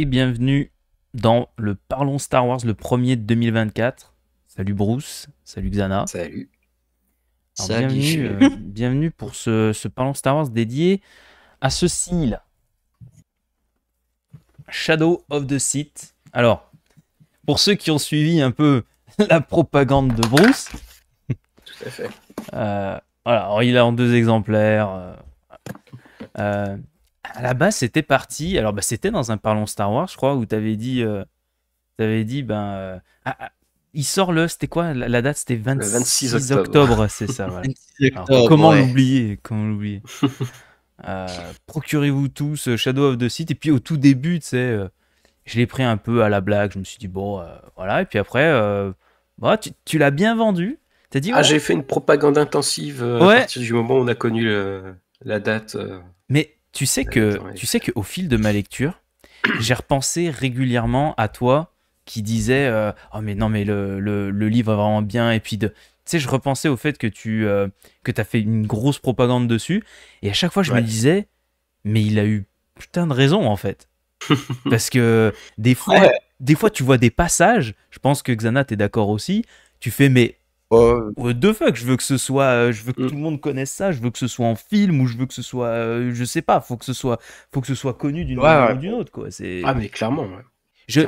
et bienvenue dans le Parlons Star Wars, le premier de 2024. Salut Bruce, salut Xana. Salut. salut. Euh, bienvenue, pour ce, ce, Parlons Star Wars dédié à ce signe-là. Shadow of the Sith. Alors, pour ceux qui ont suivi un peu la propagande de Bruce. Tout à fait. Euh, voilà, il a en deux exemplaires. Euh, à la base, c'était parti. Alors, bah, c'était dans un Parlons Star Wars, je crois, où tu avais dit. Euh, tu avais dit, ben. Euh, ah, ah, il sort le. C'était quoi la, date C'était 26, 26, octobre. c'est ça, voilà. comment l'oublier Comment l'oublier euh, Procurez-vous tous Shadow of the Sith. Et puis, au tout début, tu sais, je l'ai pris un peu à la blague. Je me suis dit, bon, voilà. Et puis après, bah, tu, l'as bien vendu. As dit, ah, j'ai fait une propagande intensive à partir du moment où on a connu la date. Mais tu sais que, tu sais qu'au fil de ma lecture, j'ai repensé régulièrement à toi qui disais euh, oh mais non mais le, livre est vraiment bien et puis de tu sais je repensais au fait que tu euh, que as fait une grosse propagande dessus et à chaque fois je me disais mais il a eu putain de raison en fait parce que des fois des fois tu vois des passages je pense que Xana t'es d'accord aussi tu fais mais deux fois, fuck, je veux que ce soit, euh, je veux que mm. tout le monde connaisse ça, je veux que ce soit en film ou je veux que ce soit, euh, je sais pas, faut que ce soit, faut que ce soit connu d'une manière ou d'une autre quoi. ah mais clairement. Je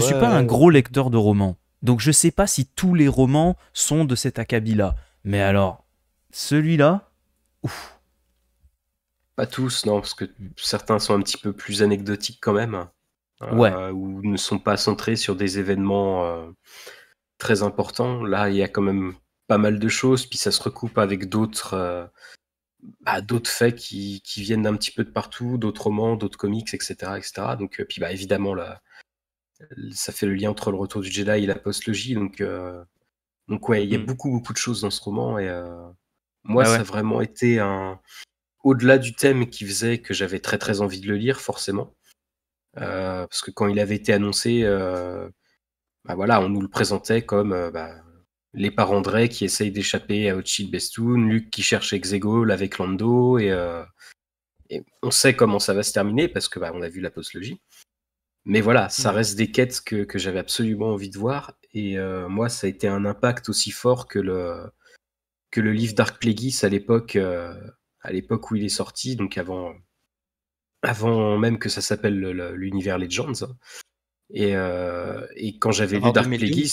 suis pas un gros lecteur de romans, donc je sais pas si tous les romans sont de cet acabit là. Mais alors celui-là, ouf. Pas tous non, parce que certains sont un petit peu plus anecdotiques quand même. ouais. Euh, ou ne sont pas centrés sur des événements très important. Là, il y a quand même pas mal de choses, puis ça se recoupe avec d'autres euh, bah, d'autres faits qui, qui viennent d'un petit peu de partout, d'autres romans, d'autres comics, etc. etc. Donc, euh, puis bah, évidemment, là, ça fait le lien entre le retour du Jedi et la postlogie. Donc, euh, donc ouais, il y a hmm. beaucoup, beaucoup de choses dans ce roman. Et moi, ah ça a vraiment été un. Au-delà du thème qui faisait que j'avais très, très envie de le lire, forcément. parce que quand il avait été annoncé, bah voilà, on nous le présentait comme euh, bah, les parents Drey qui essayent d'échapper à Ochi Bestoun, Luc qui cherche Exegol avec Lando, euh, et, on sait comment ça va se terminer parce que bah, on a vu la post-logie. Mais voilà, ça mm. reste des quêtes que, que j'avais absolument envie de voir. Et euh, moi, ça a été un impact aussi fort que le, que le livre Dark Plagueis à l'époque à l'époque où il est sorti, donc avant, avant même que ça s'appelle l'univers Legends. Euh, et, quand j'avais lu Dark Plagueis,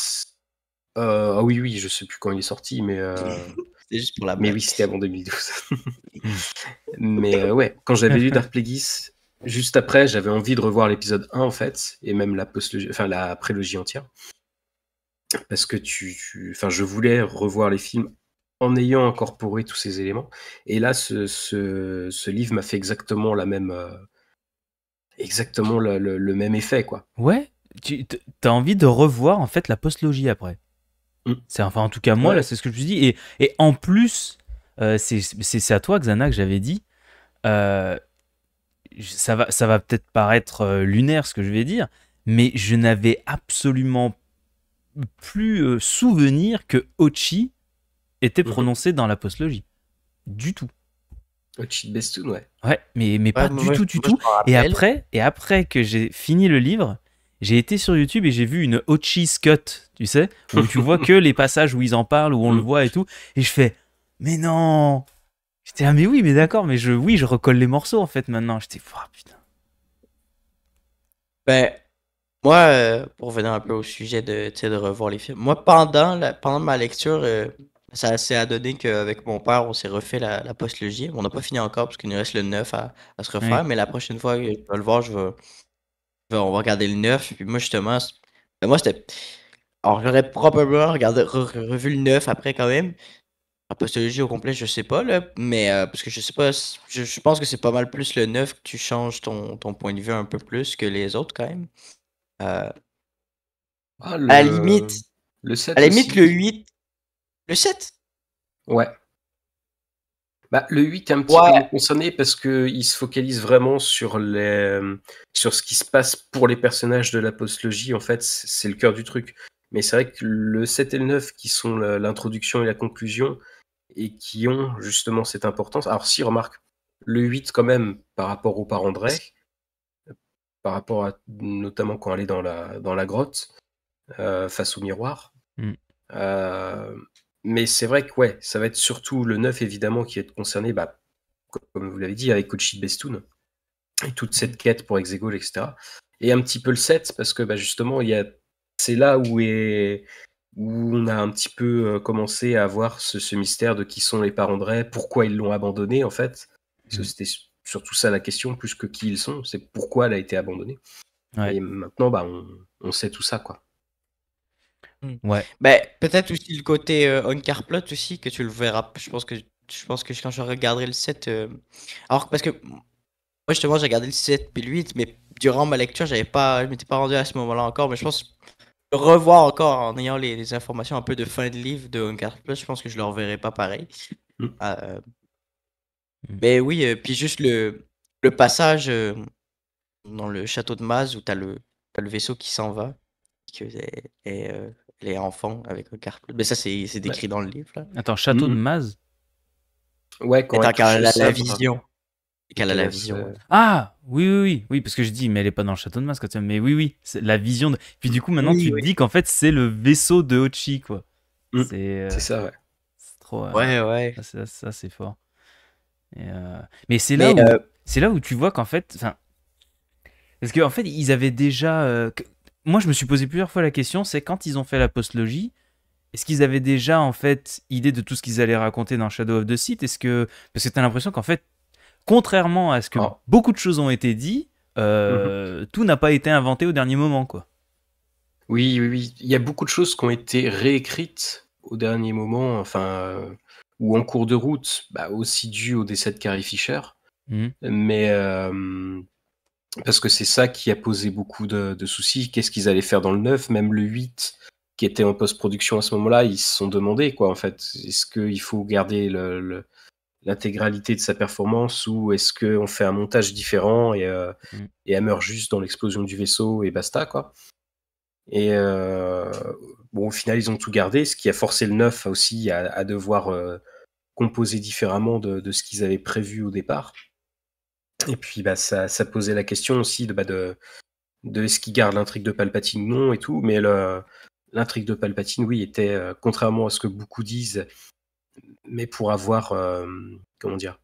euh, ah oui, oui, je sais plus quand il est sorti, mais. Euh, mais oui, c'était avant 2012. mais ouais, quand j'avais lu Dark Plagueis, juste après, j'avais envie de revoir l'épisode 1 en fait, et même la, enfin, la prélogie entière. Parce que tu, enfin, je voulais revoir les films en ayant incorporé tous ces éléments. Et là, ce, ce, ce livre m'a fait exactement la même, exactement le, même effet, quoi. Ouais, tu as envie de revoir en fait la postlogie après. Mm. C'est enfin en tout cas moi là, c'est ce que je me dis Et, en plus, euh, c'est à toi Xana que j'avais dit. Euh, ça va, ça va peut-être paraître euh, lunaire ce que je vais dire, mais je n'avais absolument plus souvenir que Ochi était mm-hmm. prononcé dans la postlogie. Du tout. Ochi de ouais. Ouais, mais, mais pas du tout, du tout. Et après, et après que j'ai fini le livre, j'ai été sur YouTube et j'ai vu une Ochi's Scott, tu sais, où tu vois que les passages où ils en parlent, où on le mm. voit et tout. Et je fais, mais non J'étais, ah mais oui, mais d'accord, mais je, oui, je recolle les morceaux en fait maintenant. J'étais, oh, putain. Ben, moi, euh, pour revenir un peu au sujet de, de revoir les films, moi, pendant, la, pendant ma lecture, euh, ça, à donner qu'avec mon père, on s'est refait la, la On n'a pas fini encore parce qu'il nous reste le 9 à, se refaire. Mais la prochaine fois que je vais le voir, je vais, on va regarder le 9. Puis moi, justement, ben, moi, c'était. Alors, j'aurais probablement regardé, revu le 9 après quand même. La postologie au complet, je sais pas, là, mais euh, parce que je sais pas, je, pense que c'est pas mal plus le 9 que tu changes ton, point de vue un peu plus que les autres quand même. Euh, ah, à la limite, limite, le 8, le 7 Ouais. Bah, le 8 un petit peu concerné parce qu'il se focalise vraiment sur, les, sur ce qui se passe pour les personnages de la postlogie. En fait, c'est le cœur du truc. Mais c'est vrai que le 7 et le 9, qui sont l'introduction et la conclusion, et qui ont justement cette importance. Alors, si, remarque, le 8, quand même, par rapport au parent André, par rapport à notamment quand elle est dans la, dans la grotte, euh, face au miroir. Mm. Euh, mais c'est vrai que ouais, ça va être surtout le 9 évidemment qui est concerné, bah, comme vous l'avez dit, avec Kochi Bestoun et toute cette mm. quête pour Exegol, etc. Et un petit peu le 7 parce que bah, justement, il c'est là où, on a un petit peu euh, commencé à avoir ce, mystère de qui sont les parents de pourquoi ils l'ont abandonné en fait. Parce que mm. c'était surtout ça la question, plus que qui ils sont, c'est pourquoi elle a été abandonnée. Et maintenant, bah, on sait tout ça, quoi. Mm. Ouais. Ben, peut-être aussi le côté euh, car plot aussi, que tu le verras. Je pense que, je pense que quand je regarderai le 7 euh, Alors, parce que moi, justement, j'ai regardé le 7 puis le mais durant ma lecture, j'avais pas, je m'étais pas rendu à ce moment-là encore. Mais je pense le revoir encore en ayant les, informations un peu de fin de livre de on je pense que je le reverrai pas pareil. Mm. Euh, mais oui, euh, puis juste le, le passage dans le château de Maz où tu as, le, vaisseau qui s'en va. Les enfants avec le carte Mais ça, c'est décrit dans le livre. Là. Attends, Château de mm. Maz Ouais, quand, elle a la vision. Qu'elle a la vision. Ah oui, oui, oui, parce que je dis, mais elle est pas dans le château de même mais oui, oui, c'est la vision. Puis du coup, maintenant, tu dis qu'en fait, c'est le vaisseau de Hochi, quoi. Mm. Euh, c'est ça, ouais. C'est trop. Euh, ouais, ouais. Ça, ça, c'est fort. Euh, mais c'est là, où... c'est là où tu vois qu'en fait, enfin, parce qu'en fait, ils avaient déjà moi, je me suis posé plusieurs fois la question, c'est quand ils ont fait la postlogie, est-ce qu'ils avaient déjà en fait idée de tout ce qu'ils allaient raconter dans Shadow of the Sith Est-ce que parce que t'as l'impression qu'en fait, contrairement à ce que ah. beaucoup de choses ont été dites, euh, mhm. tout n'a pas été inventé au dernier moment, quoi. Oui, oui, oui. Il y a beaucoup de choses qui ont été réécrites au dernier moment, enfin, euh, ou en cours de route, bah, aussi dû au décès de Carrie Fisher. Mhm. Mais euh, parce que c'est ça qui a posé beaucoup de, soucis. Qu'est-ce qu'ils allaient faire dans le 9 Même le 8, qui était en post-production à ce moment-là, ils se sont demandé, quoi, en fait, est-ce qu'il faut garder l'intégralité de sa performance ou est-ce qu'on fait un montage différent et, euh, mm. elle meurt juste dans l'explosion du vaisseau et basta, quoi et euh, bon, au final, ils ont tout gardé, ce qui a forcé le 9 aussi à, devoir euh, composer différemment de ce qu'ils avaient prévu au départ. Et puis bah, ça, ça posait la question aussi de, bah, de, de ce qui garde l'intrigue de Palpatine Non et tout, mais l'intrigue de Palpatine, oui, était, euh, contrairement à ce que beaucoup disent, mais pour avoir, euh, comment dire,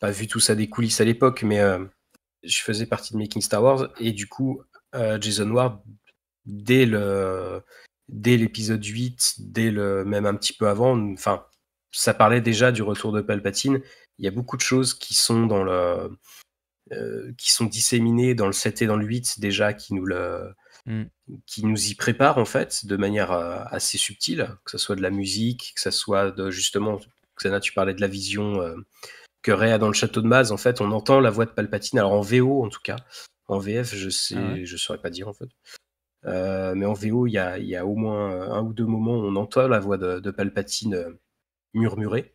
pas vu tout ça des coulisses à l'époque, mais euh, je faisais partie de Making Star Wars, et du coup, Jason Ward, dès le dès l'épisode 8, dès le même un petit peu avant, enfin, ça parlait déjà du retour de Palpatine, il y a beaucoup de choses qui sont dans le euh, qui sont disséminées dans le 7 et dans le 8 déjà qui nous le mm. qui nous y préparent en fait de manière euh, assez subtile que ce soit de la musique que ce soit de justement Xana tu parlais de la vision euh, que Réa dans le château de Maz en fait on entend la voix de Palpatine alors en VO en tout cas en VF je sais ah je saurais pas dire en fait mais en VO il y a, y a, au moins un ou deux moments où on entend la voix de, de Palpatine murmurer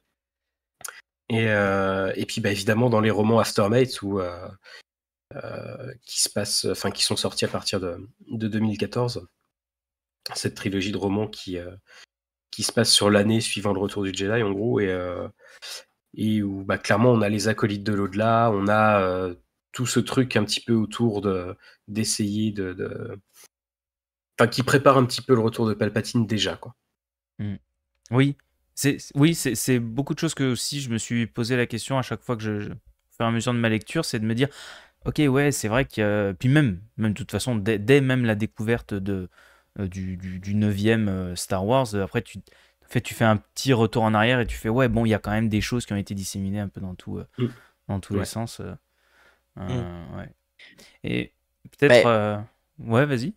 euh, et, puis bah, évidemment dans les romans Aftermath où, euh, euh, qui, se passe, enfin, qui sont sortis à partir de, 2014, cette trilogie de romans qui, qui se passe sur l'année suivant le retour du Jedi en gros, et, et où bah, clairement on a les acolytes de l'au-delà, on a tout ce truc un petit peu autour de d'essayer de, Enfin, qui prépare un petit peu le retour de Palpatine déjà, quoi. Mm. Oui, oui, c'est beaucoup de choses que aussi je me suis posé la question à chaque fois que je, fais un mesure de ma lecture, c'est de me dire, ok, ouais, c'est vrai que puis même, même de toute façon, dès, même la découverte de euh, du, du, 9e euh, Star Wars, euh, après tu en tu fais un petit retour en arrière et tu fais ouais bon il y a quand même des choses qui ont été disséminées un peu dans tout mm. dans tous les sens mm. ouais. et peut-être bah, ouais vas-y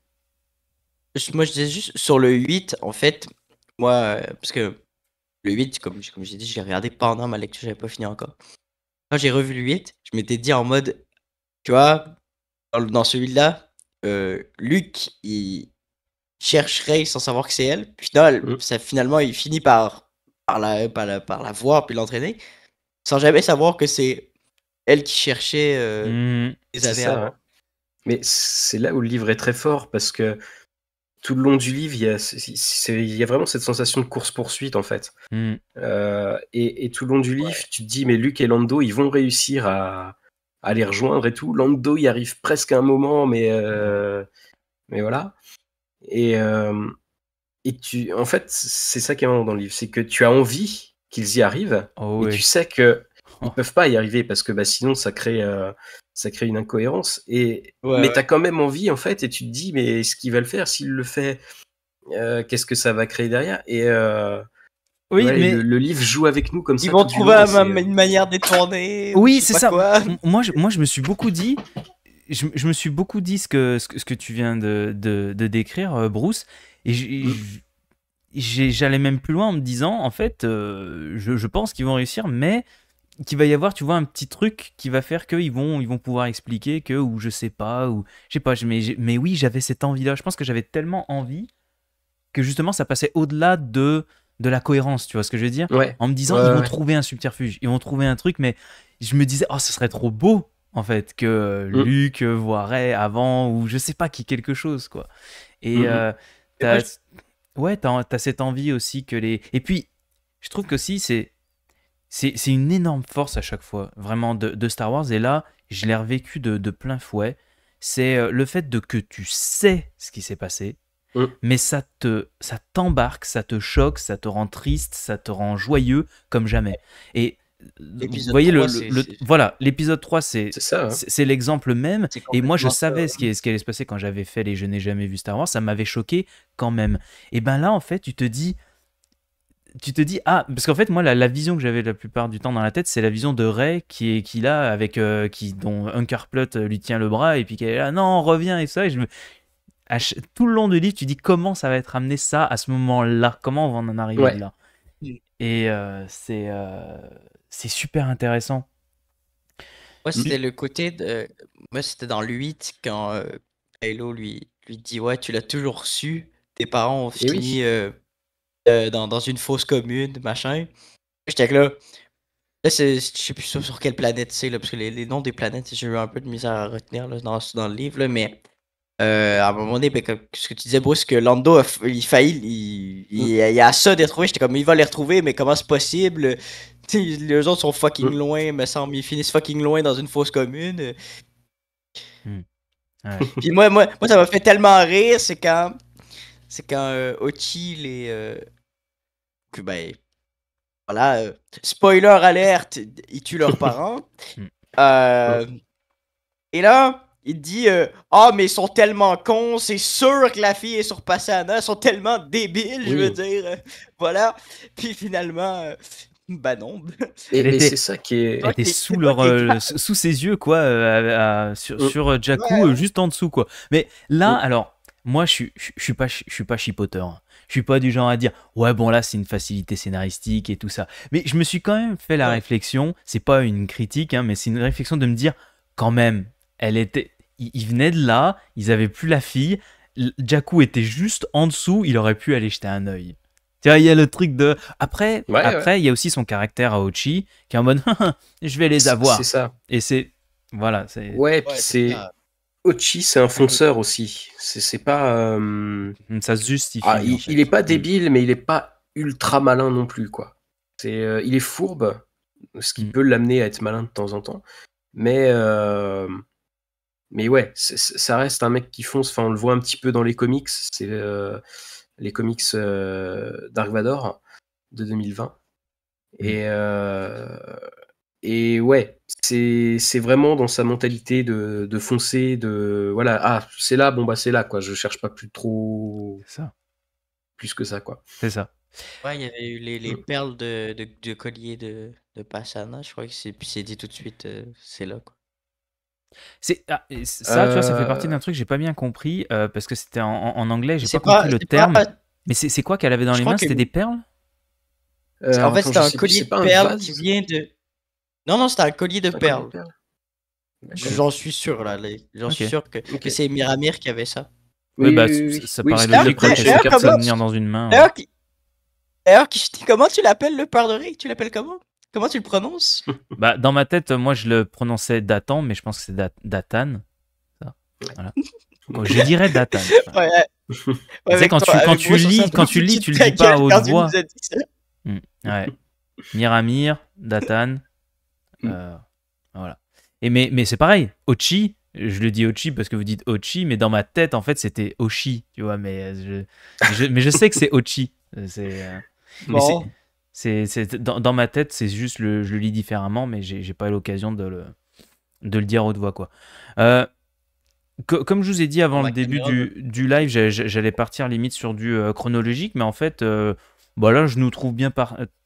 moi je disais juste sur le 8 en fait moi parce que le 8, comme, comme j'ai dit, j'ai regardé pendant ma lecture, j'avais pas fini encore. Quand j'ai revu le 8, je m'étais dit en mode, tu vois, dans, celui-là, euh, Luc, il chercherait sans savoir que c'est elle. Puis mm. ça, finalement, il finit par, par, la, par, la, par voir puis l'entraîner, sans jamais savoir que c'est elle qui cherchait euh, mm. les Mais c'est là où le livre est très fort, parce que tout le long du livre, il y a, vraiment cette sensation de course-poursuite, en fait. Hmm. Euh, et, tout le long du livre, tu te dis, mais Luc et Lando, ils vont réussir à, les rejoindre et tout. Lando, il arrive presque à un moment, mais, euh, mais voilà. Et, euh, et tu, en fait, c'est ça qui est marrant dans le livre, c'est que tu as envie qu'ils y arrivent. Oh et tu sais que ils peuvent pas y arriver parce que bah, sinon ça crée, euh, ça crée une incohérence. Et, mais tu as quand même envie en fait et tu te dis mais ce qu'il va le faire, s'il le fait, euh, qu'est-ce que ça va créer derrière Et euh, oui, mais le, livre joue avec nous comme ça. Ils vont trouver une manière d'étourner Oui, c'est ça. Moi, je, moi, je me suis beaucoup dit. Je, me suis beaucoup dit ce que, ce que, tu viens de, de, décrire, Bruce, et mm. j'allais même plus loin en me disant, en fait, je, je pense qu'ils vont réussir, mais qu'il va y avoir, tu vois, un petit truc qui va faire qu'ils vont, ils vont pouvoir expliquer que, ou je sais pas, ou je sais pas, mais, mais oui, j'avais cette envie-là. Je pense que j'avais tellement envie que justement, ça passait au-delà de, de la cohérence, tu vois ce que je veux dire En me disant, ils vont trouver un subterfuge, ils vont trouver un truc, mais je me disais, oh, ce serait trop beau, en fait, que mm. Luc voirait avant, ou je sais pas, qui quelque chose, quoi. Et mm, mm. Euh, ouais, t'as, as cette envie aussi que les. Et puis, je trouve que si c'est c'est une énorme force à chaque fois, vraiment, de, Star Wars. Et là, je l'ai revécu de, plein fouet. C'est euh, le fait de que tu sais ce qui s'est passé, euh. mais ça te, ça t'embarque, ça te choque, ça te rend triste, ça te rend joyeux comme jamais. Et vous euh, voyez voilà l'épisode 3 hein. c'est c'est l'exemple même et moi je savais hein. ce, qui, ce qui allait se passer quand j'avais fait les je n'ai jamais vu Star Wars ça m'avait choqué quand même et ben là en fait tu te dis tu te dis ah parce qu'en fait moi la, vision que j'avais la plupart du temps dans la tête c'est la vision de Ray qui est qui là avec euh, qui dont plot euh, lui tient le bras et puis qu'elle est là non reviens et ça et je tout le long du livre tu dis comment ça va être amené ça à ce moment là comment on va en arriver là et euh, c'est c'est super intéressant moi c'était le côté de moi c'était dans le 8 quand Halo lui lui dit ouais tu l'as toujours su tes parents ont eh fini euh, dans, une fausse commune, machin. J'étais là. Là, je sais plus sur quelle planète c'est, parce que les, noms des planètes, j'ai eu un peu de misère à retenir dans, le livre, mais euh, à un moment donné, ben, ce que tu disais, Bruce, que Lando, il faillit, il, il, mm. a ça de les retrouver. J'étais comme, il va les retrouver, mais comment c'est possible? les autres sont fucking mm. loin, me semble, ils finissent fucking loin dans une fausse commune. Mm. Puis moi, moi, ça m'a fait tellement rire, c'est quand c'est quand euh, Ochi les, ben, voilà, euh, spoiler alerte, ils tuent leurs parents. Hmm. Euh, et là, il dit oh Ah, mais ils sont tellement cons, c'est sûr que la fille est sur Passana, ils sont tellement débiles, je veux dire. voilà. Puis finalement, bah non. c'est ça qui est. Elle était sous, leur, sous ses yeux, quoi, sur, sur Jakku, juste en dessous, quoi. Mais là, alors, moi, je suis, pas, je suis pas chipoteur. Je suis pas du genre à dire ouais bon là c'est une facilité scénaristique et tout ça. Mais je me suis quand même fait la réflexion, c'est pas une critique, hein, mais c'est une réflexion de me dire quand même, elle était, ils, venaient de là, ils avaient plus la fille, Jakku était juste en dessous, il aurait pu aller jeter un œil. Tu vois, il y a le truc de. Après, après, il y a aussi son caractère à Ochi qui est en mode je vais les avoir. C'est ça. Et c'est voilà, c'est. Ouais, ouais c'est Ochi, c'est un ah, fonceur aussi. C'est pas. Euh, ça se justifie. Ah, il, est pas débile, mais il est pas ultra malin non plus, quoi. C'est, euh, il est fourbe, ce qui mm. peut l'amener à être malin de temps en temps. Mais, euh, mais ouais, ça reste un mec qui fonce. Enfin, on le voit un petit peu dans les comics. C'est les comics Dark Vador de 2020. Et et ouais, c'est vraiment dans sa mentalité de, de, foncer, de voilà, ah, c'est là, bon bah c'est là, quoi. Je cherche pas plus trop. ça. Plus que ça, quoi. C'est ça. Ouais, il y avait eu les, les mmh. perles de, de, collier de, de je crois que c'est puis c'est dit tout de suite, euh, c'est là, quoi. C'est ah, ça, tu vois, ça fait partie euh. d'un truc que j'ai pas bien compris euh, parce que c'était en, anglais, j'ai pas, compris le terme. Mais c'est quoi qu'elle avait dans les mains C'était des perles En fait, c'est un collier de perles qui vient de non, non, c'était un collier de perles. J'en suis sûr, là. J'en suis sûr que, c'est Miramir qui avait ça. Oui, bah, ça paraît logique quand ça carte venir dans une main. D'ailleurs, hein. comment tu l'appelles le parderie Tu l'appelles comment Comment tu le prononces Bah, dans ma tête, moi, je le prononçais Datan, mais je pense que c'est Datan. je dirais Datan. ouais. quand, tu, quand tu, lis, quand tu lis, tu le dis pas à haute voix. Hmm, ouais. Miramir, Datan. Mm. Euh, voilà. Et mais, mais c'est pareil, Ochi, je le dis Ochi parce que vous dites Ochi, mais dans ma tête, en fait, c'était Ochi, tu vois, mais euh, je, mais je sais que c'est Ochi. Euh, c'est, c'est, c'est, dans, ma tête, c'est juste, le, je le lis différemment, mais j'ai, j'ai pas l'occasion de le, de le dire haute voix, quoi. comme je vous ai dit avant le début du, live, j'allais partir limite sur du chronologique, mais en fait, voilà, bah je nous trouve bien,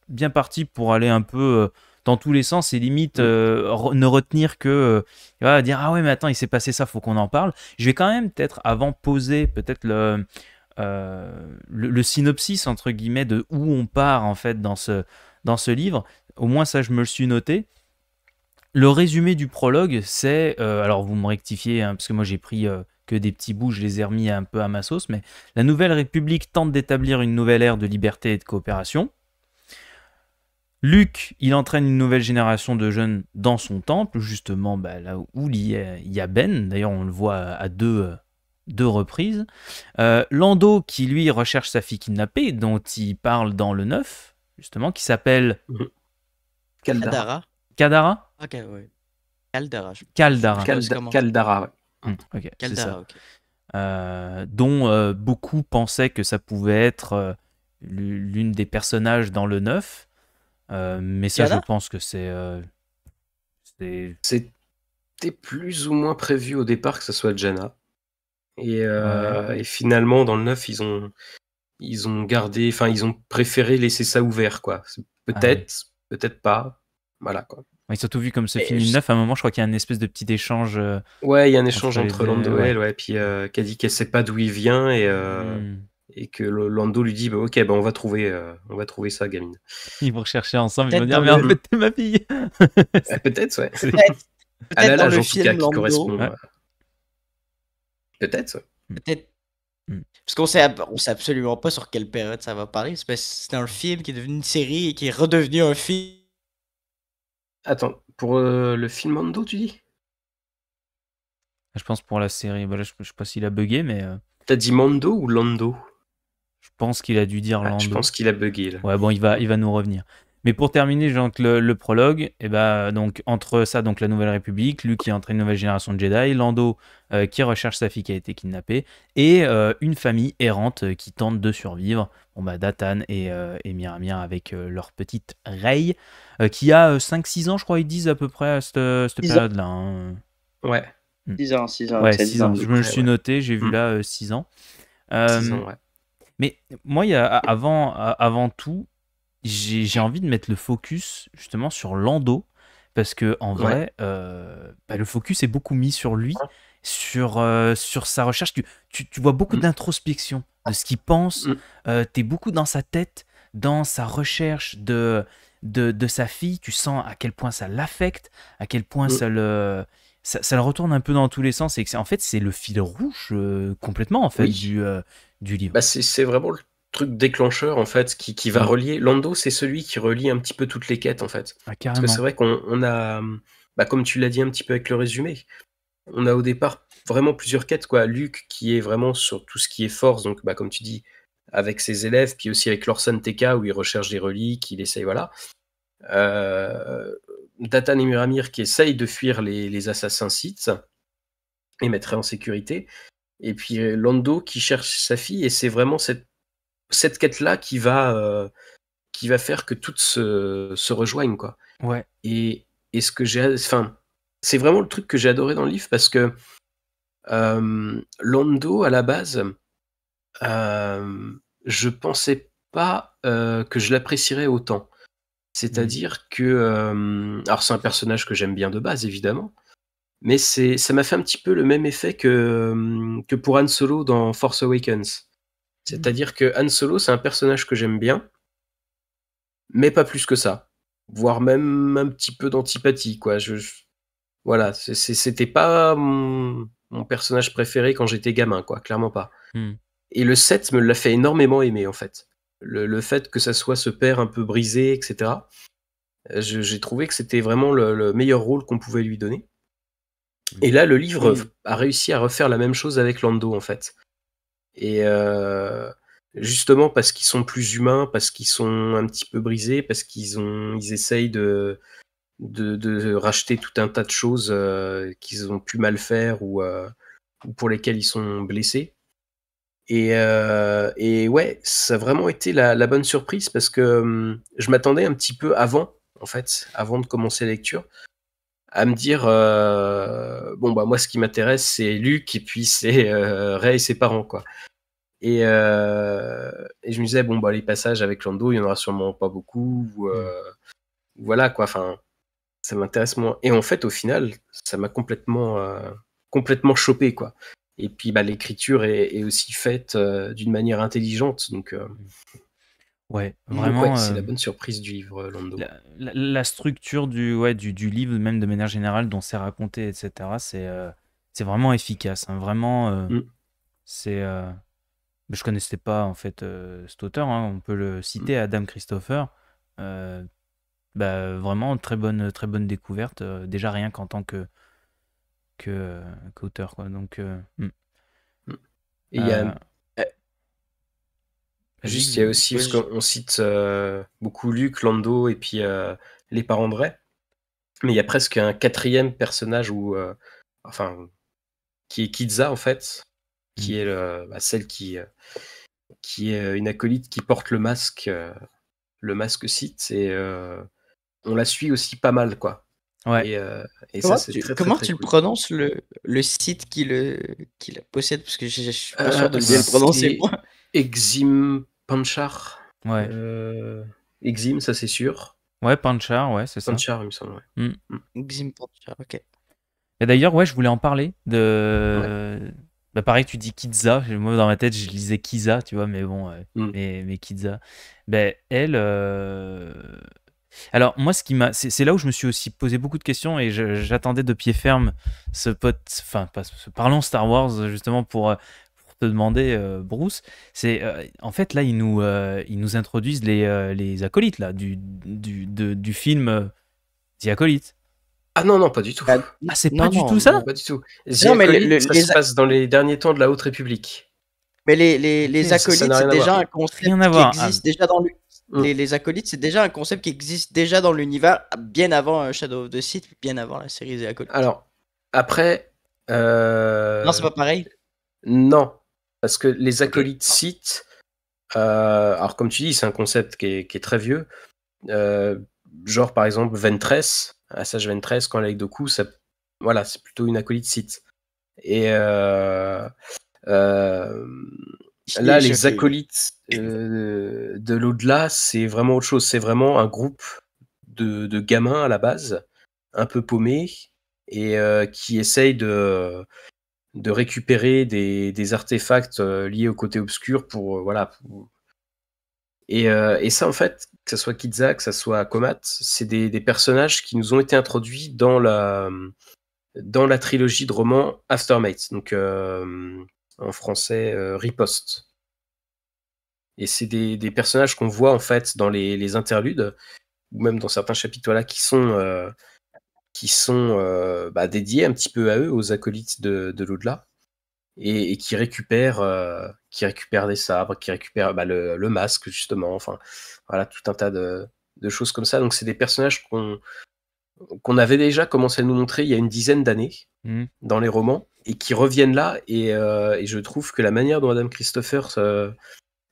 bien parti pour aller un peu dans tous les sens et limite euh, ne retenir que euh, dire ah ouais mais attends il s'est passé ça faut qu'on en parle je vais quand même peut-être avant poser peut-être euh, le, synopsis entre guillemets de où on part en fait dans ce dans ce livre au moins ça je me le suis noté le résumé du prologue c'est alors vous me rectifiez hein, parce que moi j'ai pris que des petits bouts, je les ai remis un peu à ma sauce, mais la Nouvelle République tente d'établir une nouvelle ère de liberté et de coopération. Luc, il entraîne une nouvelle génération de jeunes dans son temple, justement bah, là où il y a Ben. D'ailleurs, on le voit à deux, deux reprises. Euh, Lando, qui lui recherche sa fille kidnappée, dont il parle dans le 9, justement, qui s'appelle. Kaldara. Kadara Ok, oui. Kaldara. Kaldara. Kaldara, ok, c'est ça. Euh, dont euh, beaucoup pensaient que ça pouvait être l'une des personnages dans le 9. Euh, mais ça, je pense que euh, c'est. C'était plus ou moins prévu au départ que ce soit Jana. Et, euh, finalement, dans le 9, ils ont, ils ont gardé, enfin, ils ont préféré laisser ça ouvert, quoi. Peut-être, peut-être pas. Voilà, quoi. sont tous vu comme ce film je... 9, à un moment, je crois qu'il y a un espèce de petit échange. ouais, il y a un échange entre, Lando et ouais. puis qui a dit qu'elle sait pas d'où il vient et, hmm et que Lando lui dit bah, ok ben on va trouver euh, on va trouver ça gamine ils vont rechercher ensemble ils vont dire mais t'es ma fille ah, peut-être ouais peut-être peut le film Lando. Euh, peut-être peut-être hmm. parce qu'on sait on sait absolument pas sur quelle période ça va parler c'est un film qui est devenu une série et qui est redevenu un film attends pour euh, le film Mando, tu dis ah, je pense pour la série bah, je, ne sais pas s'il a bugué mais T'as dit Mando ou Lando je pense qu'il a dû dire Lando. Ah, je pense qu'il a bugué. Ouais, bon, il va, il va nous revenir. Mais pour terminer donc, le, prologue, et ben donc, entre ça, donc la Nouvelle République, Luke qui entraîne une nouvelle génération de Jedi, Lando euh, qui recherche sa fille qui a été kidnappée, et euh, une famille errante euh, qui tente de survivre. Bon, bah, Datan et, et avec leur petite Rey, qui a 5-6 ans, je crois, ils disent à peu près à cette, cette période-là. Hein. Ouais. 6 hmm. ans, 6 ans. Ouais, 6 ans. je me suis noté, j'ai vu hmm. là 6 ans. 6 ans, ouais. Mais moi, avant, avant tout, j'ai envie de mettre le focus justement sur Lando. Parce que en vrai, euh, bah, le focus est beaucoup mis sur lui, sur, euh, sur sa recherche. Tu, tu, vois beaucoup mm. d'introspection de ce qu'il pense. Mm. Euh, tu es beaucoup dans sa tête, dans sa recherche de, de, sa fille. Tu sens à quel point ça l'affecte, à quel point mm. ça le ça, le retourne un peu dans tous les sens et que en fait c'est le fil rouge euh, complètement en fait du, euh, du livre. Bah c'est vraiment le truc déclencheur en fait qui, qui va relier. Lando c'est celui qui relie un petit peu toutes les quêtes en fait. Ah, Parce que c'est vrai qu'on a, bah, comme tu l'as dit un petit peu avec le résumé, on a au départ vraiment plusieurs quêtes quoi. Luke qui est vraiment sur tout ce qui est force donc bah, comme tu dis avec ses élèves puis aussi avec Lorsan TK où il recherche des reliques, il essaye voilà. Euh, Datan et Muramir qui essayent de fuir les, assassins Sith et mettraient en sécurité. Et puis euh, Lando qui cherche sa fille, et c'est vraiment cette, cette quête-là qui va, euh, qui va faire que toutes se, rejoignent. Quoi. Ouais. Et, et ce que j'ai. Enfin, c'est vraiment le truc que j'ai adoré dans le livre parce que euh, Lando, à la base, je pensais pas que je l'apprécierais autant. Mmh. C'est-à-dire que. Euh, alors, c'est un personnage que j'aime bien de base, évidemment. Mais c'est, ça m'a fait un petit peu le même effet que, euh, que pour Han Solo dans Force Awakens. Mmh. C'est-à-dire que Han Solo, c'est un personnage que j'aime bien, mais pas plus que ça. Voire même un petit peu d'antipathie, quoi. Je, voilà, c'était pas mon, personnage préféré quand j'étais gamin, quoi. Clairement pas. Mmh. Et le 7 me l'a fait énormément aimer, en fait le, fait que ça soit ce père un peu brisé, etc. Euh, j'ai trouvé que c'était vraiment le, meilleur rôle qu'on pouvait lui donner. Mmh. Et là, le livre a réussi à refaire la même chose avec Lando, en fait. Et euh, justement parce qu'ils sont plus humains, parce qu'ils sont un petit peu brisés, parce qu'ils ont, ils essayent de, de, racheter tout un tas de choses euh, qu'ils ont pu mal faire ou, pour lesquelles ils sont blessés. Euh, et, ouais, ça a vraiment été la, bonne surprise parce que hum, je m'attendais un petit peu avant, en fait, avant de commencer la lecture, à me dire euh, bon, bah, moi, ce qui m'intéresse, c'est Luc et puis c'est euh, Ray et ses parents, quoi. Et, je me disais, bon, bah, les passages avec Lando, il n'y en aura sûrement pas beaucoup. Mm. Ou, voilà, quoi. Enfin, ça m'intéresse moins. Et en fait, au final, ça m'a complètement, complètement chopé, quoi. Et puis bah, l'écriture est, aussi faite euh, d'une manière intelligente. Donc, euh, ouais, vraiment. c'est la euh, bonne surprise du livre, Lando. La, la, structure du, ouais, du, du, livre, même de manière générale, dont c'est raconté, etc., c'est c'est vraiment efficace. Hein. vraiment, mm. c'est. Je connaissais pas en fait cet auteur, hein. on peut le citer, mm. Adam Christopher. Bah, vraiment très bonne, très bonne découverte. déjà rien qu'en tant que que Quoi. Donc, euh, mm. Mm. il y a. Euh, eh, juste, il y a aussi, parce qu'on cite euh, beaucoup Luc, Lando et puis les parents d'Ray mais il y a presque un quatrième personnage ou enfin, qui est Kidza en fait, qui mm. est bah, celle qui, qui est une acolyte qui porte le masque, le masque site et on la suit aussi pas mal, quoi. Euh, et, comment ça, tu, comment tu le prononces le, le, site qui le, qui le possède Parce que je, ne suis pas euh, sûr de bien le prononcer. Exim Panchar. Ouais. Euh, Exim, ça c'est sûr. Ouais, Panchar, ouais, c'est ça. Panchar, il me semble. Ouais. Mm. Mm. Exim Panchar, ok. Et d'ailleurs, ouais, je voulais en parler de. Bah, pareil, tu dis Kiza. Moi, dans ma tête, je lisais Kiza, tu vois, mais bon, mm. mais, mais Ben, elle, alors moi, ce qui m'a, c'est là où je me suis aussi posé beaucoup de questions et j'attendais de pied ferme ce pote, enfin, parlons Star Wars justement pour, euh, te demander, euh, Bruce. C'est euh, en fait là, ils nous, ils nous introduisent les, les acolytes là du, du, du film The Acolyte. Ah non, non, pas du tout. Bah, ah, c'est pas, du tout ça Pas du tout. non, mais se passe dans les derniers temps de la Haute République. Mais les, les, les acolytes, c'est déjà un concept qui existe ah. déjà dans le Mm. Les, acolytes, c'est déjà un concept qui existe déjà dans l'univers bien avant euh, Shadow of the Sith, bien avant la série des acolytes. Alors, après. Euh, non, c'est pas pareil Non, parce que les acolytes Sith, euh, alors comme tu dis, c'est un concept qui est, très vieux. genre par exemple Ventress, Assage Ventress, quand elle est de Doku, ça, voilà, c'est plutôt une acolyte Sith. Et. Là, les acolytes euh, de l'au-delà, c'est vraiment autre chose. C'est vraiment un groupe de, gamins à la base, un peu paumés, et euh, qui essayent de, de récupérer des, artefacts euh, liés au côté obscur pour. voilà. Et, ça, en fait, que ce soit Kidza, que ce soit Komat, c'est des, personnages qui nous ont été introduits dans la, dans la trilogie de romans Aftermath. Donc, en français euh, riposte. Et c'est des, personnages qu'on voit en fait dans les, interludes, ou même dans certains chapitres là, qui sont, euh, qui sont euh, bah, dédiés un petit peu à eux, aux acolytes de, l'au-delà. Et, qui récupèrent qui des sabres, qui récupèrent bah, le, masque justement, enfin voilà tout un tas de, choses comme ça. Donc c'est des personnages qu'on qu'on avait déjà commencé à nous montrer il y a une dizaine d'années mmh. dans les romans et qui reviennent là. Euh, et, je trouve que la manière dont Madame Christopher euh,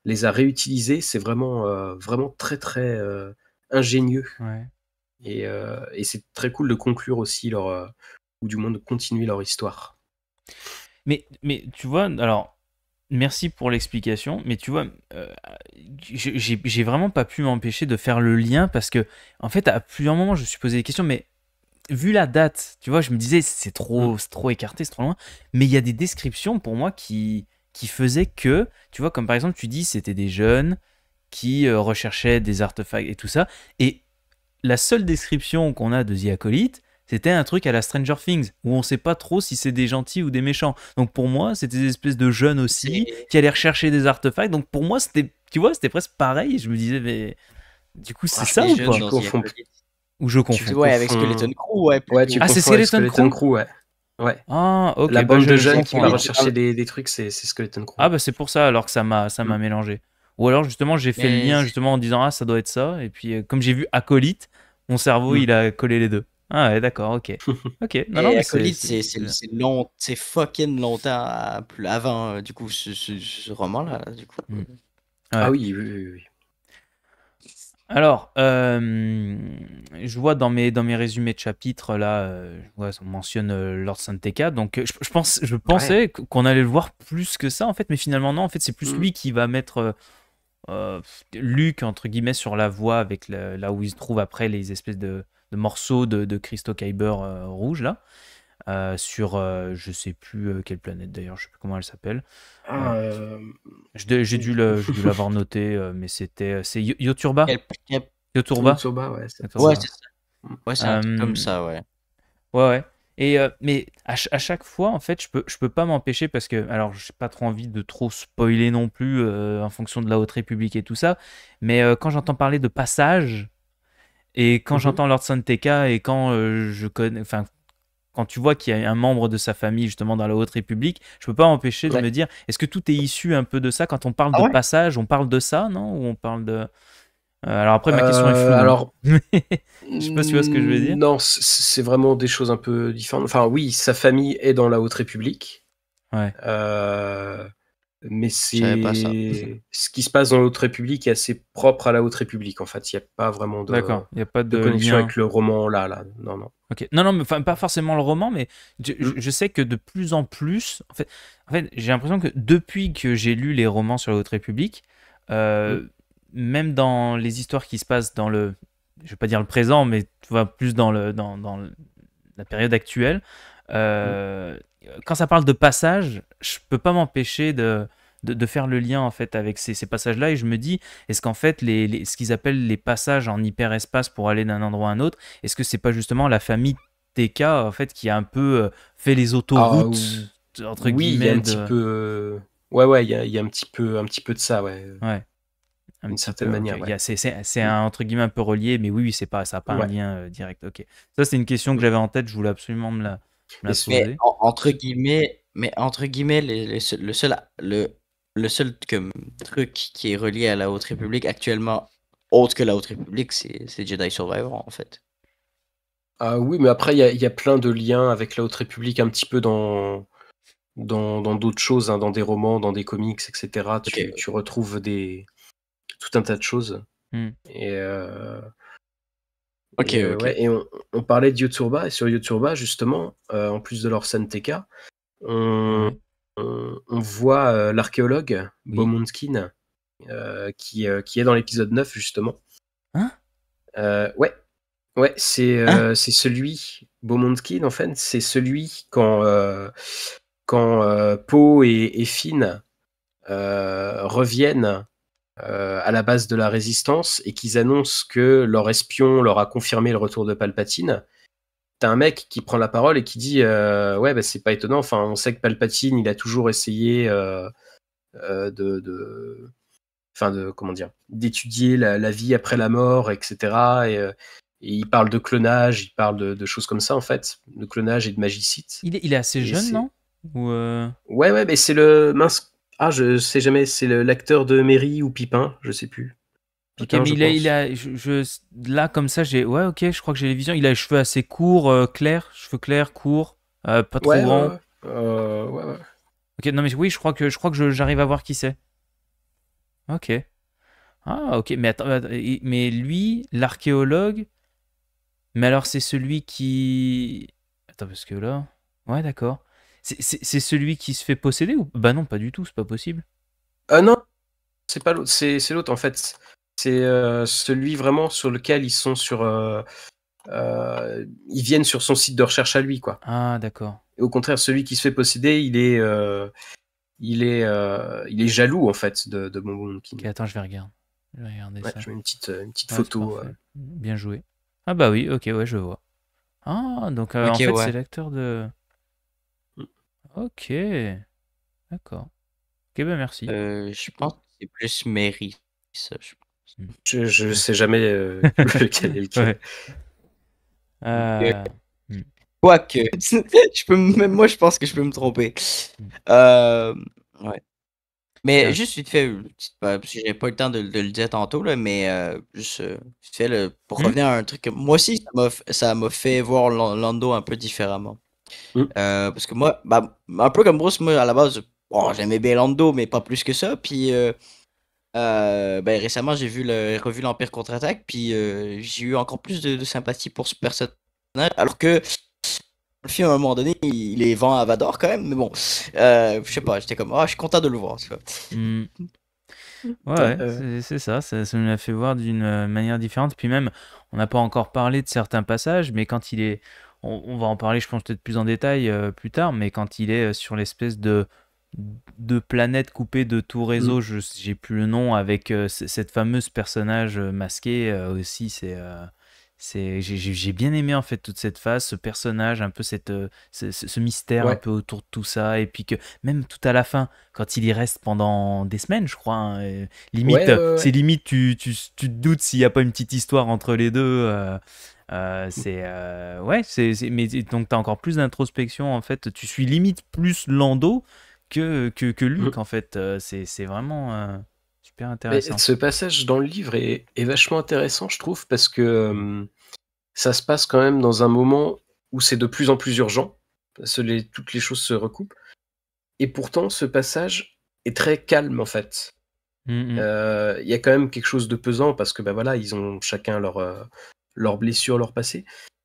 les a réutilisés, c'est vraiment, euh, vraiment très, très ingénieux. Et, et c'est très cool de conclure aussi leur. ou du moins de continuer leur histoire. Mais, mais tu vois, alors. Merci pour l'explication, mais tu vois, j'ai vraiment pas pu m'empêcher de faire le lien parce que, en fait, à plusieurs moments, je me suis posé des questions, mais vu la date, tu vois, je me disais, c'est trop, mm. trop écarté, c'est trop loin. Mais il y a des descriptions pour moi qui, qui faisaient que, tu vois, comme par exemple, tu dis, c'était des jeunes qui euh, recherchaient des artefacts et tout ça. Et la seule description qu'on a de The c'était un truc à la Stranger Things, où on sait pas trop si c'est des gentils ou des méchants. Donc pour moi, c'était des espèces de jeunes aussi qui allaient rechercher des artefacts. Donc pour moi, c'était, tu vois, c'était presque pareil. Je me disais, mais du coup, c'est ah, ça ou pas ou je confonds. ouais, avec Skeleton Crew, ouais. ouais tu ah, c'est Skeleton, Crew, ouais. Ouais. Ah, ok. la bah, bande de jeunes qui va rechercher des, des trucs, c'est Skeleton Crew. Ah, bah c'est pour ça alors que ça m'a ça m'a mm. mélangé. Ou alors justement, j'ai fait le lien justement en disant ah ça doit être ça et puis euh, comme j'ai vu acolyte, mon cerveau mm. il a collé les deux. Ah ouais, d'accord, ok. ok. Non, non, c'est long, c'est fucking longtemps euh, avant du coup ce, ce, roman là, du coup. Mm. Ah oui, oui, oui. Alors, euh, je vois dans mes, dans mes résumés de chapitres, là, euh, on mentionne euh, Lord Santeca. Donc, je, pense, je pensais qu'on allait le voir plus que ça, en fait. Mais finalement, non, en fait, c'est plus mm. lui qui va mettre Luke, entre guillemets, sur la voie avec là où il se trouve après les espèces de, morceaux de, de Christo Kyber rouge, là. Euh, sur euh, je sais plus euh, quelle planète d'ailleurs, je sais plus comment elle s'appelle. Ah, j'ai dû l'avoir noté, mais c'était c'est Yoturba. Yoturba. ouais. Ouais, c'est ouais, un comme ça, ouais. Ouais, ouais. Et mais à, chaque fois, en fait, je peux je peux pas m'empêcher parce que alors j'ai pas trop envie de trop spoiler non plus en fonction de la Haute République et tout ça, mais quand j'entends parler de passage, et quand mhm. j'entends Lord Santeca et quand je connais, enfin quand tu vois qu'il y a un membre de sa famille justement dans la Haute République, je peux pas empêcher de me dire, est-ce que tout est issu un peu de ça Quand on parle ah de passage, on parle de ça, non Ou on parle de... Euh, alors après, ma question est floue. Euh, hein. Alors... je sais pas si tu vois ce que je veux dire. Non, c'est vraiment des choses un peu différentes. Enfin oui, sa famille est dans la Haute République. Ouais. Euh, mais c'est ce qui se passe dans l'autre République est assez propre à la Haute République. En fait, il n'y a pas vraiment de, D'accord. Il a pas de, connexion avec le roman là, là. Non, non. Ok. Non, non, enfin, pas forcément le roman, mais mm. je, sais que de plus en plus, en fait, en fait j'ai l'impression que depuis que j'ai lu les romans sur la Haute République, euh, mm. même dans les histoires qui se passent dans le, je vais pas dire le présent, mais tu plus dans le dans, la période actuelle. Euh, mm quand ça parle de passage, je peux pas m'empêcher de, de, faire le lien en fait avec ces, passages-là et je me dis est-ce qu'en fait les, ce qu'ils appellent les passages en hyperespace pour aller d'un endroit à un autre, est-ce que c'est pas justement la famille TK en fait qui a un peu euh, fait les autoroutes oui, un petit ouais ouais il y, a, un petit peu un petit peu de ça ouais, ouais. D'une certaine manière. C'est un entre guillemets un peu relié, mais oui, c'est pas, ça n'a pas un lien euh, direct. Ok. Ça, c'est une question que j'avais en tête, je voulais absolument me la, mais, entre guillemets, mais entre guillemets, le, seul, le, le seul truc qui est relié à la Haute République actuellement, autre que la Haute République, c'est Jedi Survivor en fait. Ah oui, mais après, il y, y, a plein de liens avec la Haute République un petit peu dans dans d'autres choses, hein, dans des romans, dans des comics, etc. Tu, retrouves des tout un tas de choses. Hmm. Et, euh, et, euh, on, parlait de et sur Yotsurba, justement, euh, en plus de leur scène on, voit euh, l'archéologue Beaumontkin qui, qui est dans l'épisode 9, justement. Hein Ouais. Ouais, c'est hein c'est celui, Beaumontkin, en fait, c'est celui quand quand Poe et, et Finn reviennent euh, à la base de la résistance et qu'ils annoncent que leur espion leur a confirmé le retour de Palpatine, t'as un mec qui prend la parole et qui dit euh, ouais bah, c'est pas étonnant enfin on sait que Palpatine il a toujours essayé euh, de, de enfin de comment dire d'étudier la, vie après la mort etc et, il parle de clonage il parle de, choses comme ça en fait de clonage et de magicite il est, assez jeune non Ou ouais ouais mais c'est le mince ah, je sais jamais, c'est l'acteur de Mairie ou Pipin, je sais plus. il, a, là comme ça, j'ai, ouais, ok, je crois que j'ai les visions. Il a les cheveux assez courts, euh, clairs, cheveux clairs, courts, euh, pas trop ouais, grands. Euh, ouais, Ok, non mais oui, je crois que je crois que j'arrive à voir qui c'est. Ok. Ah, ok, mais attends, mais lui, l'archéologue, mais alors c'est celui qui, attends parce que là, ouais, d'accord. C'est celui qui se fait posséder ou Bah non, pas du tout, c'est pas possible. Ah non, c'est pas l'autre, c'est l'autre en fait. C'est euh, celui vraiment sur lequel ils sont sur. Euh, ils viennent sur son site de recherche à lui, quoi. Ah d'accord. Au contraire, celui qui se fait posséder, il est. il est, il est jaloux en fait de, de Bonbon King. attends, je vais regarder. Je vais ça. une petite, une petite photo. Bien joué. Ah bah oui, ok, ouais, je vois. Ah, donc en fait, c'est l'acteur de. Ok, d'accord. Ok, ben merci. Euh, je pense que c'est plus Mary, ça. Je, ne hmm. je, sais jamais euh, lequel est le Ouais. Euh, hmm. Quoique, je peux même moi je pense que je peux me tromper. Hmm. ouais. Mais ah. juste vite fait, bah, parce que j'ai pas eu le temps de, le dire tantôt, là, mais juste vite fait, pour revenir à un truc, moi aussi ça m'a fait voir Lando un peu différemment. Mm. Euh, parce que moi, bah, un peu comme Bruce, moi à la base, bon, j'aimais bien mais pas plus que ça. Puis euh, euh, ben, récemment, j'ai vu le, revu l'Empire contre-attaque, puis j'ai eu encore plus de, sympathie pour ce personnage. Alors que le film, à un moment donné, il, est vent à Vador quand même, mais bon, je sais pas, j'étais comme, ah, je suis content de le voir. Mm. Mm. Ouais, c'est ça, ça, me nous l'a fait voir d'une manière différente. Puis même, on n'a pas encore parlé de certains passages, mais quand il est on, va en parler, je pense, peut-être plus en détail euh, plus tard, mais quand il est euh, sur l'espèce de, de planète coupée de tout réseau, mm. j'ai plus le nom, avec euh, cette fameuse personnage masqué aussi, c'est. c'est j'ai bien aimé en fait toute cette phase, ce personnage, un peu cette, ce, mystère un peu autour de tout ça, et puis que même tout à la fin, quand il y reste pendant des semaines, je crois, hein, limite, c'est limite, tu, tu, te doutes s'il n'y a pas une petite histoire entre les deux. Euh, mm. c'est euh, ouais, c'est mais donc t'as encore plus d'introspection en fait. Tu suis limite plus Lando que que, mm. Luke en fait. Euh, c'est vraiment super intéressant. ce passage dans le livre est, vachement intéressant, je trouve, parce que ça se passe quand même dans un moment où c'est de plus en plus urgent, parce que toutes les choses se recoupent. Et pourtant, ce passage est très calme en fait. Mm, il y a quand même quelque chose de pesant parce que ben voilà, ils ont chacun leur, leurs blessures, leur passé.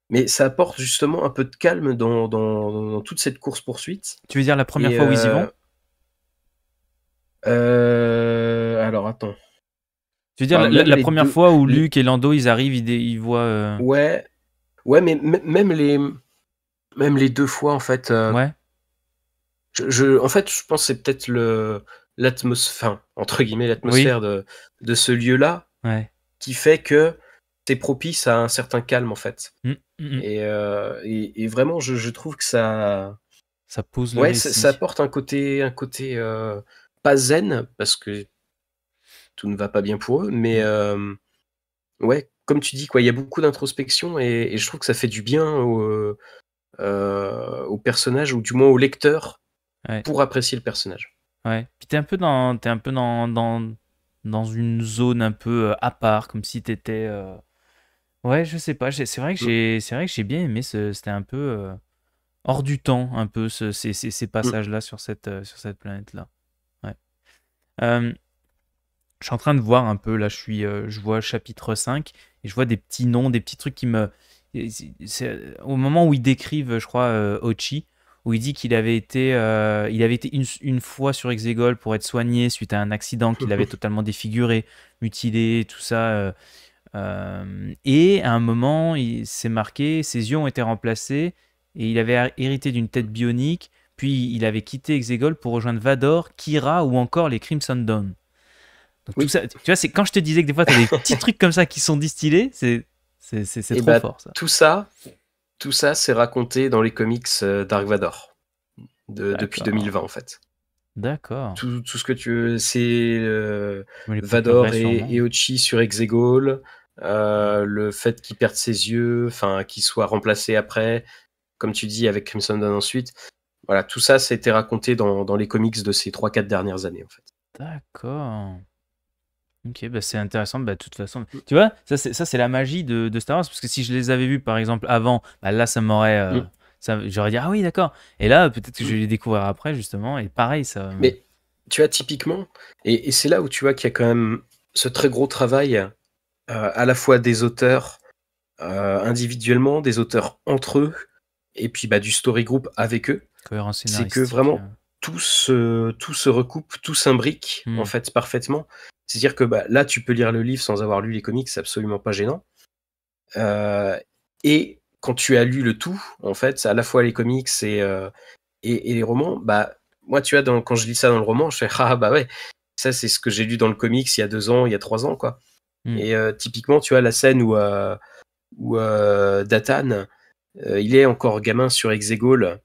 Mais ça apporte justement un peu de calme dans, dans, toute cette course-poursuite. Tu veux dire la première fois où ils y vont euh, euh, Alors attends. Tu veux dire la, première fois où Luc et Lando ils arrivent, ils, ils voient. Euh ouais, ouais, mais même les même les deux fois en fait. Ouais. Je, en fait, je pense que c'est peut-être le l'atmosphère, entre guillemets, l'atmosphère de, de ce lieu-là qui fait que c'est propice à un certain calme en fait. Mmh, mmh, mmh. Euh, et, et, vraiment, je, trouve que ça. Ça pose le Ouais, ça, apporte un côté, un côté euh, pas zen, parce que tout ne va pas bien pour eux, mais euh, ouais, comme tu dis, quoi, il y a beaucoup d'introspection et, je trouve que ça fait du bien au, au personnage, ou du moins au lecteur, pour apprécier le personnage. Ouais, puis t'es un peu dans. Es un peu dans, dans, dans une zone un peu à part, comme si t'étais étais Ouais, je sais pas. C'est vrai que mmh. j'ai, c'est vrai que j'ai bien aimé. C'était un peu euh, hors du temps, un peu ce- ces, mmh. passages-là sur cette, euh, sur cette planète-là. Ouais. Euh, je suis en train de voir un peu. Là, je suis, je vois chapitre 5 et je vois des petits noms, des petits trucs qui me. au moment où ils décrivent, je crois, Ochi, où il dit qu'il avait été, il avait été une, fois sur Exegol pour être soigné suite à un accident qui l'avait totalement défiguré, mutilé, tout ça. Euh, et à un moment, il s'est marqué, ses yeux ont été remplacés, et il avait hérité d'une tête bionique, puis il avait quitté Exegol pour rejoindre Vador, Kira ou encore les Crimson Dawn. Donc tu vois, c'est quand je te disais que des fois, tu as des petits trucs comme ça qui sont distillés, c'est eh trop ben, fort. Ça. Tout ça, tout ça, c'est raconté dans les comics euh, Dark Vador depuis 2020 en fait. D'accord. Tout, ce que tu veux, c'est euh, Vador et, et, Ochi sur Exegol, euh, le fait qu'il perde ses yeux, enfin qu'il soit remplacé après, comme tu dis avec Crimson Dawn ensuite. Voilà, tout ça, été raconté dans, les comics de ces 3-4 dernières années en fait. D'accord. Ok, bah c'est intéressant, bah, de toute façon. Mm. Tu vois, ça c'est la magie de, Star Wars, parce que si je les avais vus par exemple avant, bah, là ça m'aurait. Euh, mm. J'aurais dit, ah oui, d'accord. Et là, peut-être que je mm. vais les découvrir après, justement, et pareil, ça. Euh, Mais tu vois, typiquement, et, et c'est là où tu vois qu'il y a quand même ce très gros travail euh, à la fois des auteurs euh, individuellement, des auteurs entre eux, et puis bah, du story group avec eux. C'est que vraiment euh. tout se, tout se recoupe, tout s'imbrique hmm. en fait parfaitement. C'est-à-dire que bah, là, tu peux lire le livre sans avoir lu les comics, c'est absolument pas gênant. et quand tu as lu le tout, en fait, à la fois les comics et, et, les romans, bah moi, tu as quand je lis ça dans le roman, je fais ah bah ouais, ça c'est ce que j'ai lu dans le comics il y a deux ans, il y a trois ans quoi. Mm. Et euh, typiquement, tu vois, la scène où, euh, où euh, Datan, euh, il est encore gamin sur Exegol,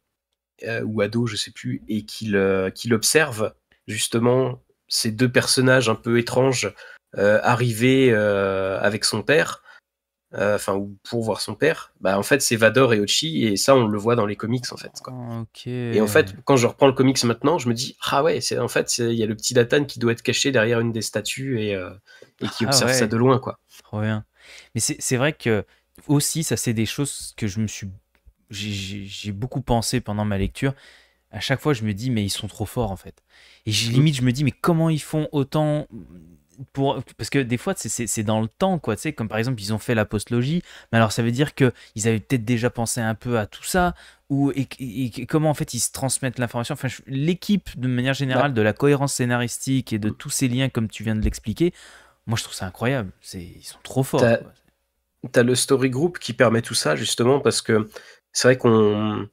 ou ado, je sais plus, et qu'il observe justement ces deux personnages un peu étranges arriver avec son père. Euh, enfin pour voir son père, bah en fait c'est Vador et Ochi et ça on le voit dans les comics en fait. Ah, et en fait quand je reprends le comics maintenant, je me dis ah ouais c'est en fait il y a le petit Datan qui doit être caché derrière une des statues et, euh, qui ah observe ça de loin quoi. Trop bien. Mais c'est vrai que aussi ça c'est des choses que je me suis j'ai beaucoup pensé pendant ma lecture. À chaque fois je me dis mais ils sont trop forts en fait. Et mm. limite je me dis mais comment ils font autant pour, parce que des fois, c'est dans le temps, quoi. Tu sais, comme par exemple, ils ont fait la postlogie, mais alors ça veut dire qu'ils avaient peut-être déjà pensé un peu à tout ça, ou et, comment en fait ils se transmettent l'information. Enfin, l'équipe, de manière générale, de la cohérence scénaristique et de mm. tous ces liens, comme tu viens de l'expliquer, moi je trouve ça incroyable. Ils sont trop forts. T'as le story group qui permet tout ça, justement, parce que c'est vrai qu'on.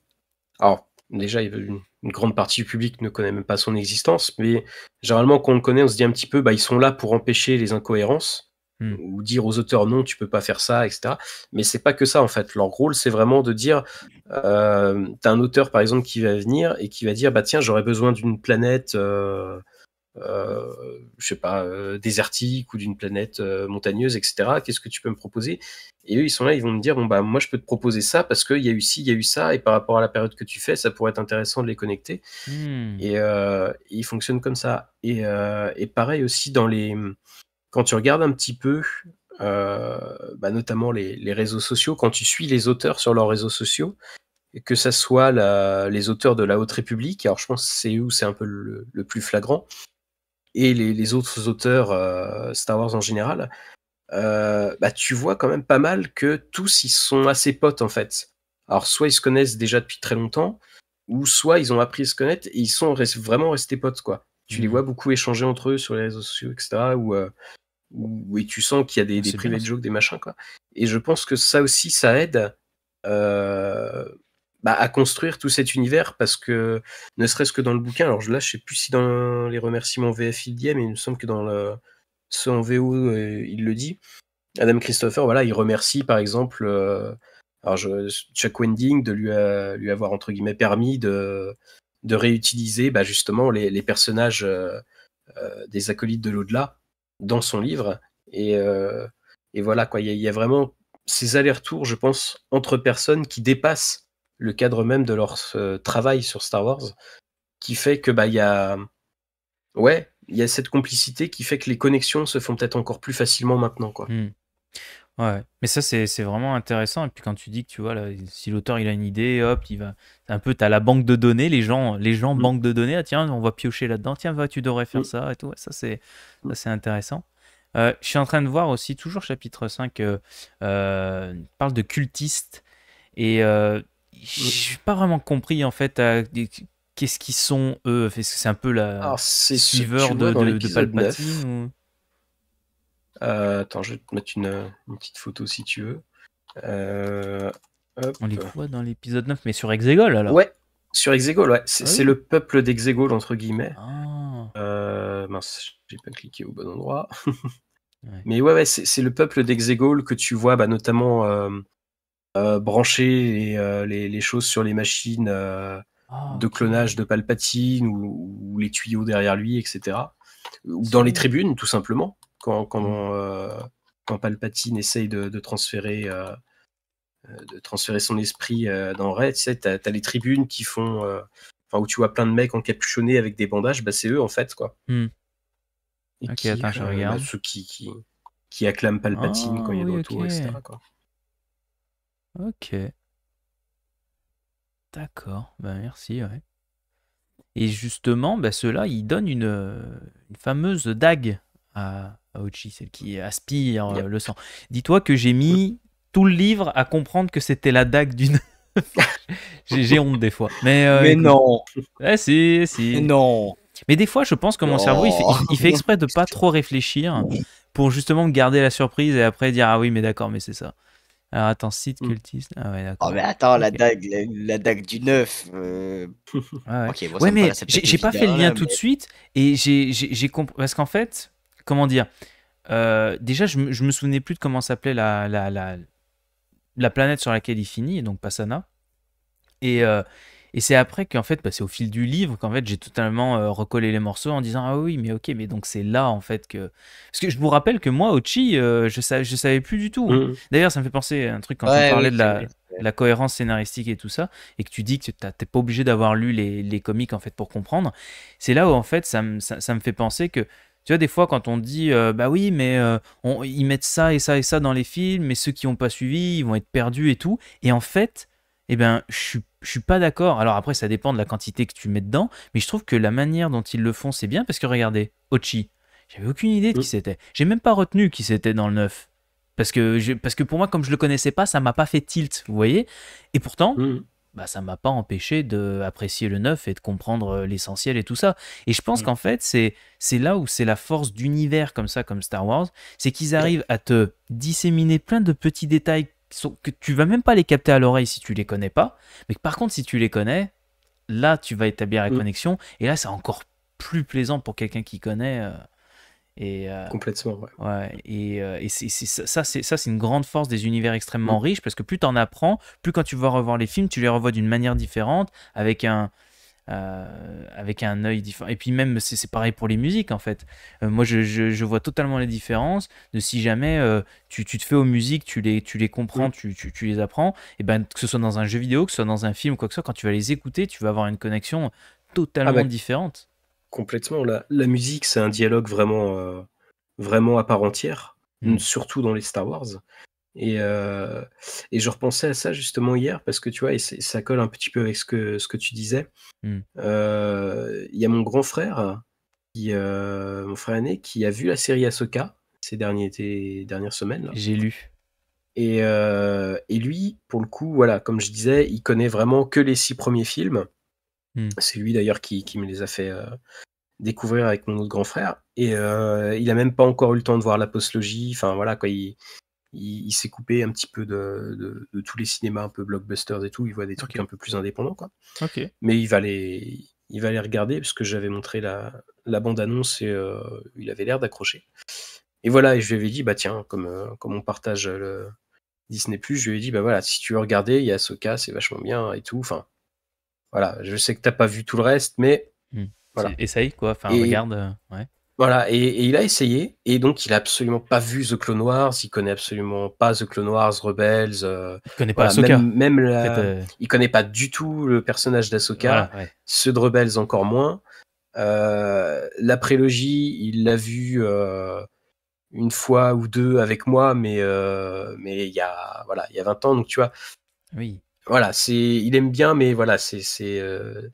Alors, déjà, une, grande partie du public ne connaît même pas son existence, mais généralement, quand on le connaît, on se dit un petit peu, bah, ils sont là pour empêcher les incohérences. Hmm. ou dire aux auteurs non, tu peux pas faire ça, etc. Mais c'est pas que ça en fait. Leur rôle, c'est vraiment de dire, euh, t'as un auteur par exemple qui va venir et qui va dire, bah tiens, j'aurais besoin d'une planète euh, euh, je sais pas, euh, désertique ou d'une planète euh, montagneuse, etc. Qu'est-ce que tu peux me proposer Et eux, ils sont là, ils vont me dire, bon, bah, moi, je peux te proposer ça parce qu'il y a eu ci, il y a eu ça, et par rapport à la période que tu fais, ça pourrait être intéressant de les connecter. Hmm. Et, ils fonctionnent comme ça. Et, pareil aussi, dans les... quand tu regardes un petit peu, bah, notamment les, réseaux sociaux, quand tu suis les auteurs sur leurs réseaux sociaux, que ça soit les auteurs de la Haute République, alors je pense que c'est eux où c'est un peu le plus flagrant, et les, autres auteurs euh, Star Wars en général, euh, bah, tu vois quand même pas mal que tous ils sont assez potes en fait. Alors soit ils se connaissent déjà depuis très longtemps, ou soit ils ont appris à se connaître et ils sont vraiment restés potes quoi. Tu les mmh. vois beaucoup échanger entre eux sur les réseaux sociaux, etc. Euh, ou, et tu sens qu'il y a des, ah, des privés de jokes, des machins quoi. Et je pense que ça aussi ça aide. Bah, à construire tout cet univers parce que ne serait-ce que dans le bouquin, alors là je sais plus si dans les remerciements VF il y est, mais il me semble que dans le, son VO euh, il le dit. Adam Christopher, voilà, il remercie par exemple euh, alors Chuck Wending de lui, euh, lui, avoir entre guillemets permis de, de réutiliser bah, justement les, personnages des acolytes de l'au-delà dans son livre. Et, et voilà, quoi, il y, a vraiment ces allers-retours, je pense, entre personnes qui dépassent le cadre même de leur euh, travail sur Star Wars, qui fait que bah il y a ouais il y a cette complicité qui fait que les connexions se font peut-être encore plus facilement maintenant quoi. Hmm. Ouais, mais ça c'est vraiment intéressant. Et puis quand tu dis que tu vois, là, si l'auteur il a une idée, hop, il va. Un peu, t'as la banque de données, les gens, les gens hmm. banque de données, ah, tiens, on va piocher là-dedans, tiens, va, tu devrais faire hmm. ça et tout. ça c'est intéressant. Euh, je suis en train de voir aussi, toujours chapitre 5, euh, euh, parle de cultistes. Et Mm. Je n'ai pas vraiment compris en fait qu'est-ce qu'ils sont eux. c'est un peu la suiveur de, Palpatine euh, Attends, je vais te mettre une, petite photo si tu veux. Euh, On les voit dans l'épisode 9, mais sur Exegol alors Ouais, sur Exegol, ouais. C'est ah le peuple d'Exegol entre guillemets. Ah. Euh, mince, j'ai pas cliqué au bon endroit. Mais ouais, c'est le peuple d'Exegol que tu vois bah, notamment euh, brancher euh, les, les, choses sur les machines euh, ah, de clonage de Palpatine ou, les tuyaux derrière lui, etc. Ou dans les tribunes, tout simplement, quand, quand, mm. Palpatine essaye de, transférer de transférer son esprit dans Red, tu sais, t'as as les tribunes qui font, enfin où tu vois plein de mecs encapuchonnés avec des bandages, bah c'est eux en fait quoi. Mm. Et qui, attends, je bah, regarde. ceux qui, qui, qui acclament Palpatine ah, quand il est de oui, retour, etc. Ok. D'accord, ben merci, Et justement, ben bah, ceux donne euh, une, fameuse dague à, Ochi, celle qui aspire euh, le sang. Dis-toi que j'ai mis tout le livre à comprendre que c'était la dague d'une. j'ai honte des fois. Mais, euh, non eh, non Mais des fois, je pense que mon cerveau, il fait, il fait, exprès de pas trop réfléchir pour justement garder la surprise et après dire Ah oui, mais d'accord, mais c'est ça. Alors attends, site hmm. cultiste. Ah ouais, Oh, mais attends, la, dague, la, du 9. Ah euh. ouais. mais j'ai pas fait le lien tout de suite. Et j'ai compris. Parce qu'en fait, comment dire euh, Déjà, je, je, me souvenais plus de comment s'appelait la, la, la, planète sur laquelle il finit, donc Passana. Et, euh, et c'est après qu'en fait, bah, c'est au fil du livre qu'en fait j'ai totalement euh, recollé les morceaux en disant ah oui mais ok mais donc c'est là en fait que parce que je vous rappelle que moi Ochi euh, je savais je savais plus du tout. Hein. Mm. D'ailleurs ça me fait penser à un truc quand tu on parlait de la, cohérence scénaristique et tout ça et que tu dis que tu n'es pas obligé d'avoir lu les, les comics en fait pour comprendre. C'est là où en fait ça me ça, me fait penser que tu vois, des fois, quand on dit, euh, bah oui, mais ils mettent ça et ça et ça dans les films, mais ceux qui n'ont pas suivi, ils vont être perdus et tout. Et en fait, eh ben, je suis je suis pas d'accord. Alors après, ça dépend de la quantité que tu mets dedans, mais je trouve que la manière dont ils le font, c'est bien parce que regardez, Ochi, j'avais aucune idée de qui mm. c'était. J'ai même pas retenu qui c'était dans le neuf Parce que, parce que pour moi, comme je le connaissais pas, ça m'a pas fait tilt, vous voyez Et pourtant, mm. bah, ça m'a pas empêché d'apprécier le neuf et de comprendre euh, l'essentiel et tout ça. Et je pense mm. qu'en fait, c'est là où c'est la force d'univers comme ça, comme Star Wars, c'est qu'ils arrivent à te disséminer plein de petits détails que tu vas même pas les capter à l'oreille si tu les connais pas, mais par contre si tu les connais, là tu vas établir la mm. connexion et là c'est encore plus plaisant pour quelqu'un qui connaît. Euh, et, euh, Complètement, ouais. et, euh, ça, c'est, ça, c'est une grande force des univers extrêmement mm. riches parce que plus tu en apprends, plus quand tu vas revoir les films, tu les revois d'une manière différente, avec un, euh, avec un œil différent. Et puis même, c'est pareil pour les musiques, en fait. Euh, moi, je, je, vois totalement les différences de si jamais euh, tu, tu, te fais aux musiques, tu les, tu les comprends, mm. tu, les apprends, et ben que ce soit dans un jeu vidéo, que ce soit dans un film, quoi que ce soit, quand tu vas les écouter, tu vas avoir une connexion totalement ah bah, différente. Complètement. La, musique, c'est un dialogue vraiment, vraiment à part entière, mm. surtout dans les Star Wars. Euh, et, je repensais à ça justement hier parce que tu vois, et ça colle un petit peu avec ce que, ce que tu disais. Mm. Euh, il y a mon grand frère, qui, euh, mon frère aîné, qui a vu la série Ahsoka ces derniers, dernières semaines. J'ai lu. Et, lui, pour le coup, voilà, comme je disais, il connaît vraiment que les six premiers films. Mm. C'est lui d'ailleurs qui, me les a fait découvrir avec mon autre grand frère. Et il a même pas encore eu le temps de voir la postlogie. Enfin voilà, quoi. Il, il, s'est coupé un petit peu de, tous les cinémas un peu blockbusters et tout. Il voit des trucs un peu plus indépendants, quoi. Mais il va les, il va les regarder parce que j'avais montré la, la bande-annonce et euh, il avait l'air d'accrocher. Et voilà, et je lui avais dit, bah tiens, comme, euh, comme on partage le Disney, je lui ai dit, bah voilà, si tu veux regarder, il y a Soka, c'est vachement bien et tout. Enfin, voilà, je sais que t'as pas vu tout le reste, mais. Hmm. Voilà. Essaye, quoi, enfin, regarde. Euh, ouais. Voilà, et, il a essayé, et donc il a absolument pas vu The Clone Wars, il connaît absolument pas The Clone Wars, Rebels. Euh, il connaît pas Même, euh, il connaît pas du tout le personnage d'Asoka, ceux de Rebels encore moins. Euh, la prélogie, il l'a vu une fois ou deux avec moi, mais mais il y a voilà, y a 20 ans, donc tu vois. Oui. Voilà, c'est, il aime bien, mais voilà, c'est, c'est,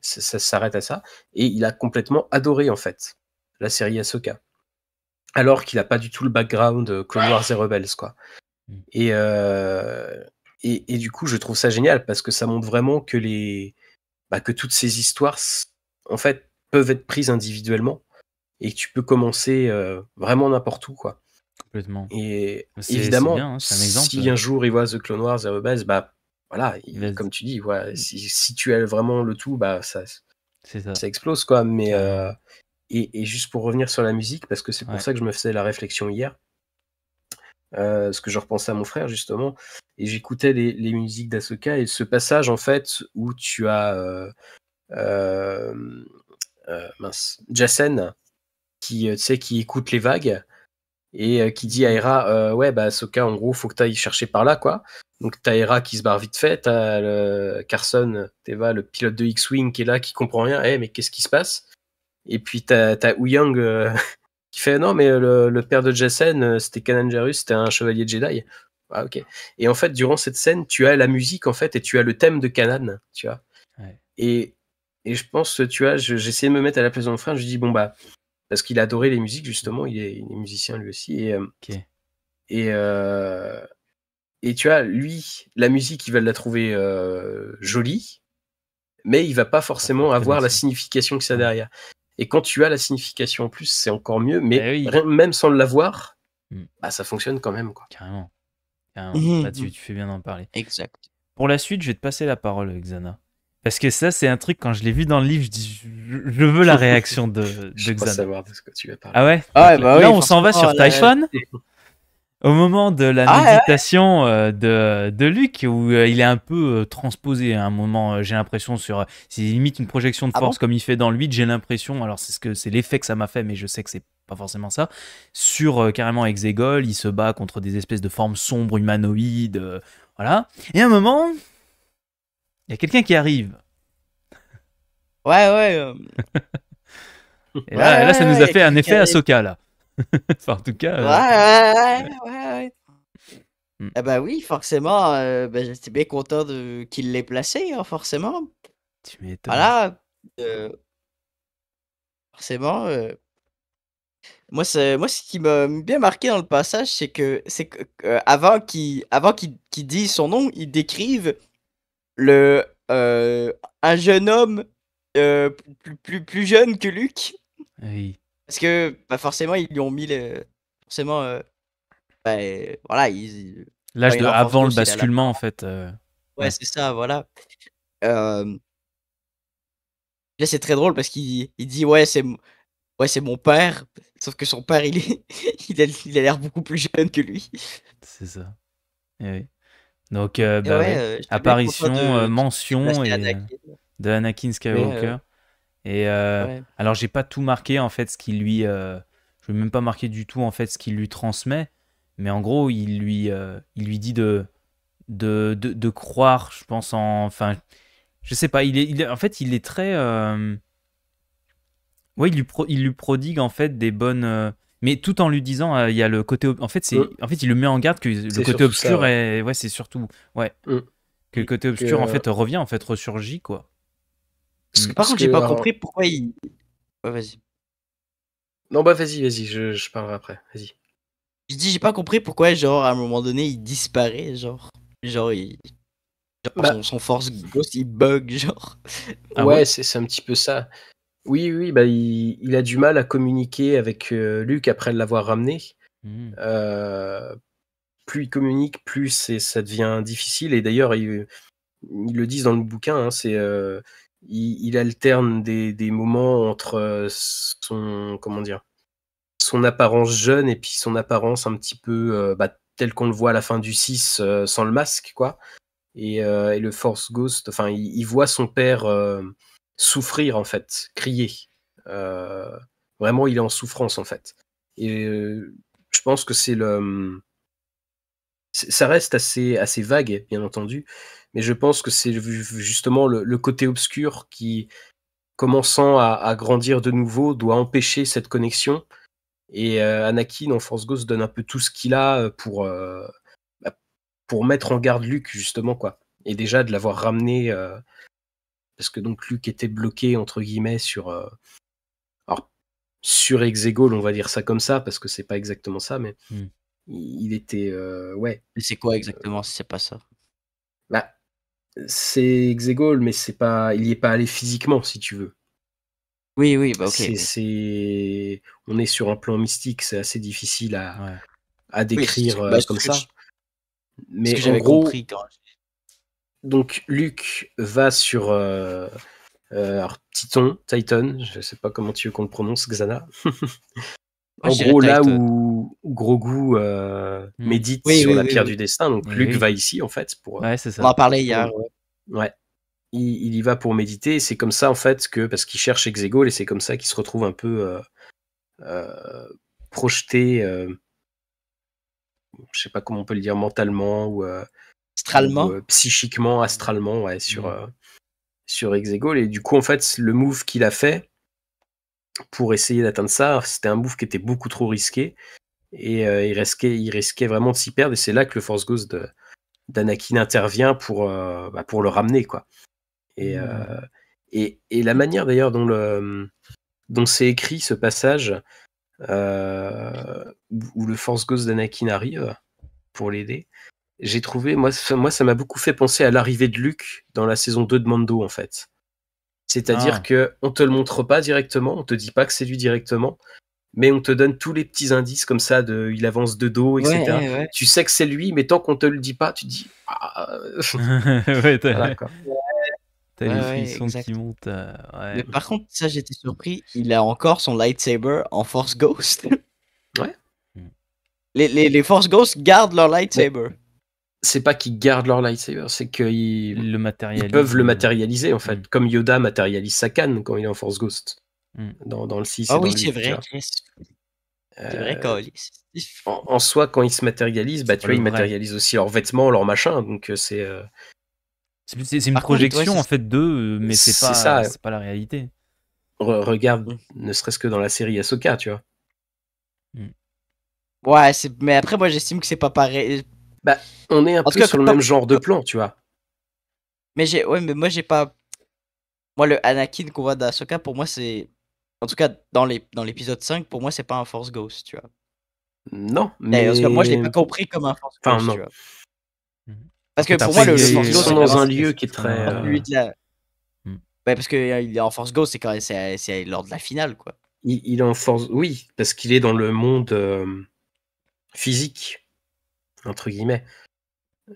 ça s'arrête à ça, et il a complètement adoré en fait la série Ahsoka. Alors qu'il n'a pas du tout le background euh, Clone Wars et Rebels, quoi. Mm. Euh, et, et, du coup, je trouve ça génial parce que ça montre vraiment que, les, bah, que toutes ces histoires, en fait, peuvent être prises individuellement et tu peux commencer euh, vraiment n'importe où, quoi. Complètement. Et évidemment, hein, un si un jour il voit The Clone Wars et Rebels, bah voilà, il, comme tu dis, voilà, si, tu as vraiment le tout, bah ça, ça. ça explose quoi. Mais et, juste pour revenir sur la musique, parce que c'est pour ça que je me faisais la réflexion hier, euh, ce que je repensais à mon frère justement, et j'écoutais les, musiques d'Asoka et ce passage en fait où tu as euh, euh, Jassen, qui qui écoute les vagues et qui dit à Hera ouais bah Asoka en gros faut que tu ailles chercher par là quoi. Donc t'as Hera qui se barre vite fait, t'as Carson Teva le pilote de X-wing qui est là qui comprend rien, eh, mais qu'est-ce qui se passe et puis, t'as as, Ouyang euh, qui fait Non, mais euh, le, père de Jason, euh, c'était Kanan Jarus, c'était un chevalier Jedi. Ah, ok. Et en fait, durant cette scène, tu as la musique, en fait, et tu as le thème de Kanan, tu vois. Et, et je pense, tu vois, j'essaie de me mettre à la place de mon frère, je dis Bon, bah, parce qu'il adorait les musiques, justement, il est, musicien lui aussi. Et, et, et tu vois, lui, la musique, il va la trouver jolie, mais il va pas forcément avoir la signification que ça derrière. Et quand tu as la signification en plus, c'est encore mieux. Mais bah même sans l'avoir, mm. bah, ça fonctionne quand même. Carrément. Mmh. tu, fais bien d'en parler. Exact. Pour la suite, je vais te passer la parole, Xana. Parce que ça, c'est un truc, quand je l'ai vu dans le livre, je dis, je veux la réaction de, je Xana. savoir de ce que tu vas parler. Ah ouais, ah bah Là, on s'en va sur Typhon. au moment de la ah, méditation euh, de, de, Luc, où euh, il est un peu euh, transposé à un moment, j'ai l'impression, sur. S'il limite une projection de ah force comme il fait dans le 8, j'ai l'impression, alors c'est ce que c'est l'effet que ça m'a fait, mais je sais que c'est pas forcément ça, sur carrément Exegol, il se bat contre des espèces de formes sombres, humanoïdes, voilà. Et à un moment, il y a quelqu'un qui arrive. Ouais, ouais. et là, ça nous a fait un effet à Ahsoka, là. en tout cas. Euh, ouais, ouais, ouais, ouais. Eh oui, forcément, ben, j'étais bien content de... qu'il l'ait placé, hein, forcément. Tu m'étonnes. Voilà. Euh, forcément. Moi, c'est moi, ce qui m'a bien marqué dans le passage, c'est que, c'est avant qu'il, avant qu'il, dise son nom, il décrive le, un jeune homme plus, plus, plus jeune que Luc. Oui. Parce que bah, forcément, ils lui ont mis les... forcément. Euh, bah, voilà, L'âge avant le basculement, en fait. Euh, ouais, c'est ça, voilà. Euh, là, c'est très drôle parce qu'il il dit Ouais, c'est. Ouais, mon père, sauf que son père, il, il a l'air beaucoup plus jeune que lui. C'est ça. Eh Donc, bah apparition, mention de Anakin Skywalker. Et euh, alors, j'ai pas tout marqué en fait ce qu'il lui. Euh, je vais même pas marquer du tout en fait ce qu'il lui transmet, mais en gros, il lui, euh, il lui dit de de, de, croire, je pense, en. Enfin, je sais pas, il est, en fait, il est très. Ouais, il lui, il lui prodigue en fait des bonnes. Mais tout en lui disant, il y a le côté. En fait, c'est, en fait, il le met en garde que le côté obscur ouais. est. Ouais, c'est surtout. Ouais. Que le côté obscur, en fait, revient, en fait, ressurgit, quoi. Parce que, par contre, j'ai pas compris pourquoi il. Ouais, vas-y. Non, bah vas-y, vas-y, je, je parlerai après. Vas-y. Je dis, j'ai pas compris pourquoi, genre, à un moment donné, il disparaît, genre. Genre, il. Bah son, force ghost, il bug, genre. Ah ouais, c'est un petit peu ça. Oui, oui, bah, il, a du mal à communiquer avec euh, Luc après l'avoir ramené. Mmh. Euh, plus il communique, plus ça devient difficile. Et d'ailleurs, ils, le disent dans le bouquin, hein, c'est. Euh, il, alterne des, moments entre euh, son comment dire son apparence jeune et puis son apparence un petit peu euh, bah, telle qu'on le voit à la fin du 6 euh, sans le masque quoi et, le Force Ghost enfin il, voit son père souffrir en fait crier vraiment il est en souffrance en fait et je pense que c'est le ça reste assez assez vague bien entendu mais je pense que c'est justement le, côté obscur qui, commençant à, grandir de nouveau, doit empêcher cette connexion. Et euh, Anakin en Force Ghost donne un peu tout ce qu'il a euh, pour, euh, bah, pour mettre en garde Luke, justement, quoi. Et déjà de l'avoir ramené, parce que donc Luke était bloqué, entre guillemets, sur. alors, sur Exegol, on va dire ça comme ça, parce que c'est pas exactement ça, mais hmm. il, était. ouais. c'est quoi exactement si c'est pas ça c'est Exegol, mais c'est pas, il n'y est pas allé physiquement, si tu veux. Oui, oui, bah ok. C'est, On est sur un plan mystique, c'est assez difficile à, décrire euh, bah, comme ça. Mais en gros, donc Luc va sur euh, euh Titon, Titan, je sais pas comment tu veux qu'on le prononce, Xana. en gros, là où Gros euh, hmm. médite sur la pierre du destin, donc Luc va ici en fait. Pour, euh, c'est ça. On en parlait hier. Ouais. Euh, il, y va pour méditer, c'est comme ça en fait que, parce qu'il cherche Exegol et c'est comme ça qu'il se retrouve un peu projeté, je sais pas comment on peut le dire, mentalement ou. Psychiquement, astralement, ouais, sur, hmm. sur Exegol. Et du coup, en fait, le move qu'il a fait, pour essayer d'atteindre ça. C'était un move qui était beaucoup trop risqué et euh, il, risquait, vraiment de s'y perdre. Et c'est là que le Force Ghost d'Anakin intervient pour, euh, bah, pour le ramener. quoi. Et, mmh. euh, la manière d'ailleurs dont, c'est écrit ce passage où le Force Ghost d'Anakin arrive pour l'aider, j'ai trouvé, moi, moi ça m'a beaucoup fait penser à l'arrivée de Luke dans la saison 2 de Mando en fait. C'est-à-dire ah. qu'on que on te le montre pas directement, on te dit pas que c'est lui directement, mais on te donne tous les petits indices comme ça de il avance de dos, etc. Tu sais que c'est lui, mais tant qu'on te le dit pas, tu te dis ah. par contre, ça j'étais surpris, il a encore son lightsaber en Force Ghost. ouais. Les, Force Ghost gardent leur lightsaber c'est pas qu'ils gardent leur lightsaber, c'est qu'ils peuvent le euh, matérialiser en fait, mm. comme Yoda matérialise sa canne quand il est en Force Ghost mm. dans, dans, le 6. Ah oui, c'est vrai. Euh, c'est vrai, en, soi, quand ils se matérialisent, bah, tu vois, ils matérialisent aussi leurs vêtements, leurs machins. Donc euh, c'est. C'est une projection en fait d'eux, mais c'est pas, ça. pas la réalité. regarde, mm. ne serait-ce que dans la série Ahsoka, tu vois. Ouais, mais après, moi j'estime que c'est pas pareil. Bah, on est un peu sur le même genre de plan, tu vois. Mais j'ai, ouais, mais moi j'ai pas. Moi, le Anakin qu'on voit d'Asoka, pour moi, c'est. En tout cas, dans, les... dans l'épisode 5, pour moi, c'est pas un Force Ghost, tu vois. Non, mais. Parce que moi, je l'ai pas compris comme un Force Ghost, Parce que pour moi, le, Force Ghost. sont dans un lieu qui est très. Hmm. Ouais, parce qu'il euh, est en Force Ghost, c'est quand c'est, lors de la finale, quoi. Il, est en Force. Oui, parce qu'il est dans le monde euh, physique entre guillemets.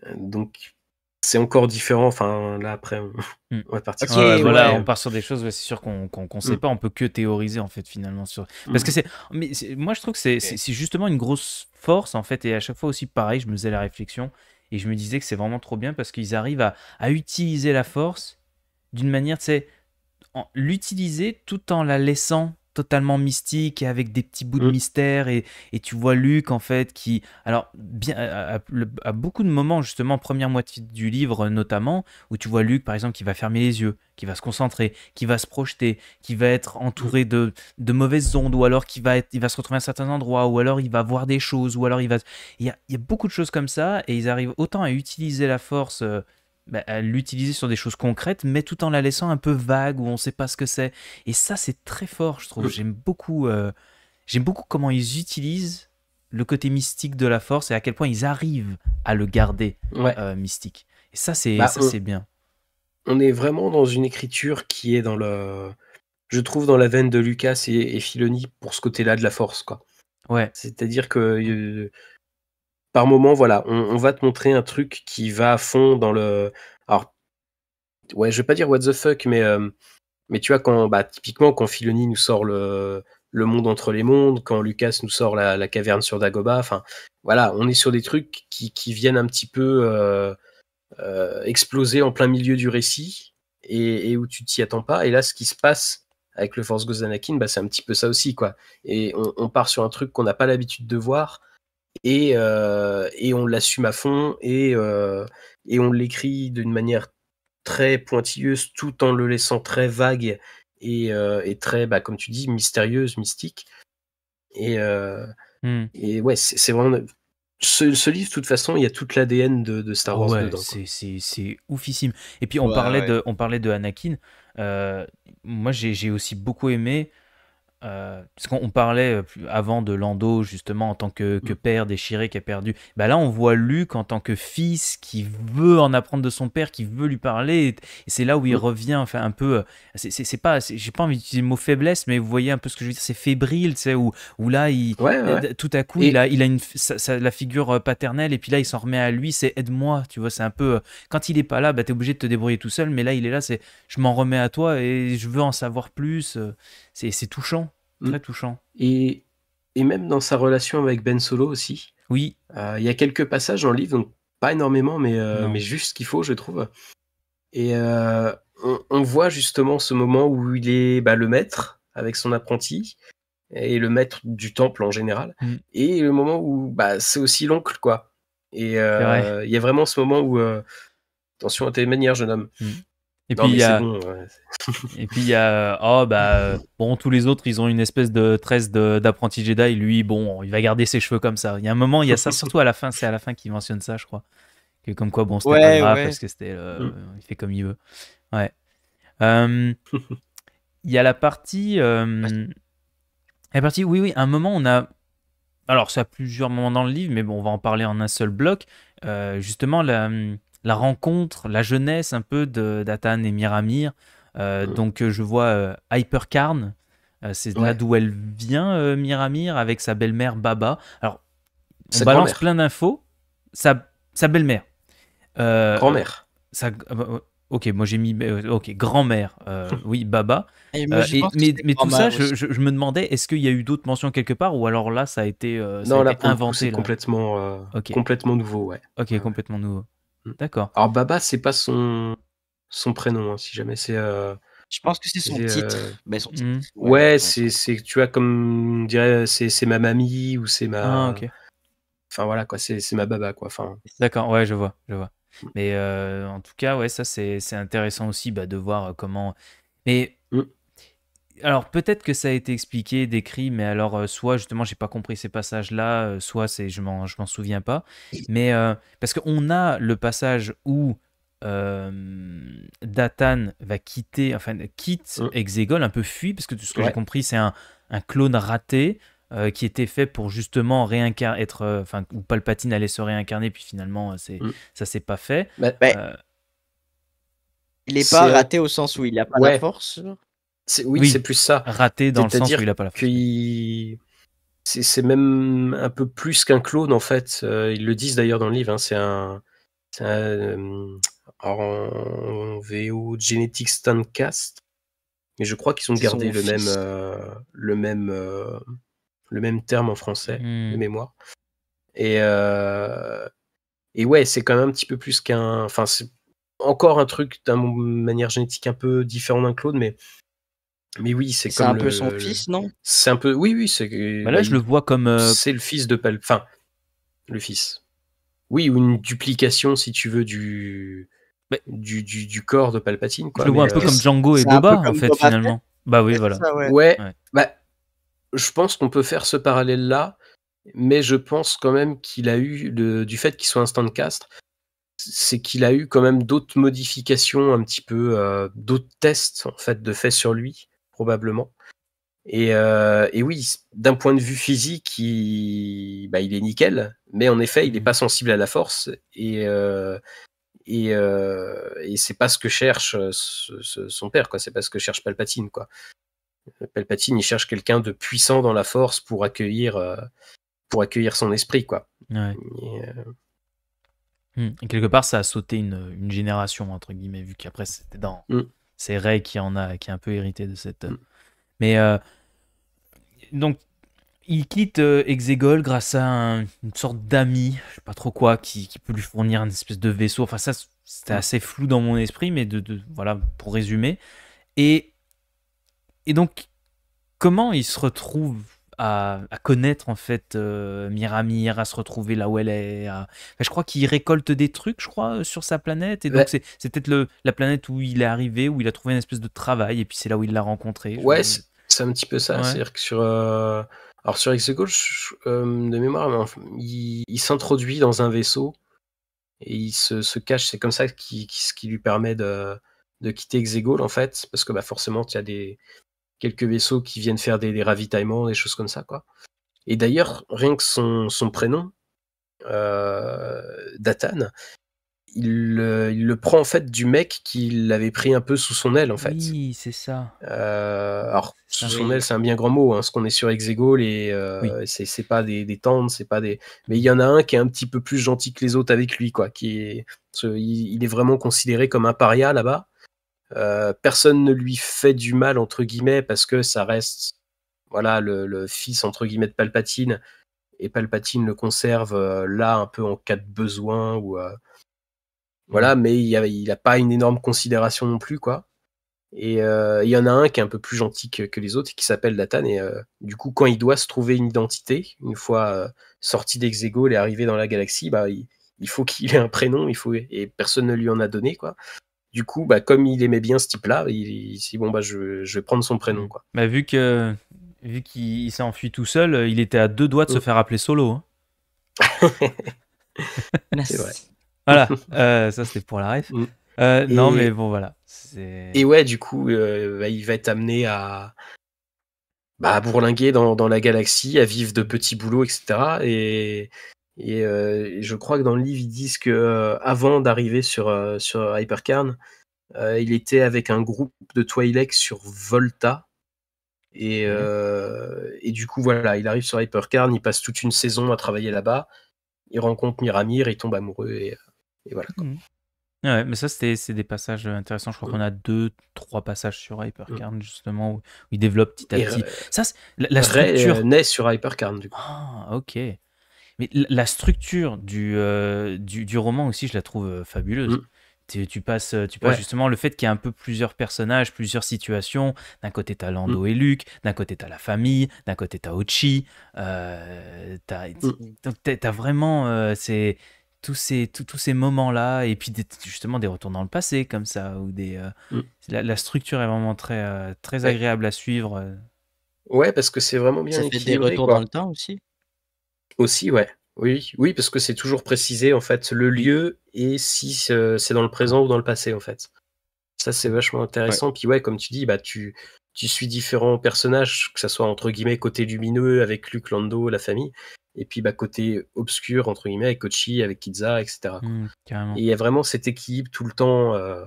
Euh, donc, c'est encore différent. Enfin, là, après, on, hmm. va partir sur... voilà, on part sur des choses, c'est sûr qu'on ne sait hmm. pas. On peut que théoriser, en fait, finalement. Sur... Hmm. Parce que c'est. Mais moi, je trouve que c'est justement une grosse force, en fait. Et à chaque fois aussi, pareil, je me faisais la réflexion. Et je me disais que c'est vraiment trop bien parce qu'ils arrivent à, à, utiliser la force d'une manière, tu sais, l'utiliser tout en la laissant totalement mystique et avec des petits bouts de mm. mystère et, et tu vois Luc en fait qui alors bien à, beaucoup de moments justement première moitié du livre notamment où tu vois Luc par exemple qui va fermer les yeux qui va se concentrer qui va se projeter qui va être entouré mm. de, de mauvaises ondes ou alors qui va être, il va se retrouver à certain endroit ou alors il va voir des choses ou alors il va il y a, beaucoup de choses comme ça et ils arrivent autant à utiliser la force euh, bah, à l'utiliser sur des choses concrètes, mais tout en la laissant un peu vague où on ne sait pas ce que c'est. Et ça, c'est très fort, je trouve. J'aime beaucoup, euh, j'aime beaucoup comment ils utilisent le côté mystique de la force et à quel point ils arrivent à le garder euh, mystique. Et ça, c'est bah, c'est bien. On est vraiment dans une écriture qui est dans le, je trouve, dans la veine de Lucas et, et pour ce côté-là de la force, quoi. Ouais. C'est-à-dire que euh, par moment, voilà, on, va te montrer un truc qui va à fond dans le. Alors, ouais, je vais pas dire what the fuck, mais, euh, mais tu vois, quand, bah, typiquement, quand Filoni nous sort le, monde entre les mondes, quand Lucas nous sort la, caverne sur Dagoba, enfin, voilà, on est sur des trucs qui, viennent un petit peu euh, euh, exploser en plein milieu du récit et, où tu t'y attends pas. Et là, ce qui se passe avec le Force Ghost d'Anakin, bah, c'est un petit peu ça aussi, quoi. Et on part sur un truc qu'on n'a pas l'habitude de voir euh, et, on l'assume à fond euh, et, on l'écrit d'une manière très pointilleuse tout en le laissant très vague et, euh, très, bah, comme tu dis, mystérieuse, mystique. Et, hmm. ouais, c'est vraiment ce, ce, livre, de toute façon, il y a toute l'ADN de, Star Wars C'est oufissime. Et puis on, parlait De, on parlait de Anakin. moi, j'ai aussi beaucoup aimé euh, parce qu'on parlait euh, avant de Lando justement en tant que, mm. père déchiré qui a perdu, bah là on voit Luc en tant que fils qui veut en apprendre de son père, qui veut lui parler, et c'est là où il mm. revient, enfin un peu, euh, c'est pas, j'ai pas envie d'utiliser le mot faiblesse, mais vous voyez un peu ce que je veux dire, c'est fébrile, tu où, où là tout à coup il a, il a la figure paternelle et puis là il s'en remet à lui, c'est aide-moi, tu vois, c'est un peu, quand il est pas là, bah t'es obligé de te débrouiller tout seul, mais là il est là, c'est je m'en remets à toi et je veux en savoir plus c'est touchant, mm. très touchant. Et, même dans sa relation avec Ben Solo aussi. Oui. Euh, il y a quelques passages en livre, donc pas énormément, mais, euh, mais juste ce qu'il faut, je trouve. Et euh, on, voit justement ce moment où il est bah, le maître avec son apprenti et le maître du temple en général, mm. et le moment où bah, c'est aussi l'oncle, quoi. Et il y a vraiment ce moment où, attention à tes manières, jeune homme, mm. Et puis il y a. Bon, et puis il y a. Oh, bah. Bon, tous les autres, ils ont une espèce de tresse d'apprenti Jedi. Lui, bon, il va garder ses cheveux comme ça. Il y a un moment, il y a ça, surtout à la fin. C'est à la fin qu'il mentionne ça, je crois. Que comme quoi, bon, c'était pas grave parce que c'était. Euh, mm. Il fait comme il veut. Ouais. Euh, il y a la partie. Euh, la partie. Oui, oui, un moment, on a. Alors, ça a plusieurs moments dans le livre, mais bon, on va en parler en un seul bloc. justement, la la rencontre, la jeunesse un peu d'Atan et Miramir. Euh, donc euh, je vois euh, Hypercarn, c'est là d'où elle vient, Miramir, avec sa belle-mère Baba. Alors, on balance plein d'infos. Sa, sa belle-mère. grand-mère. Bah, ok, moi j'ai mis bah, ok grand-mère, oui Baba. mais, tout ça, je, me demandais est-ce qu'il y a eu d'autres mentions quelque part ou alors là ça a été, euh, non, inventé complètement complètement nouveau ouais. Ok, complètement nouveau. Mm. D'accord. Alors Baba, c'est pas son son prénom, hein, si jamais c'est. Euh, je pense que c'est son, euh, ben, mm. titre. Ouais, c'est tu vois comme on dirait c'est ma mamie ou c'est ma. Ah, ok. Enfin voilà quoi, c'est ma baba quoi. Enfin. D'accord, ouais, je vois, je vois. Mm. Mais euh, en tout cas, ouais, ça c'est intéressant aussi bah, de voir comment. Mais alors peut-être que ça a été expliqué, décrit, mais alors euh, soit justement j'ai pas compris ces passages-là, euh, soit c'est je m'en je m'en souviens pas. Mais euh, parce qu'on a le passage où Datan va quitter, enfin quitte mmh. Exegol, un peu fuit, parce que tout ce que j'ai compris c'est un, clone raté qui était fait pour justement réincarner, être, enfin Palpatine allait se réincarner, puis finalement c'est mmh. ça s'est pas fait. Bah, bah, il est, pas raté au sens où il a pas la force oui, c'est plus ça. Raté dans le sens où il a pas la C'est même un peu plus qu'un clone en fait. Euh, ils le disent d'ailleurs dans le livre. Hein, c'est un, euh, en VO Genetic Standcast. Mais je crois qu'ils ont gardé le même, euh, le, même, le même terme en français, Le hmm. mémoire. Et, et ouais, c'est quand même un petit peu plus qu'un. Enfin, c'est encore un truc d'une manière génétique un peu différent d'un clone, mais mais oui, c'est comme un peu son fils, non C'est un peu, oui, oui, c'est. là, je le vois comme. Euh, c'est le fils de Palpatine. enfin, le fils. Oui, ou une duplication, si tu veux, du du, corps de Palpatine. Je le vois un peu euh, comme Django et Boba, en fait, finalement. Bah oui, voilà. ouais. Bah, je pense qu'on peut faire ce parallèle-là mais je pense quand même qu'il a eu, du fait qu'il soit un stand stand-castre, c'est qu'il a eu quand même d'autres modifications, un petit peu, euh, d'autres tests en fait de faits sur lui, probablement. Euh, et, oui, d'un point de vue physique, il, bah, il, est nickel, mais en effet, il n'est mhm. pas sensible à la force. Et, euh, et, euh, c'est pas ce que cherche euh, son père, quoi. C'est pas ce que cherche Palpatine, quoi. Palpatine, il cherche quelqu'un de puissant dans la force pour accueillir, son esprit, quoi. Hmm. quelque part, ça a sauté une, génération, entre guillemets, vu qu'après, c'était dans. Hmm c'est Ray qui en a, qui est un peu hérité de cette. Euh, mm. Mais euh, donc, il quitte euh, Exegol grâce à une sorte d'ami, je sais pas trop quoi, qui, peut lui fournir une espèce de vaisseau. Enfin, ça, c'était mm. assez flou dans mon esprit, mais de voilà, pour résumer. Et, et donc, comment il se retrouve à, connaître en fait euh, Miramir, à se retrouver là où elle est. je crois qu'il récolte des trucs, je crois, euh, sur sa planète. Et c'est peut-être la planète où il est arrivé, où il a trouvé une espèce de travail, et puis c'est là où il l'a rencontré. Ouais, c'est un petit peu ça. C'est-à-dire que sur, euh, alors sur Exegol de mémoire, il, s'introduit dans un vaisseau et il se, cache. C'est comme ça qui, ce qui lui permet de, de quitter Exegol en fait, parce que bah, forcément, il y a des, quelques vaisseaux qui viennent faire des, ravitaillements, des choses comme ça, quoi. Et d'ailleurs, rien que son, prénom, euh, Datan, il, le prend en fait du mec qui l'avait pris un peu sous son aile en fait. Oui, c'est ça. Euh, alors, sous son aile, c'est un bien grand mot, hein, parce qu'on est sur Exegol et euh, c'est pas des, des c'est pas des. Mais il y en a un qui est un petit peu plus gentil que les autres avec lui, quoi. Qui il est vraiment considéré comme un paria là-bas. Euh, personne ne lui fait du mal, entre guillemets, parce que ça reste voilà, le, fils, entre guillemets, de Palpatine. Et Palpatine le conserve euh, là un peu en cas de besoin. Ou, euh, voilà, mais il n'a a pas une énorme considération non plus. quoi. Et il y en a un qui est un peu plus gentil que, les autres, qui s'appelle Datan. Et du coup, quand il doit se trouver une identité, une fois sorti d'Exegol et arrivé dans la galaxie, bah, il, faut qu'il ait un prénom, il faut, et personne ne lui en a donné. quoi du coup, bah, comme il aimait bien ce type-là, il, s'est bon, bah, je, vais prendre son prénom. Quoi. Bah, vu que vu qu'il s'est enfui tout seul, il était à deux doigts de se mm. faire appeler Solo. Hein. Voilà, euh, ça c'était pour la ref. Mm. Euh, non, mais bon, voilà. Et ouais, du coup, euh, bah, il va être amené à, bah, bourlinguer dans, dans, la galaxie, à vivre de petits boulots, etc. Et, et euh, je crois que dans le livre, ils disent que euh, avant d'arriver sur, euh, sur Hypercarn, il était avec un groupe de Twi'lek sur Volta. Et, mmh. et, du coup, voilà, il arrive sur Hypercarn, il passe toute une saison à travailler là-bas. Il rencontre Miramir, il tombe amoureux et, voilà. Mmh. Ah mais ça, c'est des passages intéressants. Je crois mmh. qu'on a deux, trois passages sur Hypercarn, justement, où, il développe petit à petit. la, structure. naît sur Hypercarn, du coup. Ah, ok. Mais la structure euh, du, du, roman aussi, je la trouve euh, fabuleuse. Mm. Tu, passes, euh, tu justement le fait qu'il y a un peu plusieurs personnages, plusieurs situations. D'un côté, as Lando mm. et Luke, d'un côté, tu as la famille, d'un côté, as Ochi. Euh, as mm. vraiment c'est tous ces, tous ces moments-là, et puis justement des retours dans le passé, comme ça. Ou des, la, structure est vraiment très, très agréable à suivre. Ouais, parce que c'est vraiment bien. Ça fait des retours dans le temps aussi aussi, ouais. Oui, oui, parce que c'est toujours précisé en fait le lieu et si euh, c'est dans le présent ou dans le passé en fait. Ça c'est vachement intéressant. Puis ouais, comme tu dis, bah tu tu suis différents personnages, que ce soit entre guillemets côté lumineux avec Luke Lando, la famille, et puis bah côté obscur entre guillemets avec Kochi, avec Kidza, etc. Mmh, et il y a vraiment cet équilibre tout le temps euh,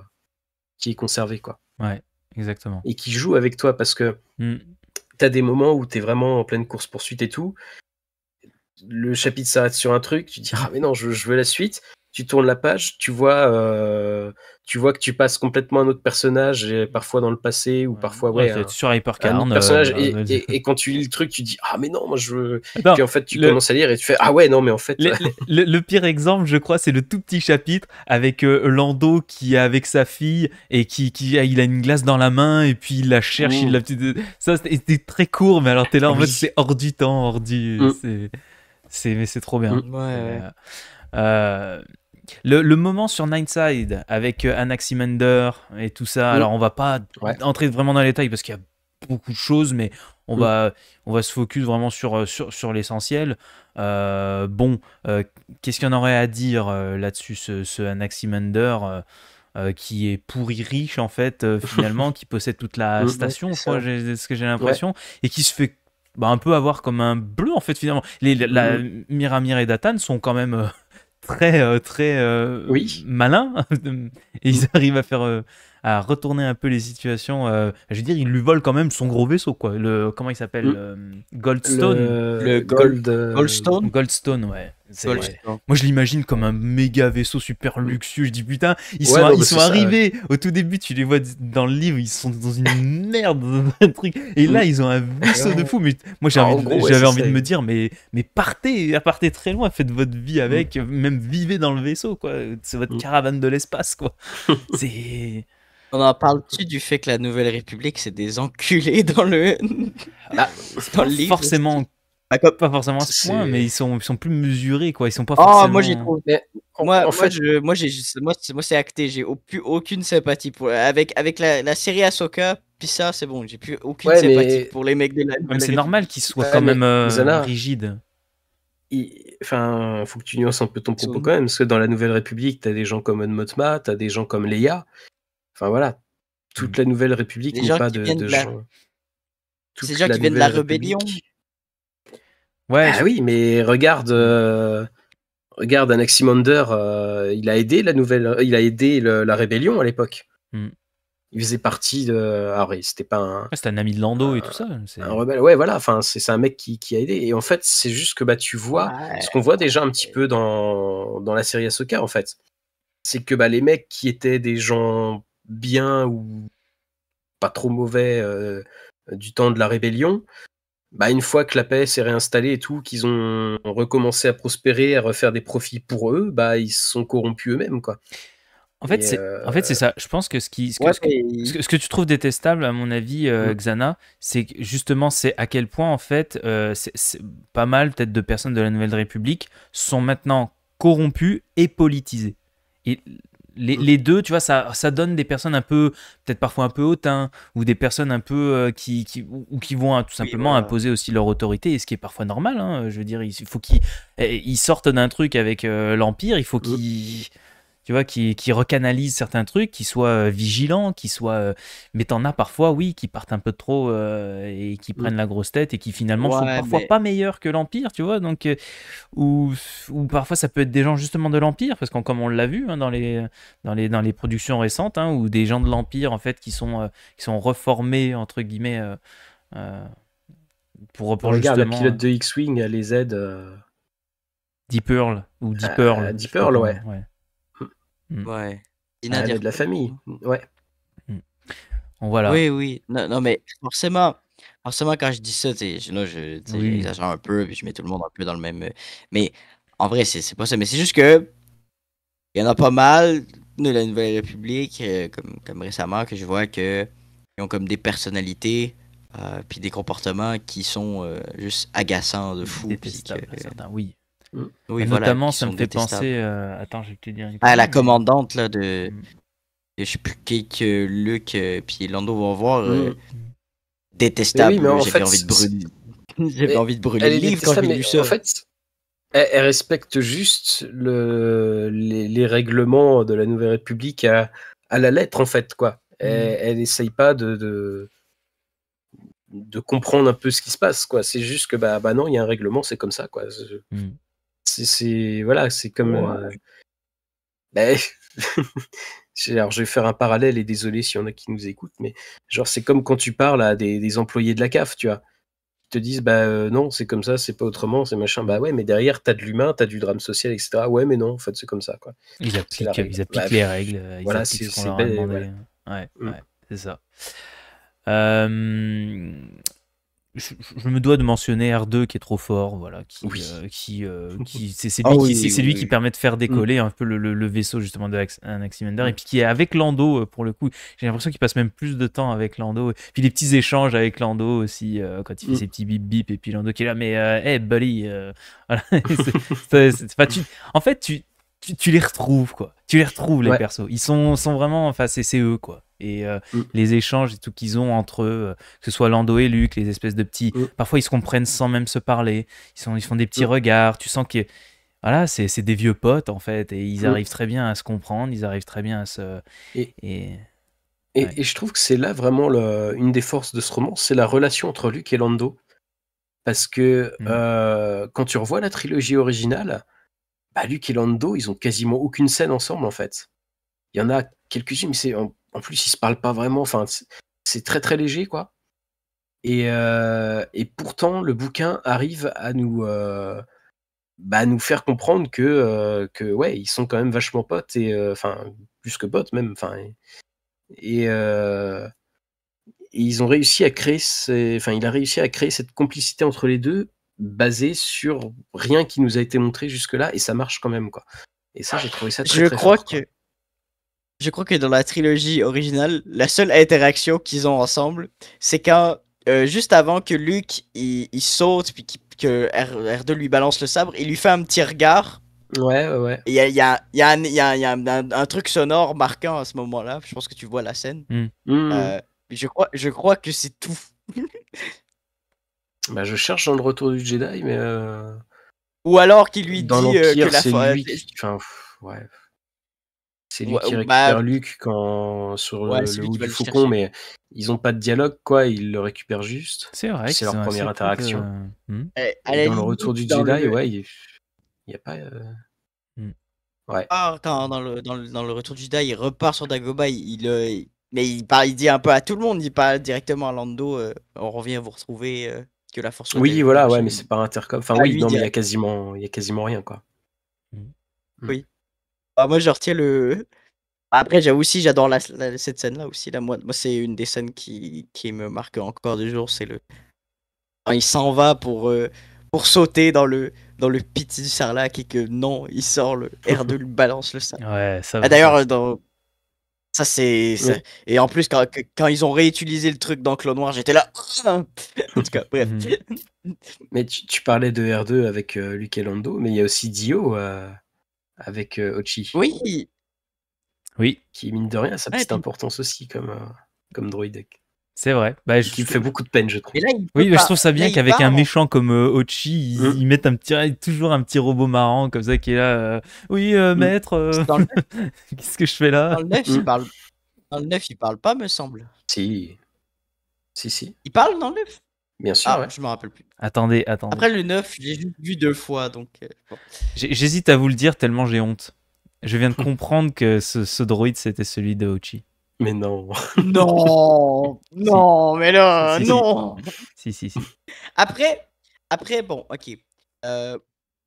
qui est conservé quoi. Ouais, exactement. Et qui joue avec toi parce que mmh. tu as des moments où tu es vraiment en pleine course poursuite et tout, le chapitre s'arrête sur un truc, tu dis ah mais non, je, veux la suite. Tu tournes la page, tu vois, euh, tu vois que tu passes complètement à un autre personnage, et euh, parfois dans le passé ou parfois ouais, sur Hypercarn, euh, personnage. et, quand tu lis le truc, tu dis ah mais non, moi je veux. et Puis en fait, tu commences à lire et tu fais ah ouais non mais en fait. Le, pire exemple, je crois, c'est le tout petit chapitre avec Lando qui est avec sa fille et qui, ah, il a une glace dans la main et puis il la cherche, il mm. la ça c'était très court, mais alors t'es là en mode c'est hors du temps, hors du. Mm. C'est mais c'est trop bien. Mmh. Euh, euh, le, moment sur nine Side avec euh, Anaximander et tout ça. Mmh. Alors on va pas entrer vraiment dans les détails parce qu'il y a beaucoup de choses, mais on mmh. va on va se focus vraiment sur sur, l'essentiel. bon, qu'est-ce qu'on aurait à dire là-dessus ce, Anaximander qui est pourri riche en fait finalement, qui possède toute la station, ce que j'ai l'impression, et qui se fait bah, un peu avoir comme un bleu en fait finalement. Les, la, mm. Miramir et Datan sont quand même euh, très euh, très euh, malins et ils arrivent à faire à retourner un peu les situations. Euh, je veux dire, il lui vole quand même son gros vaisseau, quoi. Le, comment il s'appelle euh, Goldstone. Le, Gold, euh, Goldstone Goldstone, ouais. Moi, je l'imagine comme un méga vaisseau super mm. luxueux. Je dis putain, ils sont, ils sont arrivés au tout début. Tu les vois dans le livre, ils sont dans une merde, un truc. Et là, ils ont un vaisseau de fou. Mais moi, j'avais ah, envie, de, me dire, mais, mais partez, partez très loin, faites votre vie avec, mm. même vivez dans le vaisseau, quoi. C'est votre mm. caravane de l'espace, quoi. C'est on en parle-tu du fait que la Nouvelle République, c'est des enculés dans le, bah, Forcément, bah, pas forcément à ce point, mais ils sont, ils sont plus mesurés, quoi. Ils sont pas ah, forcément... moi, j'ai Moi, en moi, moi, moi, moi c'est acté. J'ai au, plus aucune sympathie pour. Avec, avec la, série Ahsoka, puis ça, c'est bon. J'ai plus aucune sympathie pour les mecs de la. C'est normal qu'ils soient quand même euh, rigides. Il... Enfin, faut que tu nuances un peu ton propos quand même, parce que dans la Nouvelle République, t'as des gens comme Unmotma, tu t'as des gens comme Leia, Enfin voilà, toute mmh. la Nouvelle République n'est pas de, de, la... gens. Hein. gens qui viennent de la rébellion. Ouais, ah oui, mais regarde, euh, regarde Anaximander, euh, il a aidé la nouvelle, euh, il a aidé la rébellion à l'époque. Mmh. Il faisait partie de. Alors, ah c'était pas un. c'était un ami de Lando et tout ça. Un rebelle, ouais, voilà. Enfin, c'est un mec qui, a aidé. Et en fait, c'est juste que bah tu vois ce qu'on voit déjà un petit peu dans, la série Ahsoka en fait, c'est que bah les mecs qui étaient des gens bien ou pas trop mauvais euh, du temps de la rébellion, bah, une fois que la paix s'est réinstallée et tout, qu'ils ont recommencé à prospérer, à refaire des profits pour eux, bah, ils se sont corrompus eux-mêmes. quoi. En fait, c'est euh, en fait, ça. Je pense que ce, qui, ce, que, tu trouves détestable, à mon avis, euh, mm. Xana, c'est justement c'est à quel point, en fait, pas mal peut-être de personnes de la Nouvelle République sont maintenant corrompues et politisées. Et les, deux, tu vois, ça, donne des personnes un peu, peut-être parfois un peu hautains, ou des personnes un peu euh, qui, ou qui vont hein, tout simplement imposer aussi leur autorité, et ce qui est parfois normal. Hein, je veux dire, il faut qu'ils eh, sortent d'un truc avec euh, l'Empire, il faut qu'ils tu vois, qui, qui recanalise certains trucs, qui soit euh, vigilant, qui soit... Euh, mais t'en as parfois, oui, qui partent un peu trop euh, et qui mmh. prennent la grosse tête et qui finalement sont parfois pas meilleurs que l'Empire, tu vois. Donc, ou, ou, parfois ça peut être des gens justement de l'Empire, parce qu'on comme on l'a vu hein, dans, les, dans, les, dans les productions récentes, hein, ou des gens de l'Empire en fait qui sont, qui sont reformés, entre guillemets, pour, pour Regarde, justement. pilote de X-Wing, les Z Deep Earl. ou Deep Earl, Deep ouais. ouais. Mm. Ouais. Il ah, a de la famille. Ouais. Mm. Voilà. Oui, oui. Non, mais forcément, forcément, quand je dis ça, je, j'exagère un peu, puis je mets tout le monde un peu dans le même. Euh, mais en vrai, c'est pas ça. Mais c'est juste que. Il y en a pas mal de la Nouvelle République, euh, comme, comme récemment, que je vois que. Ils ont comme des personnalités, euh, puis des comportements qui sont juste agaçants de fou. oui. Oui, notamment, ça me fait penser. Euh, attends, je vais te dire une À ah, la commandante là, mm. de. Je sais plus qui que euh, Luc euh, puis Lando vont voir. Mm. Détestable. Eh oui, envie de brûler. J'avais envie de brûler le livre quand En fait, elle, respecte juste le... les, règlements de la Nouvelle République à, la lettre, en fait, quoi. Mm. Elle n'essaye pas de... de comprendre un peu ce qui se passe quoi c'est juste que bah, bah non il y a un règlement c'est comme ça quoi c'est voilà, c'est comme. Euh, ben, alors je vais faire un parallèle et désolé s'il y en a qui nous écoutent, mais genre c'est comme quand tu parles à des, employés de la CAF, tu vois. Ils te disent bah euh, non, c'est comme ça, c'est pas autrement, c'est machin. Bah ouais, mais derrière t'as de l'humain, t'as du drame social, etc. Ouais, mais non, en fait c'est comme ça quoi. Ils appliquent, ils appliquent les règles. Euh, voilà, c'est mm. c'est ça je, me dois de mentionner R2 qui est trop fort, voilà, qui, euh, euh, qui, c'est ah lui, qui, permet de faire décoller mm. un peu le, vaisseau justement de et mm. puis qui est avec Lando euh, pour le coup. J'ai l'impression qu'il passe même plus de temps avec Lando, et puis les petits échanges avec Lando aussi quand il fait mm. ses petits bip bip, et puis Lando qui est là, mais hey buddy, en fait tu tu, les retrouves, quoi. Tu les retrouves, les persos. Ils sont, sont vraiment, enfin, c'est eux, quoi. Et euh, mm. les échanges et tout qu'ils ont entre eux, euh, que ce soit Lando et Luc, les espèces de petits. Mm. Parfois, ils se comprennent sans même se parler. Ils, sont, ils font des petits mm. regards. Tu sens que. Voilà, c'est des vieux potes, en fait. Et ils arrivent très bien à se comprendre. Ils arrivent très bien à se. Et... et... je trouve que c'est là vraiment une des forces de ce roman, c'est la relation entre Luc et Lando. Parce que euh, quand tu revois la trilogie originale, bah, Luke et Lando, ils ont quasiment aucune scène ensemble en fait. Il y en a quelques-unes, mais c'est en, plus ils se parlent pas vraiment. Enfin, c'est très très léger quoi. Et, euh, et, pourtant, le bouquin arrive à nous, euh, bah, nous faire comprendre que, euh, que ouais, ils sont quand même vachement potes et enfin plus que potes même. Enfin et, ils ont réussi à créer, enfin il a réussi à créer cette complicité entre les deux basé sur rien qui nous a été montré jusque-là et ça marche quand même quoi. Et ça, j'ai trouvé ça très, Je crois que je crois que dans la trilogie originale, la seule interaction qu'ils ont ensemble, c'est quand euh, juste avant que Luke il, saute puis que R, 2 lui balance le sabre, il lui fait un petit regard. Ouais, ouais, Il y a, y a, y a, un, y a un, truc sonore marquant à ce moment-là. Je pense que tu vois la scène. Hmm. Hmm. Euh, je crois, je crois que c'est tout. Bah, je cherche dans le retour du Jedi, mais. Euh, ou alors qu'il lui dit euh, que la lui ouais. C'est lui qui récupère bah, Luke quand sur le, du faucon, mais ils n'ont pas de dialogue, quoi. Ils le récupèrent juste. C'est vrai. C'est leur première interaction. Euh, hmm. eh, dans le retour du Jedi, ouais, il n'y a pas. Hmm. Ouais. Ah, dans, le, dans, le, retour du Jedi, il repart sur Dagobah, il, mais il, parle, dit un peu à tout le monde, il parle directement à Lando. on revient vous retrouver que la force. Oui, voilà, ouais, mais c'est pas intercom. Enfin, ah, oui, non, mais il y a quasiment, il y a quasiment rien, quoi. Mm. Mm. Oui. Bah, moi, je retiens le. Après, j'avoue aussi, j'adore cette scène-là aussi. Là, moi, moi c'est une des scènes qui, qui me marque encore du jour. C'est le. il s'en va pour, euh, pour sauter dans le, dans le pit du sarlac et que non, il sort le R2, le balance le sarlac. Ouais, ça ah, D'ailleurs, euh, dans ça, c'est. Et en plus, quand, ils ont réutilisé le truc dans Clone Noir, j'étais là. en tout cas, bref. Mmh mais tu, parlais de R2 avec euh, Luke Lando, mais il y a aussi Dio euh, avec euh, Ochi. Oui! Oui. Qui, mine de rien, a sa petite importance aussi comme, comme c'est vrai. Bah, fait beaucoup de peine, je trouve. oui, mais je trouve ça bien qu'avec un méchant comme euh, Ochi, ils, hein. mettent un petit, toujours un petit robot marrant comme ça qui est là. Euh, oui, euh, mm. maître, qu'est-ce que je fais là Dans le, 9, il mm. parle... dans le 9, il parle pas, me semble. Si. Si, si. Il parle dans le 9 Bien sûr. Ah, ouais. Je me rappelle plus. Attendez, attendez. Après le 9, j'ai vu deux fois, donc. J'hésite à vous le dire tellement j'ai honte. Je viens de comprendre que ce, ce droïde, c'était celui de Ochi. Mais non. Non, non, mais là, non. Si. si, si, Après, après, bon, ok. Euh,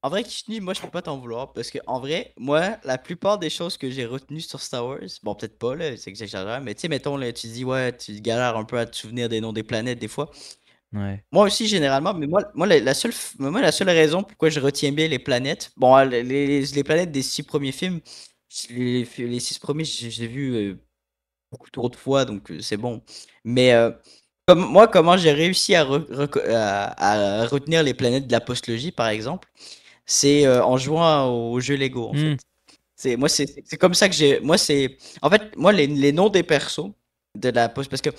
en vrai, Kishni, moi, je peux pas t'en vouloir parce que, en vrai, moi, la plupart des choses que j'ai retenues sur Star Wars, bon, peut-être pas, là, c'est exagéré, mais tu sais, mettons, là, tu dis, ouais, tu galères un peu à te souvenir des noms des planètes des fois. Ouais. Moi aussi, généralement, mais moi, moi, la, seule, moi, la seule raison pourquoi je retiens bien les planètes, bon, ah, les, planètes des six premiers films, les, six premiers, j'ai vu euh, beaucoup trop de fois, donc c'est bon. Mais comme moi, comment j'ai réussi à, à, retenir les planètes de la postlogie, par exemple, c'est en jouant au jeu Lego, en fait. Mmh. C'est moi, c'est comme ça que j'ai. Moi, c'est en fait moi les, les, noms des persos de la post parce que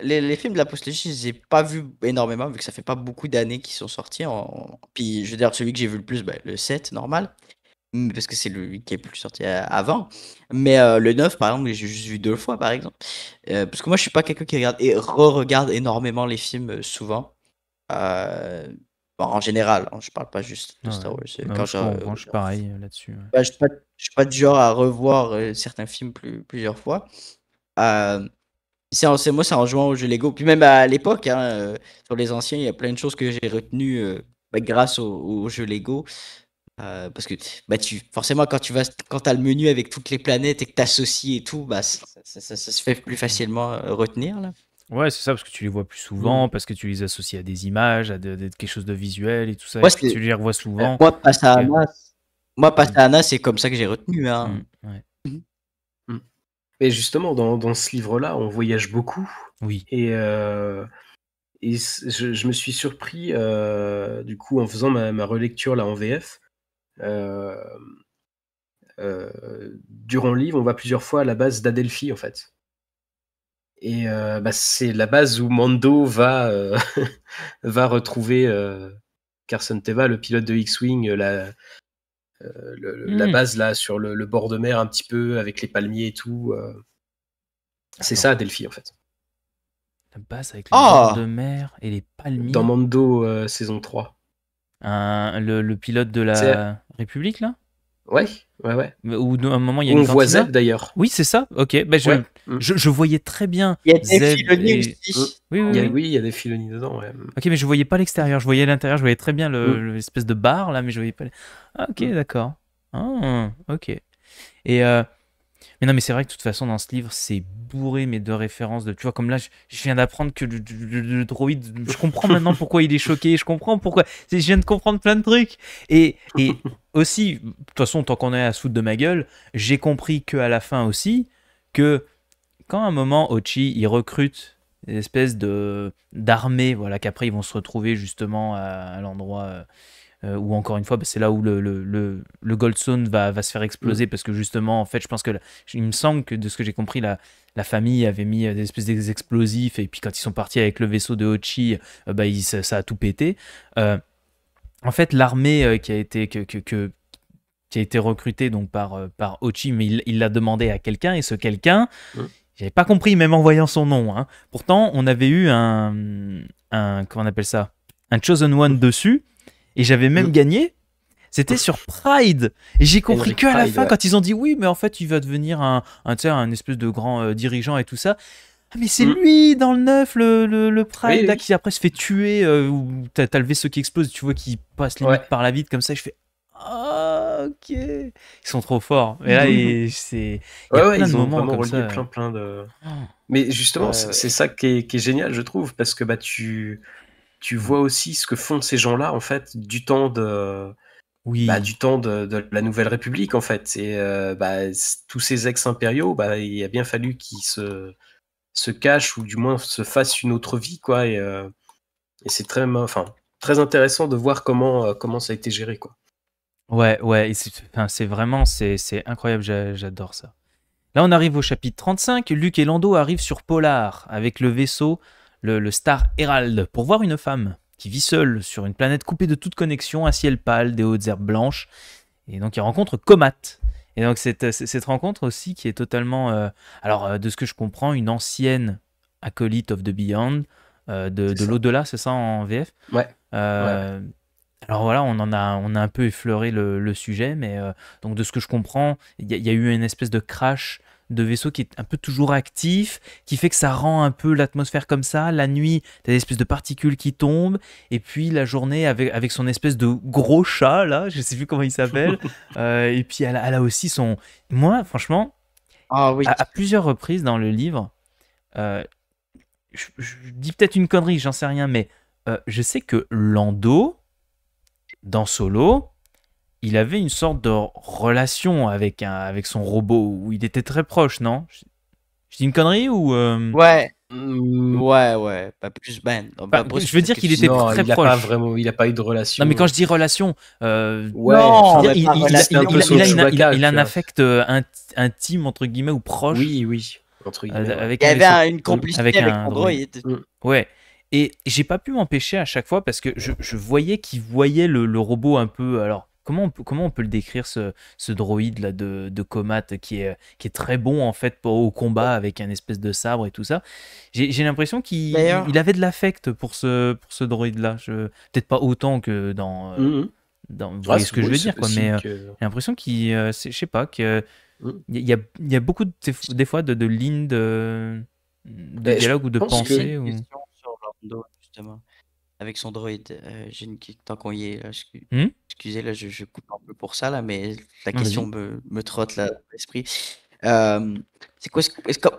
les, films de la postlogie, je les pas vu énormément vu que ça fait pas beaucoup d'années qu'ils sont sortis. En... Puis je veux dire celui que j'ai vu le plus, bah, le 7 normal. Mmh, parce que c'est lui qui est plus sorti euh, avant. Mais euh, le 9, par exemple, j'ai juste vu deux fois, par exemple. Euh, parce que moi, je suis pas quelqu'un qui regarde et re-regarde énormément les films souvent. en général, hein, je parle pas juste de Star Wars. je, suis pareil là-dessus. Bah, je pas, du genre à revoir certains films plusieurs fois. c'est moi, c'est en jouant aux jeux Lego. Puis même à l'époque, hein, sur les anciens, il y a plein de choses que j'ai retenues bah, grâce au aux jeux Lego. Euh, parce que bah, tu, forcément, quand tu vas, quand as le menu avec toutes les planètes et que tu associes et tout, bah, ça, se fait plus facilement euh, retenir. Là. Ouais, c'est ça, parce que tu les vois plus souvent, parce que tu les associes à des images, à quelque chose de visuel et tout ça. tu les revois souvent. Euh, moi, passe à c'est comme ça que j'ai retenu. et hein. mmh, mmh. mmh. justement, dans, dans ce livre-là, on voyage beaucoup. Oui. Et. Et je, me suis surpris, du coup, en faisant ma, ma, relecture là en VF, euh, euh, durant le livre, on va plusieurs fois à la base d'Adelphi, en fait. Et euh, bah, c'est la base où Mando va, va retrouver Carson Teva, le pilote de X-Wing, la, la hmm. base là sur le, bord de mer un petit peu avec les palmiers et tout. C'est ça Adelphi en fait. La base avec le ah bord de mer et les palmiers. Dans Mando saison 3 le, le, pilote de la République, là Ouais, ouais, ouais. Ou un moment, il y a une. On d'ailleurs. Oui, c'est ça. Ok. Ben, mm. je, je, voyais très bien. Il y a des filonies aussi. Mm. Oui, oui, il y a, des filonies dedans. Ouais. Ok, mais je voyais pas l'extérieur. Je voyais l'intérieur. Je voyais très bien mm. l'espèce le, de bar là, mais je voyais pas. Ah, ok, d'accord. Ah, ok. Et euh, mais non, mais c'est vrai que de toute façon, dans ce livre, c'est bourré mais de références. De, tu vois, comme là, je, viens d'apprendre que le, droïde. Je comprends maintenant pourquoi il est choqué. Je comprends pourquoi. Je viens de comprendre plein de trucs. Et, et aussi, de toute façon, tant qu'on est à se de ma gueule, j'ai compris qu'à la fin aussi, que quand à un moment, Ochi, il recrute une espèce de d'armée, voilà, qu'après ils vont se retrouver justement à, l'endroit. Euh, euh, ou encore une fois, bah, c'est là où le, le, le, Gold va, va, se faire exploser, mm. parce que justement, en fait, je pense que, il me semble que de ce que j'ai compris, la, la famille avait mis euh, des espèces d'explosifs, et puis quand ils sont partis avec le vaisseau de Hochi, euh, bah, ça, a tout pété. en fait, l'armée qui a été... que, que, qui a été recrutée donc par, par Ochi, mais il l'a demandé à quelqu'un, et ce quelqu'un, mmh. j'avais pas compris même en voyant son nom. Hein. Pourtant, on avait eu un, un, comment on appelle ça, un Chosen One mm. dessus, et j'avais même gagné. C'était sur Pride. Et j'ai compris que à la fin, quand ils ont dit oui, mais en fait, il va devenir un, un, espèce de grand euh, dirigeant et tout ça. Ah, mais c'est mm. lui dans le neuf, le, le, Pride, là, qui après se fait tuer, euh, ou t'as as le vaisseau qui explose, tu vois, qui passe limite par la vide comme ça. Et je fais ah, ok. Ils sont trop forts. Et là, mm. c'est. Ouais, ouais, ils ont plein, plein de. Oh. Mais justement, euh, c'est ça qui est, qui est, génial, je trouve, parce que bah, tu, tu vois aussi ce que font ces gens-là, en fait, du temps de. Oui. Bah, du temps de, la Nouvelle République, en fait. Et euh, bah, tous ces ex-impériaux, bah, il a bien fallu qu'ils se, se cachent ou du moins se fassent une autre vie, quoi. Et, euh, c'est très, enfin, très intéressant de voir comment, euh, comment ça a été géré, quoi. Ouais, ouais, c'est vraiment c'est incroyable, j'adore ça. Là, on arrive au chapitre 35. Luc et Lando arrivent sur Polar avec le vaisseau le, Star Herald, pour voir une femme qui vit seule sur une planète coupée de toute connexion, à ciel pâle, des hautes herbes blanches. Et donc il rencontre Comat. Et donc cette, cette rencontre aussi qui est totalement, euh, alors euh, de ce que je comprends, une ancienne acolyte of the Beyond, euh, de, l'au-delà, c'est ça en VF ouais. Alors voilà, on en a, on a un peu effleuré le, sujet, mais donc de ce que je comprends, il y, a eu une espèce de crash de vaisseau qui est un peu toujours actif, qui fait que ça rend un peu l'atmosphère comme ça. La nuit, t'as des espèces de particules qui tombent, et puis la journée avec, son espèce de gros chat, là, je sais plus comment il s'appelle, euh, et puis elle, a aussi son... Moi, franchement, ah à, plusieurs reprises dans le livre, euh, je, dis peut-être une connerie, j'en sais rien, mais euh, je sais que Lando, dans Solo, il avait une sorte de relation avec, un, avec son robot où il était très proche, non je, dis une connerie ou. Euh, ouais. Mm. ouais, ouais, pas plus Ben. je veux dire qu'il était non, très il a proche. Pas vraiment, il n'a pas eu de relation. Non, mais quand je dis relation, euh, il, a un affect euh, intime, entre guillemets, ou proche. Oui, oui. Entre guillemets, avec, il avait une complicité avec, un mm. Ouais. Et j'ai pas pu m'empêcher à chaque fois parce que je, je voyais qu'il voyait le, le, robot un peu. Alors, comment on peut, comment on peut le décrire ce, ce droïde là de, de qui est, qui est très bon en fait au combat avec un espèce de sabre et tout ça. J'ai l'impression qu'il il avait de l'affect pour ce, pour ce droïde là. Peut-être pas autant que dans. Euh, mm, mm. dans vous voyez ce que je veux dire quoi, mais euh, j'ai l'impression qu'il, euh, je sais pas, que mm. il y, a, y, a, beaucoup de, des fois de, de lignes de, ben, dialogue ou de pensée. Sur justement avec son droïde. Euh, j'ai une... Tant qu'on y est, hmm? excusez, là, je, coupe un peu pour ça, là, mais la question me, trotte là, l'esprit. c'est quoi,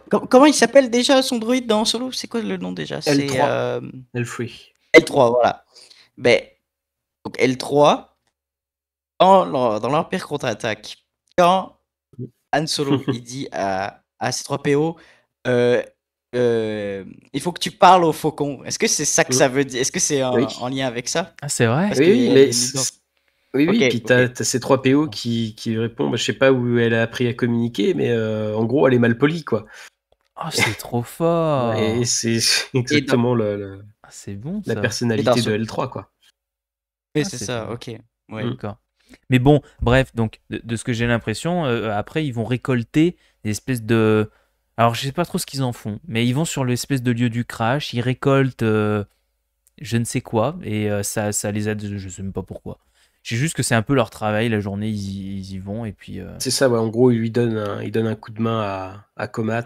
comment il s'appelle déjà son droïde dans Solo C'est quoi le nom déjà L3. L3. L3, voilà. Mais, ben, donc L3, en, dans l'Empire contre-attaque, quand Han Solo il dit à, à C3PO euh, il faut que tu parles au faucon. Est-ce que c'est ça que ça veut dire Est-ce que c'est en, lien avec ça Ah, c'est vrai. oui, oui, mais puis t'as ces trois PO qui, qui répondent, je sais pas où elle a appris à communiquer, mais euh, en gros, elle est mal polie, quoi. Oh, c'est trop fort Et c'est exactement le, ah, bon, la personnalité de L3, quoi. Oui, ah, c'est ça, ok. Ouais. Mm. Mais bon, bref, donc, de, ce que j'ai l'impression, euh, après, ils vont récolter des espèces de alors, je sais pas trop ce qu'ils en font, mais ils vont sur l'espèce de lieu du crash, ils récoltent euh, je ne sais quoi, et euh, ça, ça les aide, je sais même pas pourquoi. C'est juste que c'est un peu leur travail, la journée, ils y, vont, et puis. Euh, c'est ça, en gros, ils lui donnent un, donne un coup de main à, Comat.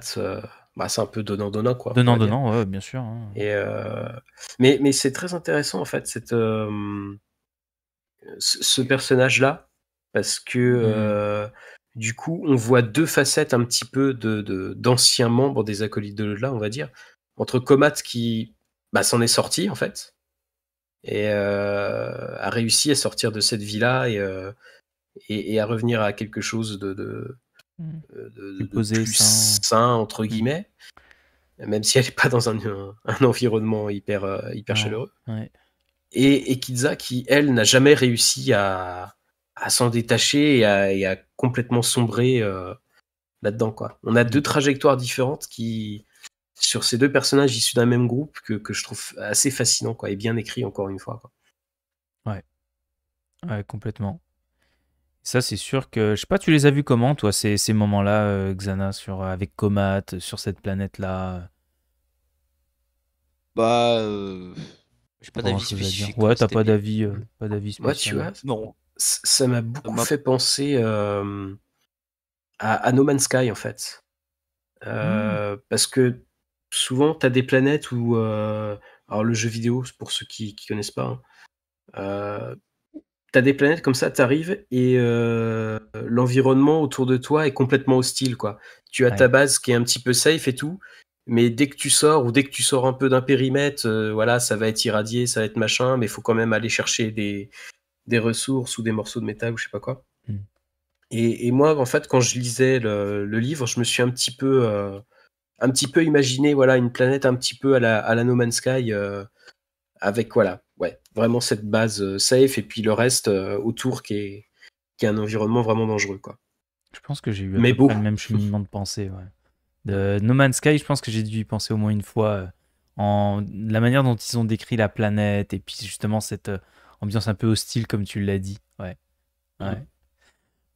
Bah, c'est un peu donnant-donnant, quoi. Donnant-donnant, ouais, bien sûr. Hein. Et, mais mais c'est très intéressant, en fait, cette, ce personnage-là, parce que. Mmh. Du coup, on voit deux facettes un petit peu d'anciens de, d'anciens membres des acolytes de lau on va dire. Entre Komat qui bah, s'en est sorti, en fait, et euh, a réussi à sortir de cette vie-là et, euh, à revenir à quelque chose de, mm. plus sain, entre mm. guillemets, même si elle n'est pas dans un, environnement hyper, euh, hyper chaleureux. Et, et qui, elle, n'a jamais réussi à, à s'en détacher et à, complètement sombrer euh, là-dedans. Quoi. On a deux trajectoires différentes qui, sur ces deux personnages issus d'un même groupe, que, que, je trouve assez fascinant quoi, et bien écrit encore une fois. Quoi. Ouais. complètement. Ça, c'est sûr que. Je sais pas, tu les as vus comment, toi, ces, ces moments-là, euh, Xana, sur, euh, avec Comat, sur cette planète-là Bah. je J'ai pas d'avis spécifique. Ouais, t'as pas d'avis, pas d'avis spécifique. Ouais, tu vois. Non, ça m'a beaucoup fait penser à, No Man's Sky en fait. Euh, mmh. Parce que souvent, tu as des planètes où. Euh, alors, le jeu vidéo, pour ceux qui ne connaissent pas, hein, euh, t'as tu as des planètes comme ça, tu arrives et l'environnement autour de toi est complètement hostile. quoi. Tu as ta base qui est un petit peu safe et tout, mais dès que tu sors ou dès que tu sors un peu d'un périmètre, voilà, ça va être irradié, ça va être machin, mais il faut quand même aller chercher des, des ressources ou des morceaux de métal ou je sais pas quoi. Hmm. Et, moi, en fait, quand je lisais le, livre, je me suis un petit peu, euh, un petit peu imaginé, voilà, une planète un petit peu à la, à No Man's Sky, euh, avec voilà, ouais, vraiment cette base euh, safe et puis le reste autour qui est, qui est un environnement vraiment dangereux, quoi. Je pense que j'ai eu Mais le même cheminement de pensée. De no Man's Sky, je pense que j'ai dû y penser au moins une fois en la manière dont ils ont décrit la planète et puis justement cette ambiance un peu hostile, comme tu l'as dit. Ouais. ouais. Là,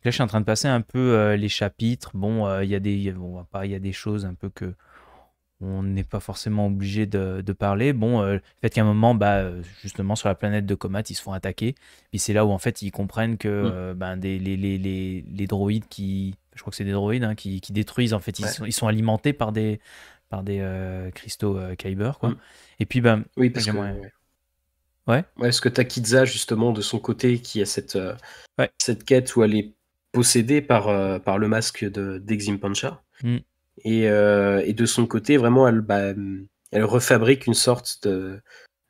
je suis en train de passer un peu euh, les chapitres. Bon, euh, il y, a des, bon, il y a des choses un peu que on n'est pas forcément obligé de, de, parler. Bon, euh, le fait qu'à un moment, bah, justement, sur la planète de Comat, ils se font attaquer. Puis c'est là où, en fait, ils comprennent que mm. ben, des, les, les, les, droïdes qui. Je crois que c'est des droïdes hein, qui, détruisent, en fait, ils, sont, alimentés par des, par des cristaux Kyber quoi. Mm. Et puis ben oui parce que, Ouais. Est-ce que Takiza justement, de son côté, qui a cette, euh, cette quête où elle est possédée par, euh, par le masque d'Exim de, Pancha, mm. euh, et, de son côté, vraiment, elle, bah, elle refabrique une sorte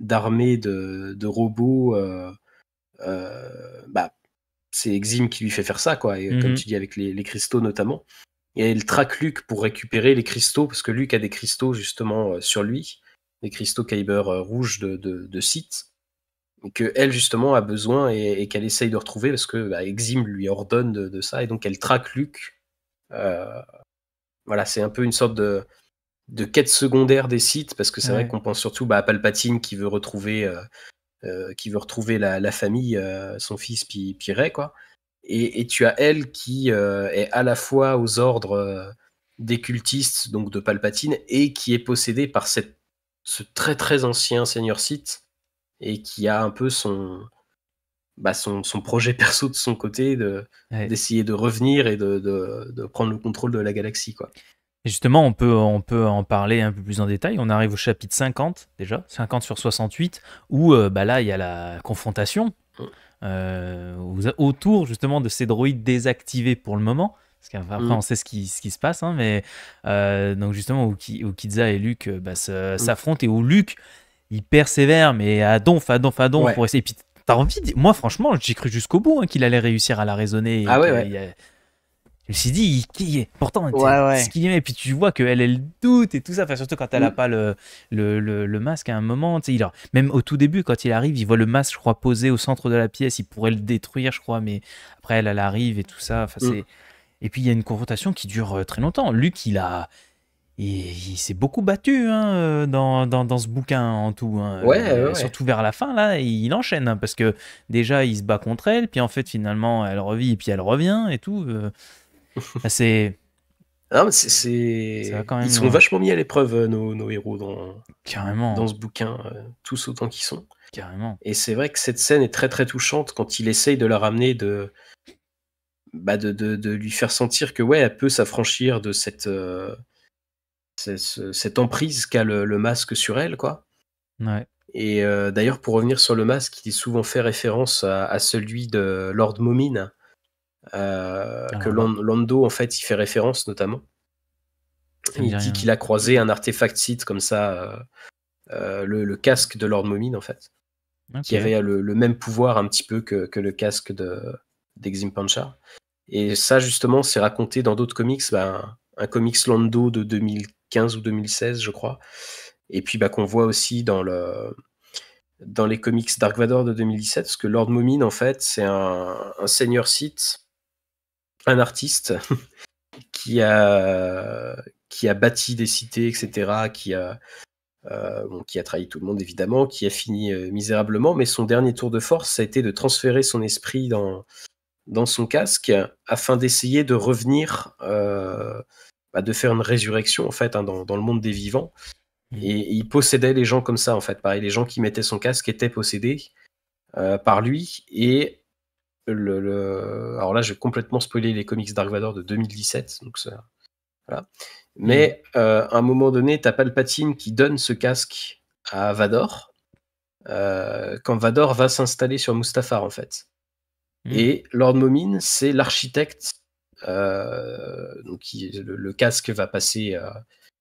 d'armée de, de, robots. Bah, c'est Exim qui lui fait faire ça, quoi, comme mm-hmm. tu dis, avec les, cristaux notamment et elle traque Luke pour récupérer les cristaux, parce que Luke a des cristaux justement sur lui, des cristaux Kyber rouges de, de, que euh, elle justement a besoin et, qu'elle essaye de retrouver parce que bah, Exim lui ordonne de, ça et donc elle traque Luc. Euh, voilà, c'est un peu une sorte de, quête secondaire des sites parce que c'est vrai qu'on pense surtout bah, à Palpatine qui veut retrouver, euh, qui veut retrouver la, famille, son fils, puis, quoi. Et, tu as elle qui est à la fois aux ordres des cultistes, donc de Palpatine, et qui est possédée par ce très très ancien seigneur Sith et qui a un peu son, bah, son, projet perso de son côté de d'essayer de revenir et de, prendre le contrôle de la galaxie quoi. Et justement, on peut, on peut en parler un peu plus en détail. On arrive au chapitre 50 déjà, 50 sur 68, où euh, bah là il y a la confrontation mm. euh, autour justement de ces droïdes désactivés pour le moment. Parce qu'après, mm. on sait ce qui, ce qui se passe, hein, mais euh, donc justement, où, où Kidza et Luke bah, mm. s'affrontent et où Luke il persévère, mais à donf, à donf, à donf. Pour essayer. Et puis, t'as envie. Moi, franchement, j'ai cru jusqu'au bout hein, qu'il allait réussir à la raisonner. Ah ouais, ouais. Je me suis dit, il est Pourtant, ouais, ce qu'il aimait. Et puis, tu vois qu'elle, elle doute et tout ça. Enfin, surtout quand elle n'a mm. pas le le, masque à un moment. Il Même au tout début, quand il arrive, il voit le masque, je crois, posé au centre de la pièce. Il pourrait le détruire, je crois. Mais après, elle, arrive et tout ça. Enfin, mm. Et puis, il y a une confrontation qui dure euh, très longtemps. Luc, il a il, s'est beaucoup battu hein, euh, dans, dans, ce bouquin en tout. Hein. Euh, surtout vers la fin, là, il enchaîne hein, parce que déjà il se bat contre elle, puis en fait finalement elle revit, puis elle revient et tout. Euh. Bah, c'est. Non, c'est. Ils sont vachement mis à l'épreuve, nos, nos, héros, dans, Carrément. dans ce bouquin, tous autant qu'ils sont. Carrément. Et c'est vrai que cette scène est très très touchante quand il essaye de la ramener de. Bah de, de, lui faire sentir que ouais, elle peut s'affranchir de cette, cette emprise qu'a le, masque sur elle, quoi. Ouais. Et euh, d'ailleurs, pour revenir sur le masque, il est souvent fait référence à, celui de Lord Momin, euh, que ah. Lando, en fait, il fait référence notamment. Il dit qu'il a croisé un artefact site comme ça, euh, le, casque de Lord Momin, en fait, qui avait le, même pouvoir un petit peu que, le casque d'Exim de, Et ça, justement, c'est raconté dans d'autres comics. Ben, un comics Lando de 2000 2015 ou 2016, je crois. Et puis bah, qu'on voit aussi dans, le, dans les comics Dark Vador de 2017, parce que Lord Momin, en fait, c'est un, un seigneur site, un artiste qui, a, qui a bâti des cités, etc., qui a, euh, qui a trahi tout le monde évidemment, qui a fini euh, misérablement, mais son dernier tour de force, ça a été de transférer son esprit dans, dans son casque afin d'essayer de revenir euh, bah, de faire une résurrection en fait hein, dans, le monde des vivants. Mmh. Et, il possédait les gens comme ça en fait. Pareil, les gens qui mettaient son casque étaient possédés euh, par lui. Et le, alors là, je vais complètement spoiler les comics Dark Vador de 2017. Donc ça, Mais mmh. euh, à un moment donné, t'as Palpatine qui donne ce casque à Vador euh, quand Vador va s'installer sur Mustafar en fait. Mmh. Et Lord Momin, c'est l'architecte euh, donc, le, casque va passer euh,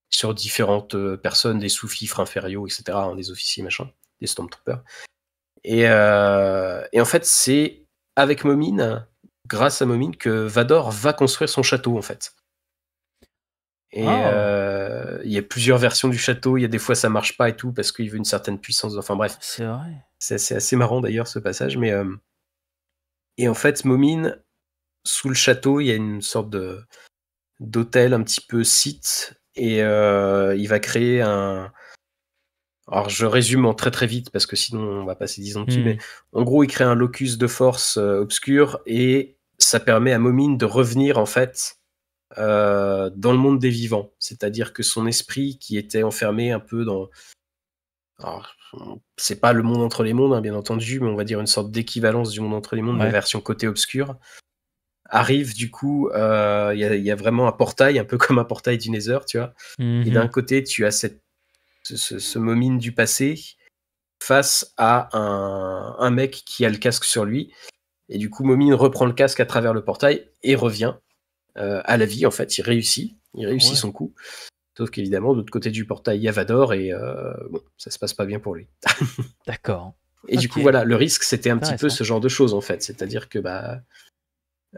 sur différentes euh, personnes, des sous-fifres inférieurs etc., hein, des officiers, machin, des stormtroopers. Et, et en fait, c'est avec Momine, grâce à Momine, que Vador va construire son château, en fait. Et ah. il y a plusieurs versions du château, il y a des fois ça marche pas et tout, parce qu'il veut une certaine puissance, enfin bref. C'est vrai. C'est assez, marrant d'ailleurs ce passage, mais... Et en fait, Momine sous le château, il y a une sorte de d'hôtel un petit peu site et euh, il va créer un. Alors je résume en très très vite parce que sinon on va passer dix ans dessus, hmm. mais en gros il crée un locus de force obscure euh, obscur et ça permet à Momine de revenir en fait euh, dans le monde des vivants. C'est-à-dire que son esprit qui était enfermé un peu dans. c'est pas le monde entre les mondes, hein, bien entendu, mais on va dire une sorte d'équivalence du monde entre les mondes, la mais version côté obscur arrive du coup, euh, il y, a vraiment un portail, un peu comme un portail du Nether, tu vois. Et mhm. d'un côté, tu as cette, ce, ce momine du passé face à un, mec qui a le casque sur lui. Et du coup, Momine reprend le casque à travers le portail et revient euh, à la vie, en fait. Il réussit, il réussit son coup. Sauf qu'évidemment, de l'autre côté du portail, il y a Vador et euh, bon, ça se passe pas bien pour lui. D'accord. et du coup, voilà, le risque, c'était un petit peu ce genre de choses, en fait. C'est-à-dire que bah,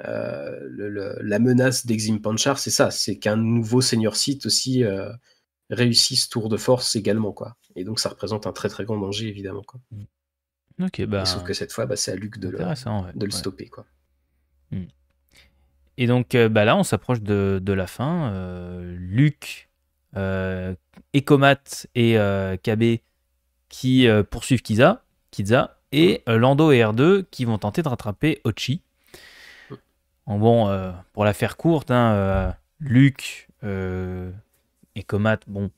euh, la menace d'Exim Panchar, c'est ça, c'est qu'un nouveau seigneur site aussi euh, réussisse tour de force également, quoi. Et donc ça représente un très très grand danger, évidemment, quoi. Mm. Bah, sauf que cette fois, bah, c'est à Luke de le, de le stopper, quoi. Mm. Et donc euh, bah là, on s'approche de, la fin. Luke Ecomat et KB qui poursuivent Kiza, Kiza et mm. Lando et R2 qui vont tenter de rattraper Ochi bon, euh, pour la faire courte, hein, euh, Luke euh, et Comat, bon,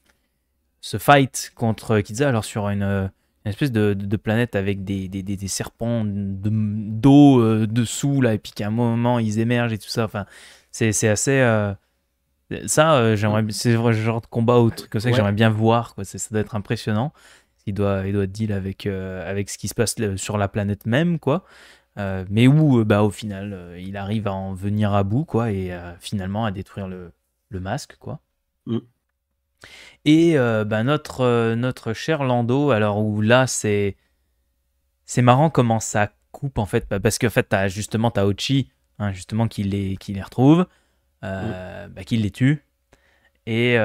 se fight contre Kidza, alors sur une, espèce de, planète avec des, des, des, serpents d'eau dessous, là, et puis qu'à un moment, ils émergent et tout ça. Enfin, c'est assez. ça, j'aimerais, mm. c'est le genre de combat ou truc comme ça que j'aimerais bien voir. Quoi. Ça doit être impressionnant. Il doit, il doit deal avec, avec ce qui se passe sur la planète même, quoi. Euh, mais où euh, bah, au final euh, il arrive à en venir à bout quoi et finalement à détruire le, masque quoi. Mm. Et bah, notre, notre cher Lando, alors où là c'est c'est marrant comment ça coupe en fait parce que en fait as, justement t'as Ochi hein, justement qui les qui les retrouve, mm. bah, qui les tue et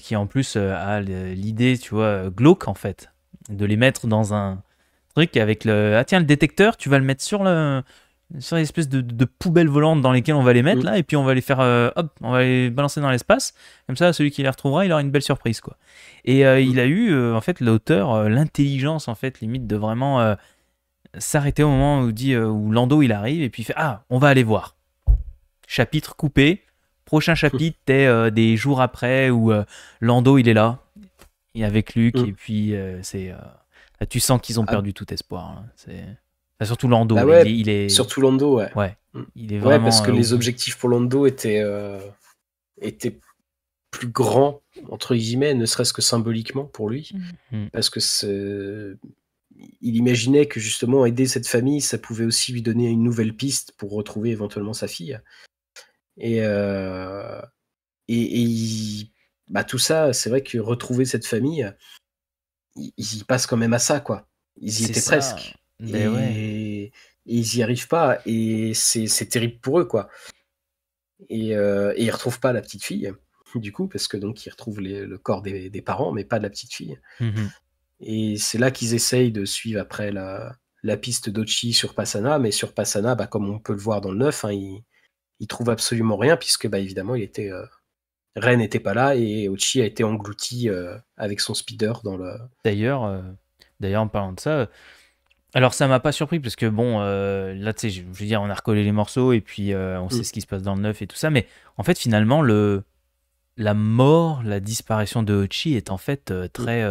qui en plus a l'idée tu vois glauque en fait de les mettre dans un avec le. Ah tiens, le détecteur, tu vas le mettre sur le sur espèce de, de poubelle volante dans lesquelles on va les mettre mm. là et puis on va les faire euh, hop on va les balancer dans l'espace comme ça celui qui les retrouvera il aura une belle surprise quoi et euh, il mm. a eu euh, en fait l'auteur l'intelligence en fait limite de vraiment s'arrêter au moment où dit où Lando il arrive et puis il fait ah on va aller voir chapitre coupé prochain chapitre t'es des jours après où Lando il est là et avec Luc, mm. et puis c'est ah, tu sens qu'ils ont ah. perdu tout espoir. Hein. C'est surtout Lando. Bah il, est surtout Lando, ouais. Mm. il est vraiment, parce que euh, les objectifs pour Lando étaient euh, étaient plus grands entre guillemets, ne serait-ce que symboliquement pour lui, mm. Mm. parce que c'est il imaginait que justement aider cette famille, ça pouvait aussi lui donner une nouvelle piste pour retrouver éventuellement sa fille. Et, euh, et, bah, tout ça, c'est vrai que retrouver cette famille, ils, y passent quand même à ça, quoi. Ils y étaient presque. Ben et, ils y arrivent pas. Et c'est terrible pour eux, quoi. Et, euh, et ils retrouvent pas la petite fille, du coup, parce que donc ils retrouvent le corps des, parents, mais pas de la petite fille. Mm-hmm. Et c'est là qu'ils essayent de suivre après la, piste d'Ochi sur Passana, mais sur Passana, bah, comme on peut le voir dans le 9, ils hein, il, il trouve absolument rien, puisque bah, évidemment il était euh, Ren n'était pas là et Ochi a été englouti euh, avec son speeder dans le. D'ailleurs, euh, d'ailleurs en parlant de ça, euh, alors ça m'a pas surpris parce que bon, là tu sais, je, veux dire, on a recollé les morceaux et puis on sait mm. ce qui se passe dans le neuf et tout ça, mais en fait finalement le la mort, la disparition de Ochi est en fait mm. très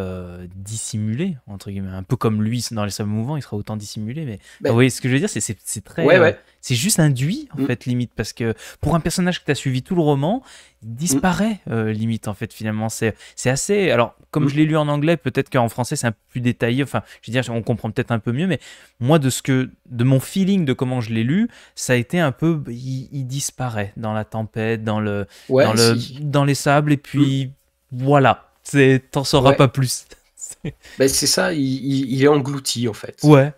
dissimulée entre guillemets, un peu comme lui dans les sables mouvants, il sera autant dissimulé, mais oui ben vous voyez ce que je veux dire, c'est très ouais, ouais. C'est juste induit, en mm. fait, limite, parce que pour un personnage que tu as suivi tout le roman, il mm. disparaît, euh, limite, en fait, finalement. C'est assez. Alors, comme mm. je l'ai lu en anglais, peut-être qu'en français, c'est un peu plus détaillé. Enfin, je veux dire, on comprend peut-être un peu mieux, mais moi, de ce que. de mon feeling de comment je l'ai lu, ça a été un peu. Il, disparaît dans la tempête, dans le. dans, les sables, et puis. Voilà. T'en sauras pas plus. Ben, c'est ça, il est englouti, en fait. Ouais,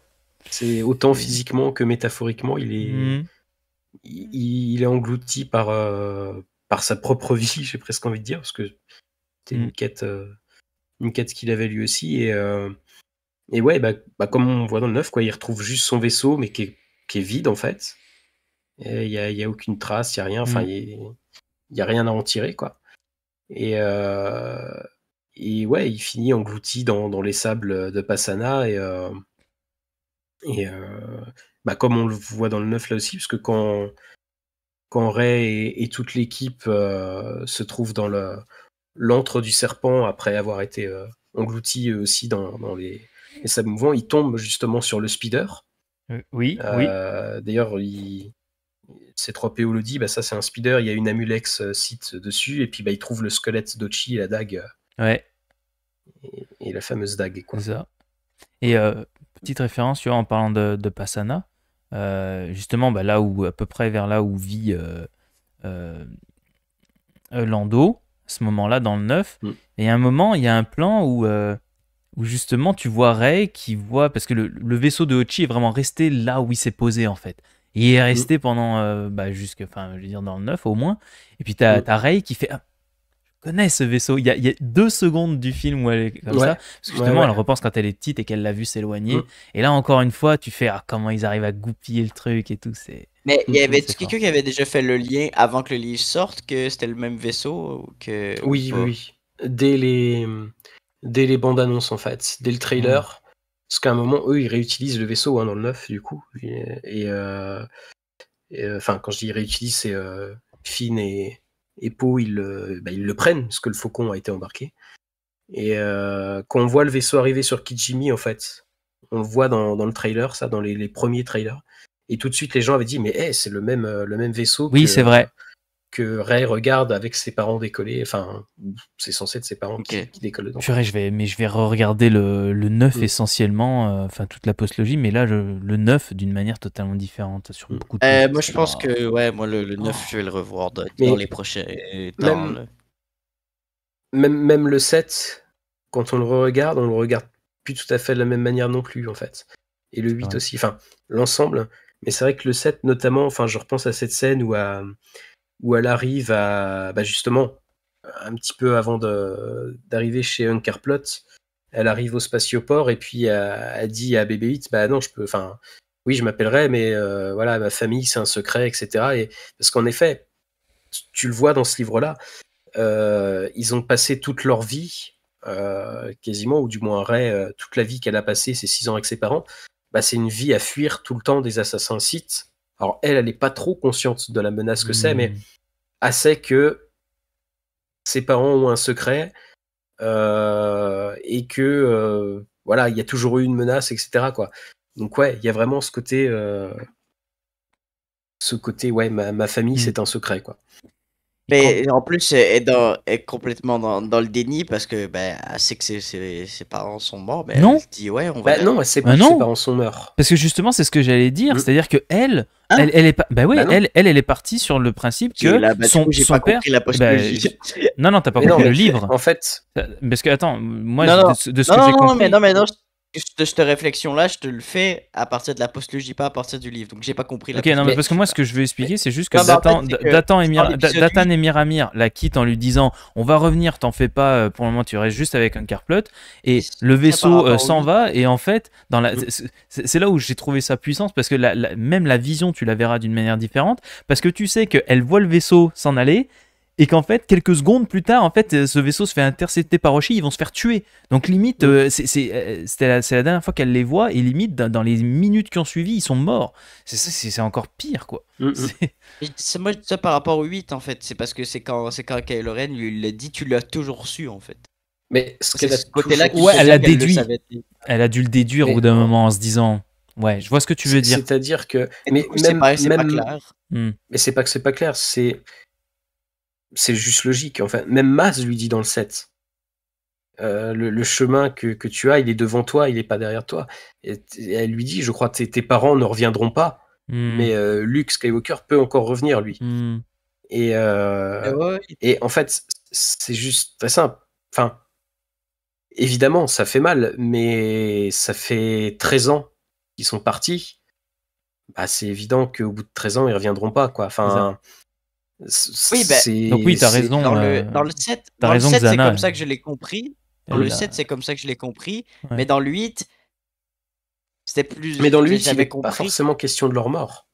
c'est autant physiquement que métaphoriquement, il est, mhm. il, est englouti par, euh, par sa propre vie, j'ai presque envie de dire, parce que c'était une mhm. quête, euh, une quête qu'il avait lui aussi. Et, euh, et ouais, bah, bah, comme on voit dans le neuf, quoi, il retrouve juste son vaisseau, mais qui est, qui est vide en fait. Il n'y a, a, aucune trace, il n'y a rien, enfin, mhm. il y a, rien à en tirer, quoi. Et, et ouais, il finit englouti dans, dans les sables de Passana et et euh, bah, comme on le voit dans le 9 là aussi, parce que quand, quand Ray et, toute l'équipe euh, se trouvent dans l'antre du serpent après avoir été euh, engloutis aussi dans, dans les, les, sables mouvants, ils tombent justement sur le speeder. Oui, oui. D'ailleurs, ces trois PO le dit, bah ça c'est un speeder, il y a une amulex site dessus, et puis bah, il trouve le squelette d'Ochi, la dague. Ouais. Et, la fameuse dague. Quoi. Ça. Et Petite référence, tu vois, en parlant de, Passana, euh, justement, bah, là où, à peu près vers là où vit euh, euh, Lando, ce moment-là, dans le 9, mm. et à un moment, il y a un plan où, justement, tu vois Rey qui voit, parce que le, vaisseau de Hochi est vraiment resté là où il s'est posé, en fait. Il est mm. resté pendant, bah, jusque, enfin, je veux dire, dans le 9 au moins. Et puis, t'as, mm. as Ray qui fait ah, connaît ce vaisseau. Il y, a, deux secondes du film où elle est comme ça. justement, elle repense quand elle est petite et qu'elle l'a vu s'éloigner. Mm. Et là, encore une fois, tu fais ah, comment ils arrivent à goupiller le truc et tout. C'est. Mais il y avait quelqu'un qui avait déjà fait le lien avant que le livre sorte que c'était le même vaisseau que. Oui, oui. Dès les dès les bandes annonces en fait, dès le trailer. Mm. Parce qu'à un moment, eux, ils réutilisent le vaisseau hein, dans le neuf du coup. Et. Euh, euh, enfin, quand je dis réutilisent, c'est euh, fine et, et Poe, bah, ils, le prennent, parce que le faucon a été embarqué. Et euh, qu'on on voit le vaisseau arriver sur Kijimi, en fait, on voit dans, le trailer, ça, dans les, premiers trailers. Et tout de suite, les gens avaient dit, mais c'est le même, euh, le même vaisseau. Oui, c'est vrai que Ray regarde avec ses parents décollés. Enfin, c'est censé être ses parents qui, décollent. Donc. Purée, je vais, mais je vais regarder le, 9 mm. essentiellement, euh, enfin toute la postlogie, mais là, le 9 d'une manière totalement différente sur mm. beaucoup eh, Moi, je pense que euh, ouais, moi, le, 9, je vais le revoir dans, les prochains temps. Même, le... Même, le 7, quand on le regarde, on le regarde plus tout à fait de la même manière non plus, en fait. Et le 8 aussi, enfin, l'ensemble. Mais c'est vrai que le 7, notamment, enfin, je repense à cette scène où. à euh, où elle arrive à, bah, justement, un petit peu avant d'arriver chez Unkerplot, elle arrive au spatioport et puis elle dit à BB-8, bah non, je peux, enfin, oui, je m'appellerai, mais euh, voilà, ma famille, c'est un secret, etc. Et, parce qu'en effet, tu le vois dans ce livre-là, euh, ils ont passé toute leur vie, euh, quasiment, ou du moins Ray, toute la vie qu'elle a passée, ses six ans avec ses parents, bah, c'est une vie à fuir tout le temps des assassins sites alors elle, elle n'est pas trop consciente de la menace que c'est, hmm. mais elle sait que ses parents ont un secret euh, et que euh, voilà, il y a toujours eu une menace, etc. Quoi. Donc ouais, il y a vraiment ce côté, euh, ce côté ouais, ma, famille hmm. c'est un secret quoi. Mais en plus, elle euh, est, complètement dans, le déni parce que ben, que ses, parents sont morts. Mais bah, non. Elle dit, ouais, on bah, va. non, c'est ah ses parents sont morts. Parce que justement, c'est ce que j'allais dire. Mm. C'est-à-dire que ah. elle, elle, est pas. Bah oui, elle, elle, elle, est partie sur le principe que son, pas père. La non, non, t'as pas compris le livre. En fait. Parce que attends, moi, non, de, ce que j'ai compris. non, non, cette réflexion-là, je te le fais à partir de la postlogie, pas à partir du livre. Donc j'ai pas compris. La ok, non, mais parce que moi, ce que je veux expliquer, c'est juste que non, Datan, et, Miramir la quitte en lui disant On va revenir, t'en fais pas, euh, pour le moment, tu restes juste avec un carplot. Et le vaisseau euh, s'en va, et en fait, dans la... c'est là où j'ai trouvé sa puissance, parce que même la vision, tu la verras d'une manière différente, parce que tu sais qu'elle voit le vaisseau s'en aller, et qu'en fait quelques secondes plus tard en fait euh, ce vaisseau se fait intercepter par Roshi ils vont se faire tuer donc limite euh, euh, c'est la, dernière fois qu'elle les voit et limite dans, les minutes qui ont suivi ils sont morts c'est encore pire quoi mm, mm. c'est moi ça par rapport au 8 en fait c'est parce que c'est quand c'est quand Kylo Ren lui l'a dit tu l'as toujours su en fait mais ce côté-là ouais, elle a déduit. Elle, a dû le déduire au bout d'un moment en se disant Ouais, je vois ce que tu veux dire. C'est-à-dire que mais même, clair. Hmm. Mais c'est pas que c'est pas clair, c'est c'est juste logique. Enfin, même Mas lui dit dans le set euh, le, chemin que, tu as, il est devant toi, il n'est pas derrière toi. Et, elle lui dit, je crois, que tes parents ne reviendront pas, hmm. mais euh, Luke Skywalker peut encore revenir, lui. Hmm. Et, euh, ah et en fait, c'est juste très simple. Enfin, évidemment, ça fait mal, mais ça fait 13 ans qu'ils sont partis. Bah, c'est évident qu'au bout de 13 ans, ils reviendront pas. Quoi. Enfin, oui, ben donc oui, t'as raison. Dans, le, euh, dans le 7, c'est comme, ça que je l'ai compris. Dans le 7, c'est comme ça que je l'ai compris. Mais dans le 8, c'était plus. Mais dans le 8, pas forcément question de leur mort.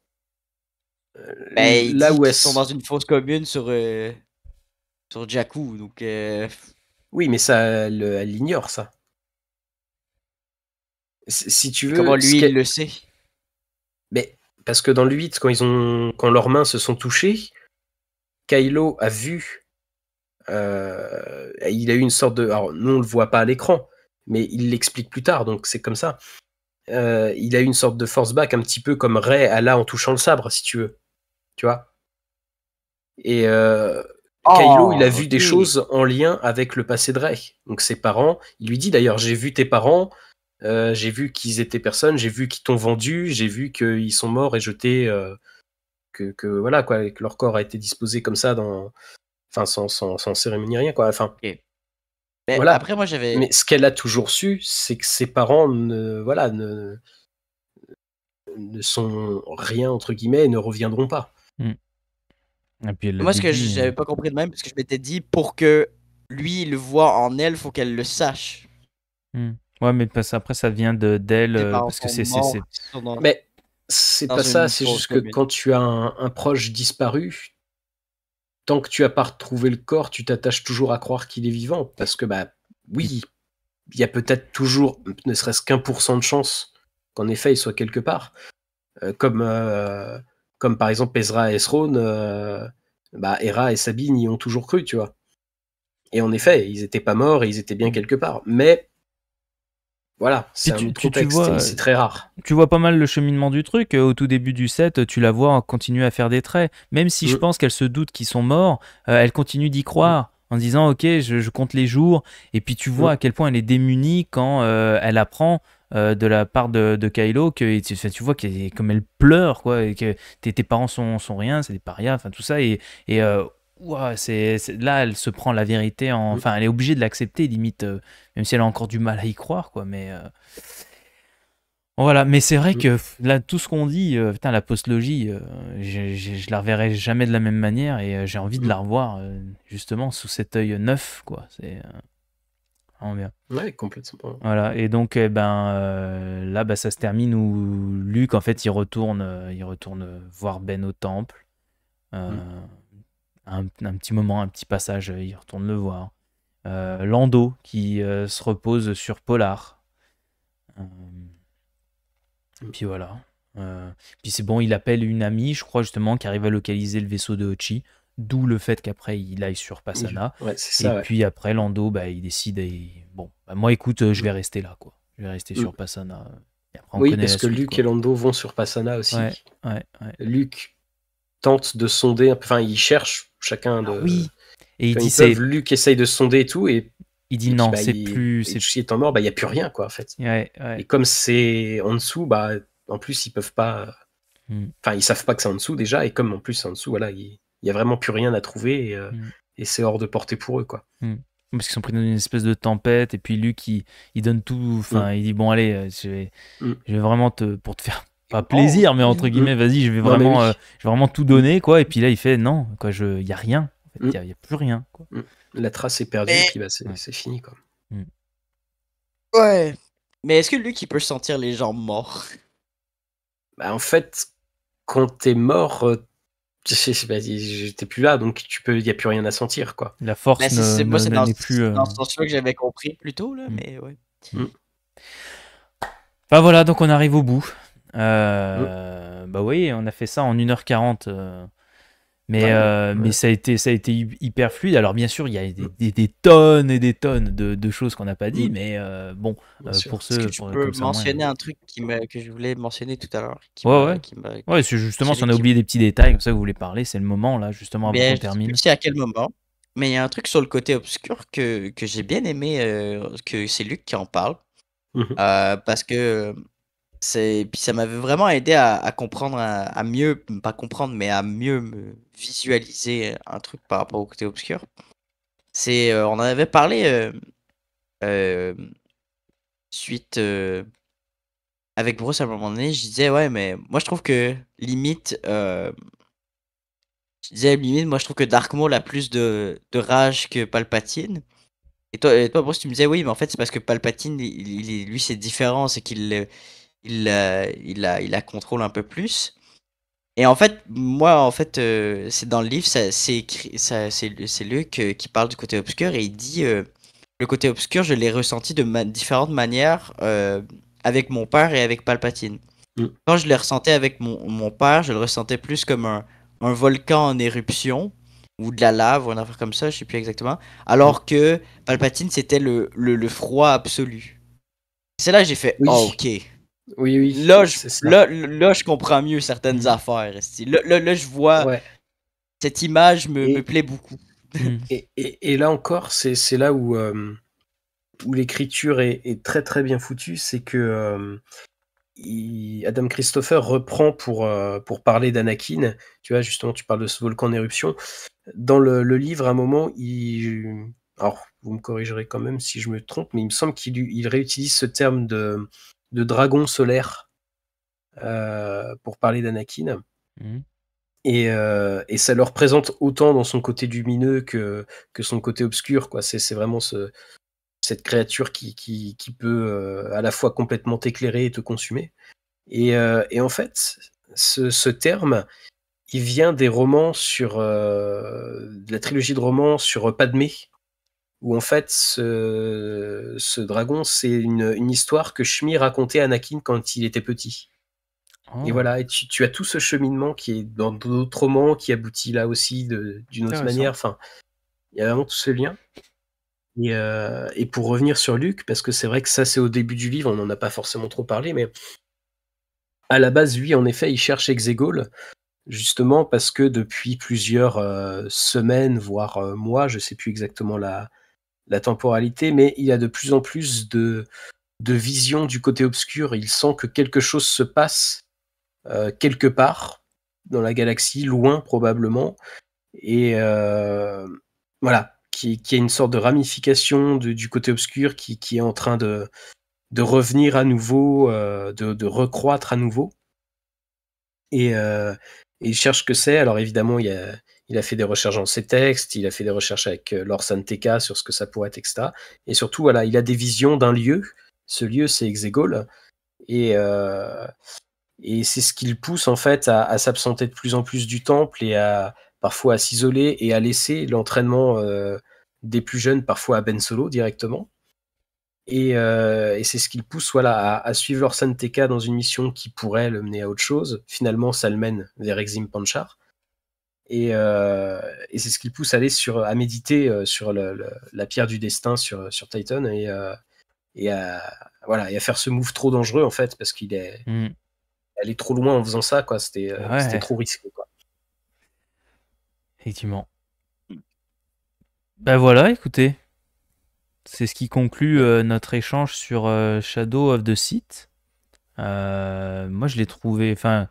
Euh, ben, là où elles sont dans une fausse commune sur, euh, sur Jakku. Donc, Oui, mais ça, elle, l'ignore, ça. Si tu veux. Comment lui, il le sait Mais parce que dans le 8, quand, ils ont... quand leurs mains se sont touchées, Kylo a vu, euh, il a eu une sorte de, alors nous on le voit pas à l'écran, mais il l'explique plus tard, donc c'est comme ça. Euh, il a eu une sorte de force back, un petit peu comme Rey à là en touchant le sabre, si tu veux, tu vois. Et euh, oh, Kylo, il a vu des choses en lien avec le passé de Rey Donc ses parents, il lui dit d'ailleurs, j'ai vu tes parents, j'ai vu qu'ils étaient personnes, j'ai vu qu'ils t'ont vendu, j'ai vu qu'ils sont morts et jetés que, que, voilà quoi, et que leur corps a été disposé comme ça dans, enfin sans, sans, sans cérémonie rien quoi. Enfin. Okay. Mais voilà. Après moi j'avais. Mais ce qu'elle a toujours su, c'est que ses parents ne, voilà, ne, ne sont rien entre guillemets et ne reviendront pas. Hmm. Et puis Moi, ce que j'avais euh, pas compris de même, parce que je m'étais dit pour que lui il le voit en elle, faut qu'elle le sache. Hmm. Ouais, mais parce après ça vient de d'elle euh, parce que c'est c'est. Mais c'est pas ça, c'est juste que quand tu as un, proche disparu, tant que tu n'as pas retrouvé le corps, tu t'attaches toujours à croire qu'il est vivant. Parce que, bah oui, il y a peut-être toujours, ne serait-ce qu'un pour cent de chance qu'en effet il soit quelque part. Euh, comme, euh, comme par exemple Ezra et Esron, euh, bah, Hera et Sabine y ont toujours cru, tu vois. Et en effet, ils n'étaient pas morts et ils étaient bien quelque part. Mais voilà, c'est tu, vois, c'est très rare. Tu vois pas mal le cheminement du truc. Euh, au tout début du set, tu la vois continuer à faire des traits. Même si je euh. pense qu'elle se doute qu'ils sont morts, euh, elle continue d'y croire. en disant ok je, compte les jours et puis tu vois à quel point elle est démunie quand elle apprend de la part de, Kylo que tu, vois comme elle pleure quoi et que tes, parents sont, sont rien c'est des parias enfin tout ça et, c'est, là, elle se prend la vérité, enfin, elle est obligée de l'accepter, limite, euh, même si elle a encore du mal à y croire, quoi. Mais euh, voilà, mais c'est vrai que là, tout ce qu'on dit, euh, la postlogie, je, je, la reverrai jamais de la même manière et j'ai envie de la revoir, justement, sous cet œil neuf, quoi. C'est vraiment bien. Ouais, complètement. Voilà, et donc, eh ben, là, bah, ça se termine où Luc, en fait, il retourne, il retourne voir Ben au temple. Mmh un, petit moment, un petit passage, euh, il retourne le voir. Euh, Lando qui euh, se repose sur Polar. puis voilà. puis c'est bon, il appelle une amie, je crois justement, qui arrive à localiser le vaisseau de Ochi. D'où le fait qu'après il aille sur Passana. et puis après Lando, bah, il décide. Et... Bon, bah, moi écoute, je vais rester là, quoi. Je vais rester sur mm. Passana. après, oui, parce que luc et Lando vont sur Passana aussi. luc tente de sonder, enfin il cherche chacun ah de. oui. Et il dit c'est. Luc essaye de sonder et tout, et il dit non, bah, c'est plus. C'est est en mort, bah il y a plus rien quoi en fait. Et comme c'est en dessous, bah en plus ils peuvent pas. Hmm. Enfin ils savent pas que c'est en dessous déjà, et comme en plus en dessous, voilà, il y a vraiment plus rien à trouver et, euh, hmm. c'est hors de portée pour eux quoi. Hmm. Parce qu'ils sont pris dans une espèce de tempête, et puis Luc il, il donne tout, enfin il dit bon allez, euh, je vais, je vais vraiment te pour te faire pas oh, plaisir, mais entre guillemets, vas-y, je vais vraiment, euh, vraiment tout donner, quoi. Et puis là, il fait non, quoi, je, y a rien, il en mm. a plus rien. Quoi. Mm. La trace est perdue, et puis bah, c'est, fini, quoi. Mm. Ouais. Mais est-ce que lui il peut sentir les gens morts Bah, en fait, quand t'es mort, euh, j'étais plus là, donc tu peux, il y a plus rien à sentir, quoi. La force. c'est, moi, c'est dans, plus, euh, que j'avais compris plus tôt, là, mais ouais. Bah voilà, donc on arrive au bout. Euh, Bah oui, on a fait ça en 1h40. Euh. mais, bah euh, mais ça, a été, ça a été hyper fluide. Alors bien sûr, il y a des, tonnes et des tonnes de, choses qu'on n'a pas dit, mm. mais euh, bon, pour ceux... tu peux mentionner un truc qui que je voulais mentionner tout à l'heure. Ouais, qui ouais. justement, si on a oublié des petits détails, comme ça vous voulez parler, c'est le moment, là, justement, avant qu'on termine. Je sais à quel moment. Mais il y a un truc sur le côté obscur que, que j'ai bien aimé, que c'est Luc qui en parle. Mmh parce que c'est puis ça m'avait vraiment aidé à, comprendre, à, mieux, pas comprendre, mais à mieux me visualiser un truc par rapport au côté obscur. C'est, euh, on en avait parlé euh, euh, suite avec Bruce à un moment donné. Je disais ouais, mais moi je trouve que limite, je disais limite, moi je trouve que Dark Maul a plus de, rage que Palpatine. Et toi, et toi, Bruce, tu me disais oui, mais en fait c'est parce que Palpatine, il, lui c'est différent, c'est qu'il il, euh, il, la, contrôle un peu plus. Et en fait, moi, en fait, euh, c'est dans le livre, c'est, c'est, c'est Luc euh, qui parle du côté obscur et il dit le côté obscur, je l'ai ressenti de différentes manières avec mon père et avec Palpatine. Mm. Quand je le ressentais avec mon, père, je le ressentais plus comme un, volcan en éruption ou de la lave ou un affaire comme ça, je sais plus exactement. Alors que Palpatine, c'était le, froid absolu. C'est là que j'ai fait oh, ok. Oui, oui. Là, je, comprends mieux certaines mm. affaires. Là, je vois. Cette image me, plaît beaucoup. Mm. et, là encore, c'est là où, euh, l'écriture est, très très bien foutue. C'est que euh, Adam Christopher reprend euh, pour, parler d'Anakin. Tu vois, justement, tu parles de ce volcan d'éruption Dans le, livre, à un moment, il. Alors, vous me corrigerez quand même si je me trompe, mais il me semble qu'il réutilise ce terme de de dragon solaire euh, pour parler d'Anakin. Mhm. Euh, et, ça le représente autant dans son côté lumineux que, que son côté obscur. Quoi. C'est, vraiment ce, cette créature qui, qui, peut euh, à la fois complètement t'éclairer et te consumer. Et, en fait, ce, ce, terme, il vient des romans sur de la trilogie de romans sur Padmé, où en fait ce, ce dragon, c'est une, histoire que Shmi racontait à Anakin quand il était petit. Et oh. voilà, et tu, as tout ce cheminement qui est dans d'autres romans, qui aboutit là aussi d'une autre manière. Enfin, il y a vraiment tout ce lien. Euh, et, pour revenir sur Luc, parce que c'est vrai que ça c'est au début du livre, on n'en a pas forcément trop parlé, mais à la base, lui, en effet, il cherche Exegol, justement parce que depuis plusieurs euh, semaines, voire euh, mois, je sais plus exactement la, la temporalité, mais il a de plus en plus de, de vision du côté obscur. Il sent que quelque chose se passe euh, quelque part dans la galaxie, loin probablement, et euh, voilà, qui, qui, a une sorte de ramification du côté obscur qui, est en train de, de revenir à nouveau, euh, de, recroître à nouveau. Et, et il cherche que c'est. Alors évidemment, il y a il a fait des recherches dans ses textes, il a fait des recherches avec euh, Lorsan Santeca sur ce que ça pourrait être, etc. Et surtout, voilà, il a des visions d'un lieu. Ce lieu, c'est Exegol. Et, euh, et c'est ce qui le pousse, en fait, à, s'absenter de plus en plus du temple et à parfois à s'isoler et à laisser l'entraînement euh, des plus jeunes, parfois à Ben Solo directement. Et, c'est ce qui le pousse voilà, à, suivre leur Santeca dans une mission qui pourrait le mener à autre chose. Finalement, ça le mène vers Exim Panchar. Euh, et, c'est ce qui pousse à aller sur, à méditer euh, sur la pierre du destin sur, sur Titan et, euh, et, à, voilà, à faire ce move trop dangereux en fait parce qu'il est allé mm. trop loin en faisant ça quoi. C'était c'était trop risqué Effectivement. Ben voilà, écoutez, c'est ce qui conclut notre échange sur Shadow of the Sith. moi, je l'ai trouvé, enfin,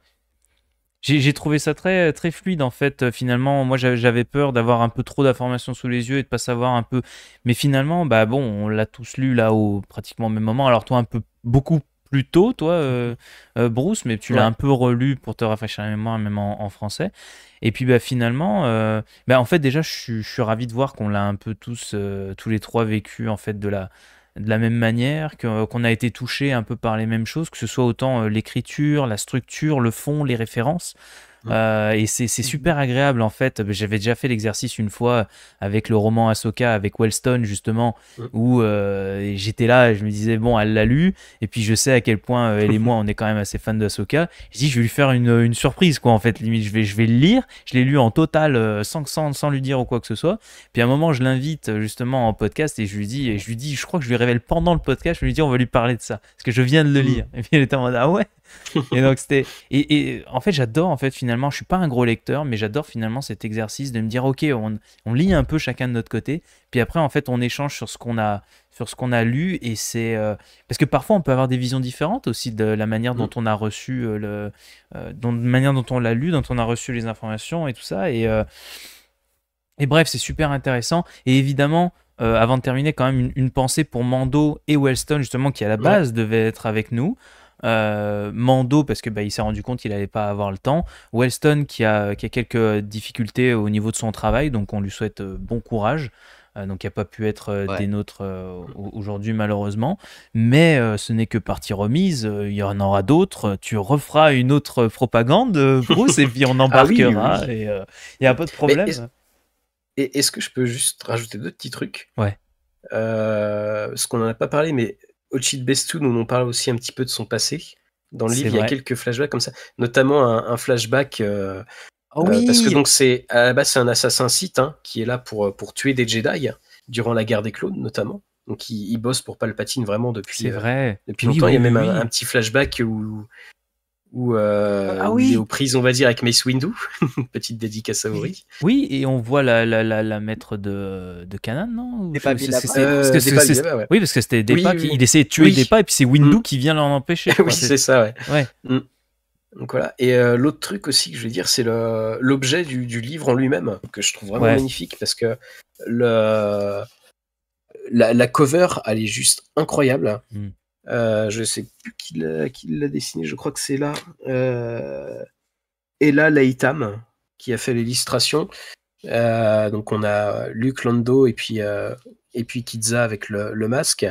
j'ai trouvé ça très, très fluide en fait. Euh, finalement, moi j'avais peur d'avoir un peu trop d'informations sous les yeux et de pas savoir un peu. Mais finalement, bah bon, on l'a tous lu là au pratiquement au même moment. Alors toi un peu beaucoup plus tôt, toi euh, mm-hmm. euh, Bruce, mais tu l'as un peu relu pour te rafraîchir la mémoire même en, français. Et puis bah finalement, bah en fait déjà je suis, ravi de voir qu'on l'a un peu tous tous les trois vécu en fait de la de la même manière, euh, qu'on a été touché un peu par les mêmes choses, que ce soit autant euh, l'écriture, la structure, le fond, les références. Mmh. Euh, et c'est super agréable en fait. J'avais déjà fait l'exercice une fois avec le roman Ahsoka, avec Wellstone justement, mmh. où euh, j'étais là, je me disais, bon, elle l'a lu, et puis je sais à quel point euh, elle et moi, on est quand même assez fans d'Ahsoka. Je dis, je vais lui faire une, surprise, quoi, en fait, limite, je vais, je vais le lire. Je l'ai lu en total, sans, sans, lui dire ou quoi que ce soit. Puis à un moment, je l'invite justement en podcast et je lui dis, et je lui dis, je crois que je lui révèle pendant le podcast, je lui dis, on va lui parler de ça, parce que je viens de le mmh. lire. Et puis elle était en mode, ah ouais et donc c'était et, en fait j'adore en fait finalement je suis pas un gros lecteur mais j'adore finalement cet exercice de me dire ok on, lit un peu chacun de notre côté puis après en fait on échange sur ce qu'on a sur ce qu'on a lu et c'est euh, parce que parfois on peut avoir des visions différentes aussi de la manière dont mm. on a reçu euh, le euh, de manière dont on l'a lu dont on a reçu les informations et tout ça et et bref c'est super intéressant et évidemment avant de terminer quand même une, pensée pour Mando et Wellstone justement qui à la base devait être avec nous euh, Mando, parce que bah, il s'est rendu compte qu'il n'allait pas avoir le temps. Wellston, qui a, quelques difficultés au niveau de son travail, donc on lui souhaite euh, bon courage. Euh, donc, il n'a pas pu être des nôtres aujourd'hui, malheureusement. Mais ce n'est que partie remise. Il y en aura d'autres. Tu referas une autre propagande, Bruce, et puis on embarquera. il n'y a pas de problème. Et est-ce que je peux juste rajouter deux petits trucs Ouais. Euh, ce qu'on n'en a pas parlé, mais Ochid Bestoun, nous on parle aussi un petit peu de son passé. Dans le livre, il y a quelques flashbacks comme ça, notamment un, flashback. Euh, ah euh, parce que donc c'est à la c'est un assassin site hein, qui est là pour, euh, pour tuer des Jedi durant la guerre des clones notamment. Donc il, bosse pour Palpatine vraiment depuis, vrai. depuis longtemps. il y a même un, petit flashback où ou euh, ah aux prises, on va dire, avec Mace Windu. Petite dédicace à Ori. Oui, et on voit la, la, maître de, de non Oui, parce que c'était Depa pas qui il essayait de tuer Depa, et puis c'est Windu mm. qui vient l'en empêcher. oui, c'est ça, ouais. Mm. Donc voilà. Et euh, l'autre truc aussi que je veux dire, c'est l'objet du, livre en lui-même, que je trouve vraiment magnifique, parce que le, la, cover, elle est juste incroyable. Mm je euh, je sais plus qui l'a, l'a dessiné, je crois que c'est là. et euh, là Leitam, qui a fait l'illustration. Euh, donc on a Luc Lando et puis, euh, et puis Kidza avec le, masque.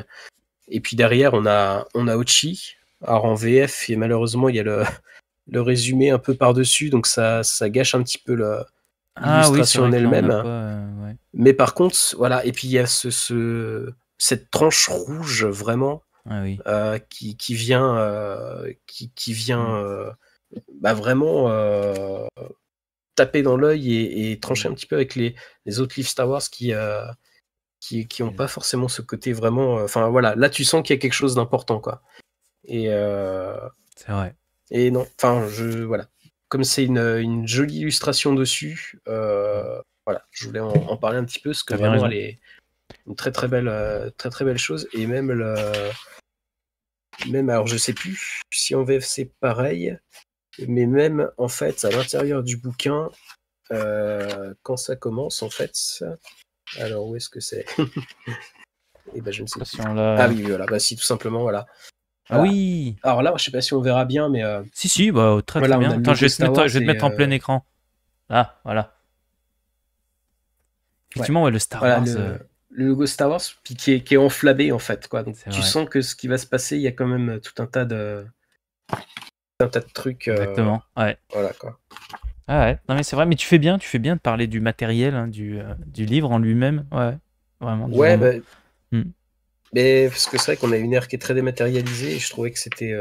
Et puis derrière, on a, on a Ochi. Alors en VF, et malheureusement, il y a le, le résumé un peu par-dessus, donc ça, ça gâche un petit peu le, ah l'illustration en elle-même. Mais par contre, voilà, et puis il y a ce, ce, cette tranche rouge vraiment ah oui. Euh, qui, vient, euh, qui, vient mm. euh, bah, vraiment taper dans l'œil et, trancher un petit peu avec les, les autres livres Star Wars qui qui n'ont mm. pas forcément ce côté vraiment. Enfin voilà, là tu sens qu'il y a quelque chose d'important quoi. Et c'est vrai. Et non, enfin je voilà, comme c'est une, une, jolie illustration dessus, voilà, je voulais en, parler un petit peu ce que vraiment les très très belle, euh, très très belle chose. Et même le, même alors je sais plus si en VF c'est pareil, mais même en fait à l'intérieur du bouquin, euh, quand ça commence en fait, alors où est-ce que c'est Et eh ben je ne sais pas. Si on ah oui voilà, bah si tout simplement voilà. Ah oui. Alors là, je sais pas si on verra bien, mais. Euh, si si, bah, oh, très, bien. Attends, je vais, te mettre, en plein écran. Ah voilà. Effectivement, ouais. le Star Wars le logo Star Wars, puis qui est, qui est enflammé en fait. Quoi. Donc tu sens que ce qui va se passer, il y a quand même euh, tout un tas de, un tas de trucs. Euh, Exactement. Ouais. Voilà quoi. Ah ouais. Non mais c'est vrai, mais tu fais bien, tu fais bien de parler du matériel, hein, du, euh, du, livre en lui-même. Ouais. Vraiment. Ouais. Ben, hmm. Mais parce que c'est vrai qu'on a une ère qui est très dématérialisée et je trouvais que c'était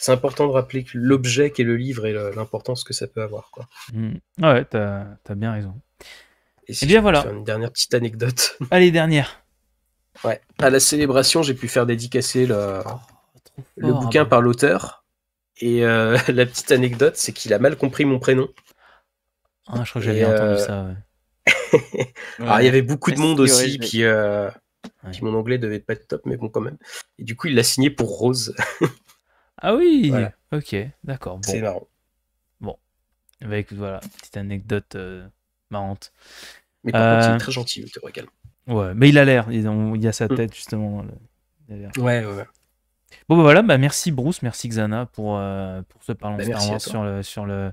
c'est important de rappeler que l'objet qui est le livre et l'importance que ça peut avoir quoi. Hmm. Ah ouais, t'as as bien raison. Et, eh bien voilà. Une dernière petite anecdote. Allez, dernière. Ouais. À la célébration, j'ai pu faire dédicacer le, oh, le bouquin par l'auteur. Et euh, la petite anecdote, c'est qu'il a mal compris mon prénom. Ah, je crois que j'avais entendu euh, ça. Alors, il y avait beaucoup de monde aussi euh, qui, mon anglais devait pas être top, mais bon, quand même. Et du coup, il l'a signé pour Rose. ah oui Ok, d'accord. C'est marrant. Bon. Bah écoute, voilà, petite anecdote marrante Mais par contre, il euh, très gentil, Victor Ouais, mais il a l'air. Il, il a sa mm. tête, justement. ouais, ouais, Bon, bah, voilà, bah merci Bruce, merci Xana pour, euh, pour ce parlant bah, sur le. Sur le...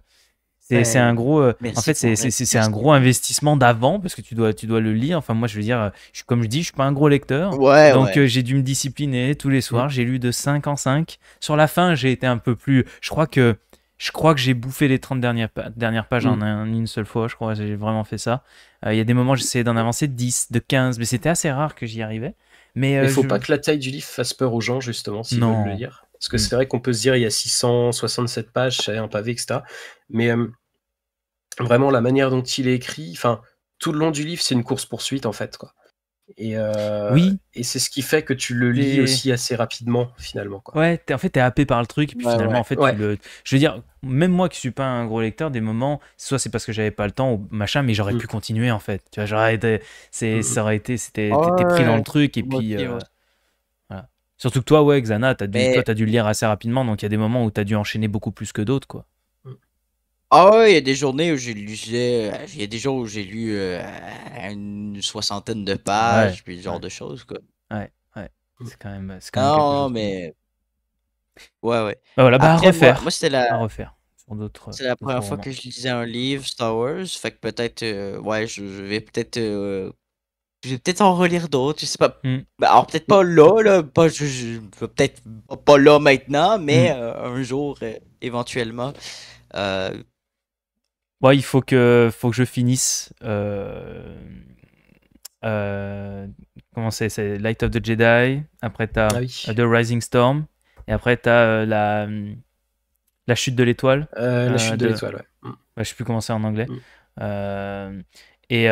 C'est bah, un gros, euh, en fait, c'est un gros investissement d'avant parce que tu dois, tu dois le lire. Enfin, moi, je veux dire, je, comme je dis, je suis pas un gros lecteur, ouais, donc j'ai dû me discipliner tous les soirs. Mm. J'ai lu de 5 en 5. Sur la fin, j'ai été un peu plus. Je crois que je crois que j'ai bouffé les 30 dernières, dernières pages en, mm. une seule fois, je crois, j'ai vraiment fait ça. Euh, il y a des moments, j'essayais d'en avancer de 10, de 15, mais c'était assez rare que j'y arrivais. Mais euh, il faut pas que la taille du livre fasse peur aux gens, justement, s'ils veulent le dire. Parce que mm. c'est vrai qu'on peut se dire, il y a 667 pages, c'est un pavé, etc. Mais euh, vraiment, la manière dont il est écrit, enfin, tout le long du livre, c'est une course-poursuite, en fait. Quoi. Et, euh, et c'est ce qui fait que tu le lis aussi assez rapidement, finalement. Ouais, en fait, t'es happé par le truc, puis finalement, en fait, je veux dire, même moi qui suis pas un gros lecteur, des moments, soit c'est parce que j'avais pas le temps ou machin, mais j'aurais mm. pu continuer, en fait. Tu vois, j'aurais été, mm, mm. ça aurait été, c'était, pris dans le truc, et puis. Euh, Surtout que toi, ouais, Xana, t'as dû, as dû lire assez rapidement, donc il y a des moments où t'as dû enchaîner beaucoup plus que d'autres, quoi. Ah ouais, il y a des journées où j'ai lu, euh, il y a des jours où j'ai lu euh, une soixantaine de pages, puis ce genre de choses, quoi. Ouais, ouais. C'est quand même, quand même Non, mais ouais, ouais. Bah voilà, bah moi, la, refaire. c'est la première fois que je lisais un livre Star Wars, fait que peut-être, euh, ouais, je, vais peut-être, je vais peut-être en relire d'autres, je sais pas. Hmm. Bah, alors peut-être pas là, là, pas, je, peut-être pas là maintenant, mais hmm. un jour éventuellement il faut que, faut que je finisse. Euh, euh, comment c'est C'est Light of the Jedi. Après, t'as ah euh, The Rising Storm. Et après, t'as la, la chute de l'étoile. la chute de, l'étoile, ouais. Je sais plus comment c'est en anglais. Mm. et,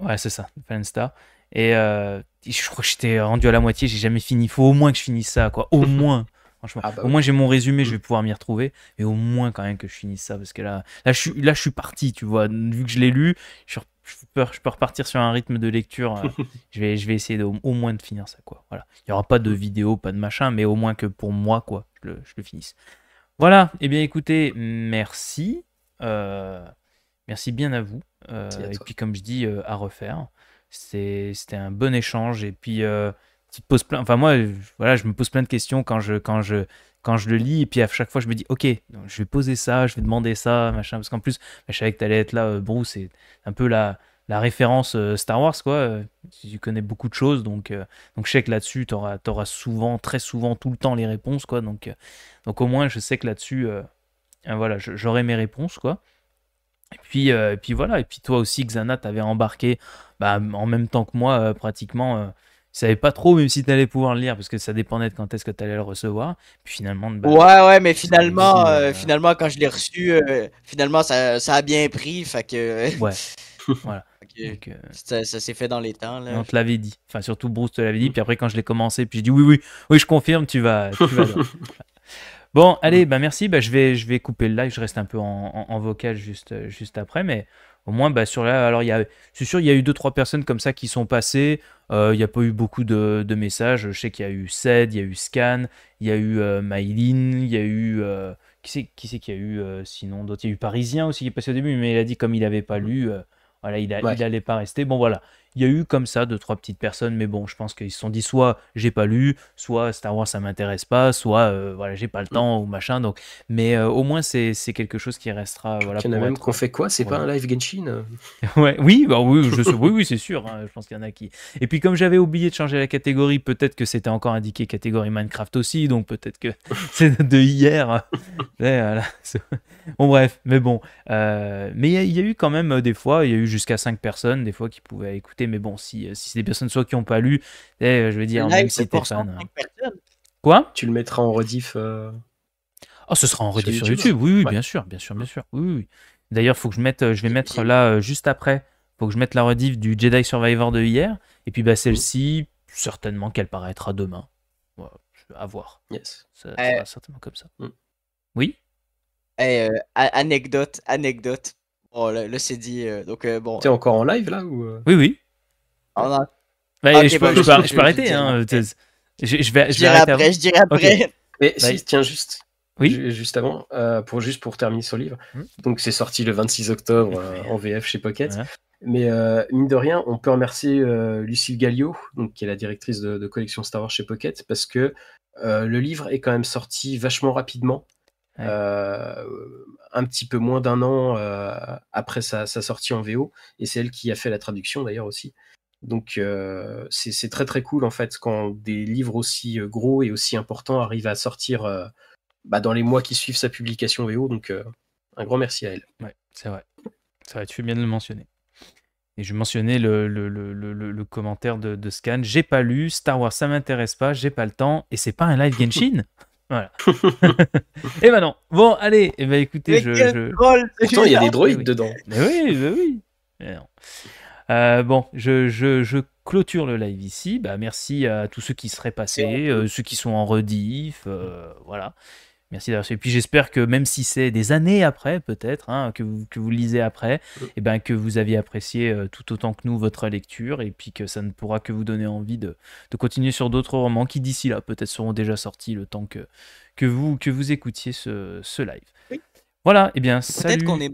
Ouais, c'est ça, Fallen Star. Et je crois que j'étais rendu à la moitié, j'ai jamais fini. Il faut au moins que je finisse ça, quoi. Au moins. Franchement, ah bah au moins j'ai mon résumé, je vais mm. pouvoir m'y retrouver. Et au moins quand même que je finisse ça, parce que là, là, je suis, là, je suis parti, tu vois. Vu que je l'ai lu, je, je, peux, je, repartir sur un rythme de lecture. Euh, je, vais, je vais essayer au moins de finir ça, quoi. Voilà. Il n'y aura pas de mm. vidéo, pas de machin, mais au moins que pour moi, quoi, je le, finisse. Voilà. Eh bien, écoutez, merci. Euh, merci bien à vous. Euh, et puis, comme je dis, à refaire. C'était un bon échange. Et puis tu plein. Enfin, moi, voilà, je me pose plein de questions quand je, quand je, quand je le lis. Et puis à chaque fois, je me dis, OK, je vais poser ça, je vais demander ça, machin. Parce qu'en plus, bah, je savais que tu allais être là, euh, Bruce, c'est un peu la, la référence euh, Star Wars, quoi. Euh, tu connais beaucoup de choses, donc, donc je sais que là-dessus, tu auras, souvent, très souvent, tout le temps les réponses, quoi. Donc, donc au moins, je sais que là-dessus, voilà, j'aurai mes réponses, quoi. Et puis, et puis voilà, et puis toi aussi, Xana, t'avais embarqué bah, en même temps que moi, pratiquement savais pas trop même si tu allais pouvoir le lire parce que ça dépendait de quand est-ce que tu allais le recevoir. Puis finalement, bah, ouais, ouais, mais finalement, euh, euh, finalement quand je l'ai reçu, euh, finalement ça, ça, a bien pris, fait que. ouais. voilà. ça, s'est fait dans les temps. Là. On te l'avait dit. Enfin, surtout Bruce te l'avait dit. Mm. Puis après, quand je l'ai commencé, puis j'ai dit oui, oui, oui, je confirme, tu vas. Tu bon, allez, mm. bah, merci. Bah, je, vais, je vais couper le live. Je reste un peu en, en vocal juste, juste après. Mais au moins, bah, sur là, alors il y a, c'est sûr, il y a eu deux trois personnes comme ça qui sont passées. Euh, il n'y a pas eu beaucoup de, messages. Je sais qu'il y a eu Ced, il y a eu Scan, il y a eu euh, il y a eu euh, qui c'est qui c'est y a eu euh, sinon d'autres. Il y a eu Parisien aussi qui est passé au début, mais il a dit comme il n'avait pas lu, voilà, il, n'allait pas rester. Bon voilà, il y a eu comme ça deux, trois petites personnes, mais bon, je pense qu'ils se sont dit soit j'ai pas lu, soit Star Wars ça m'intéresse pas, soit euh, voilà, j'ai pas le mm. temps ou machin. Donc, mais euh, au moins, c'est quelque chose qui restera. Voilà, il y en a même qu'on fait quoi C'est euh, pas un live Genshin ouais, Oui, bah, oui, je... oui, oui c'est sûr. Hein, je pense qu'il y en a qui. Et puis, comme j'avais oublié de changer la catégorie, peut-être que c'était encore indiqué catégorie Minecraft aussi, donc peut-être que c'est de hier. Bon, bref, mais bon. mais il y, a eu quand même des fois, il y a eu jusqu'à cinq personnes, des fois, qui pouvaient écouter mais bon, euh, si, c'est des personnes soit qui n'ont pas lu, eh, euh, je veux dire, même si t'es hein. Quoi Tu le mettras en rediff. Euh, oh, ce sera en rediff sur YouTube, oui, bien sûr, bien sûr, bien sûr. Oui, D'ailleurs, faut que je mette, je vais mettre là juste après, faut que je mette la rediff du Jedi Survivor de hier, et puis bah mmh. celle-ci, certainement qu'elle paraîtra demain. à voir. Yes. Ça, eh. certainement comme ça. Mmh. Oui. Eh, anecdote, anecdote. Oh, le dit. donc, bon, T'es encore en live là ou... Oui, oui. Ah, je, peux, bah, arrêter. Hein, je, vais, je, dirai après, je dirai après. Mais si, tiens, juste. Oui. Juste avant, euh, pour, juste pour terminer ce livre. Hmm. Donc, c'est sorti le 26 octobre euh, en VF chez Pocket. Mais euh, mine de rien, on peut remercier Lucille Galliot, donc, qui est la directrice de, collection Star Wars chez Pocket, parce que le livre est quand même sorti vachement rapidement. un petit peu moins d'un an après sa, sortie en VO, et c'est elle qui a fait la traduction d'ailleurs aussi. Donc euh, c'est très très cool en fait quand des livres aussi euh, gros et aussi importants arrivent à sortir euh, bah, dans les mois qui suivent sa publication VO. Donc un grand merci à elle. Ouais, c'est vrai. Ça va tu fais bien de le mentionner. Et je mentionnais le, le, le, le commentaire de, Scan. J'ai pas lu, Star Wars ça m'intéresse pas, j'ai pas le temps, et c'est pas un live Genshin Voilà. et maintenant non. Bon, allez, et eh ben écoutez, je. je... Pourtant, il y a des droïdes eh dedans. Mais eh oui, mais oui. Euh, bon, je, je, clôture le live ici. Bah, merci à tous ceux qui seraient passés, euh, ceux qui sont en rediff. Euh, voilà. Merci d'avoir Et puis j'espère que même si c'est des années après, peut-être, hein, que, vous, lisez après, et eh ben, que vous aviez apprécié tout autant que nous votre lecture, et puis que ça ne pourra que vous donner envie de, de continuer sur d'autres romans qui d'ici là peut-être seront déjà sortis le temps que, que, vous, que vous écoutiez ce, live. Voilà, et eh bien salut. Peut-être qu'on est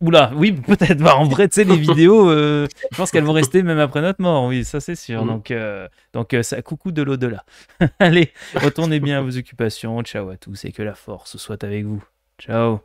Oula, oui, peut-être bah, En vrai, tu sais, les vidéos, euh, je pense qu'elles vont rester même après notre mort. Oui, ça c'est sûr. Mm. Donc, euh, donc euh, ça coucou de l'au-delà. Allez, retournez bien à vos occupations. Ciao à tous et que la force soit avec vous. Ciao.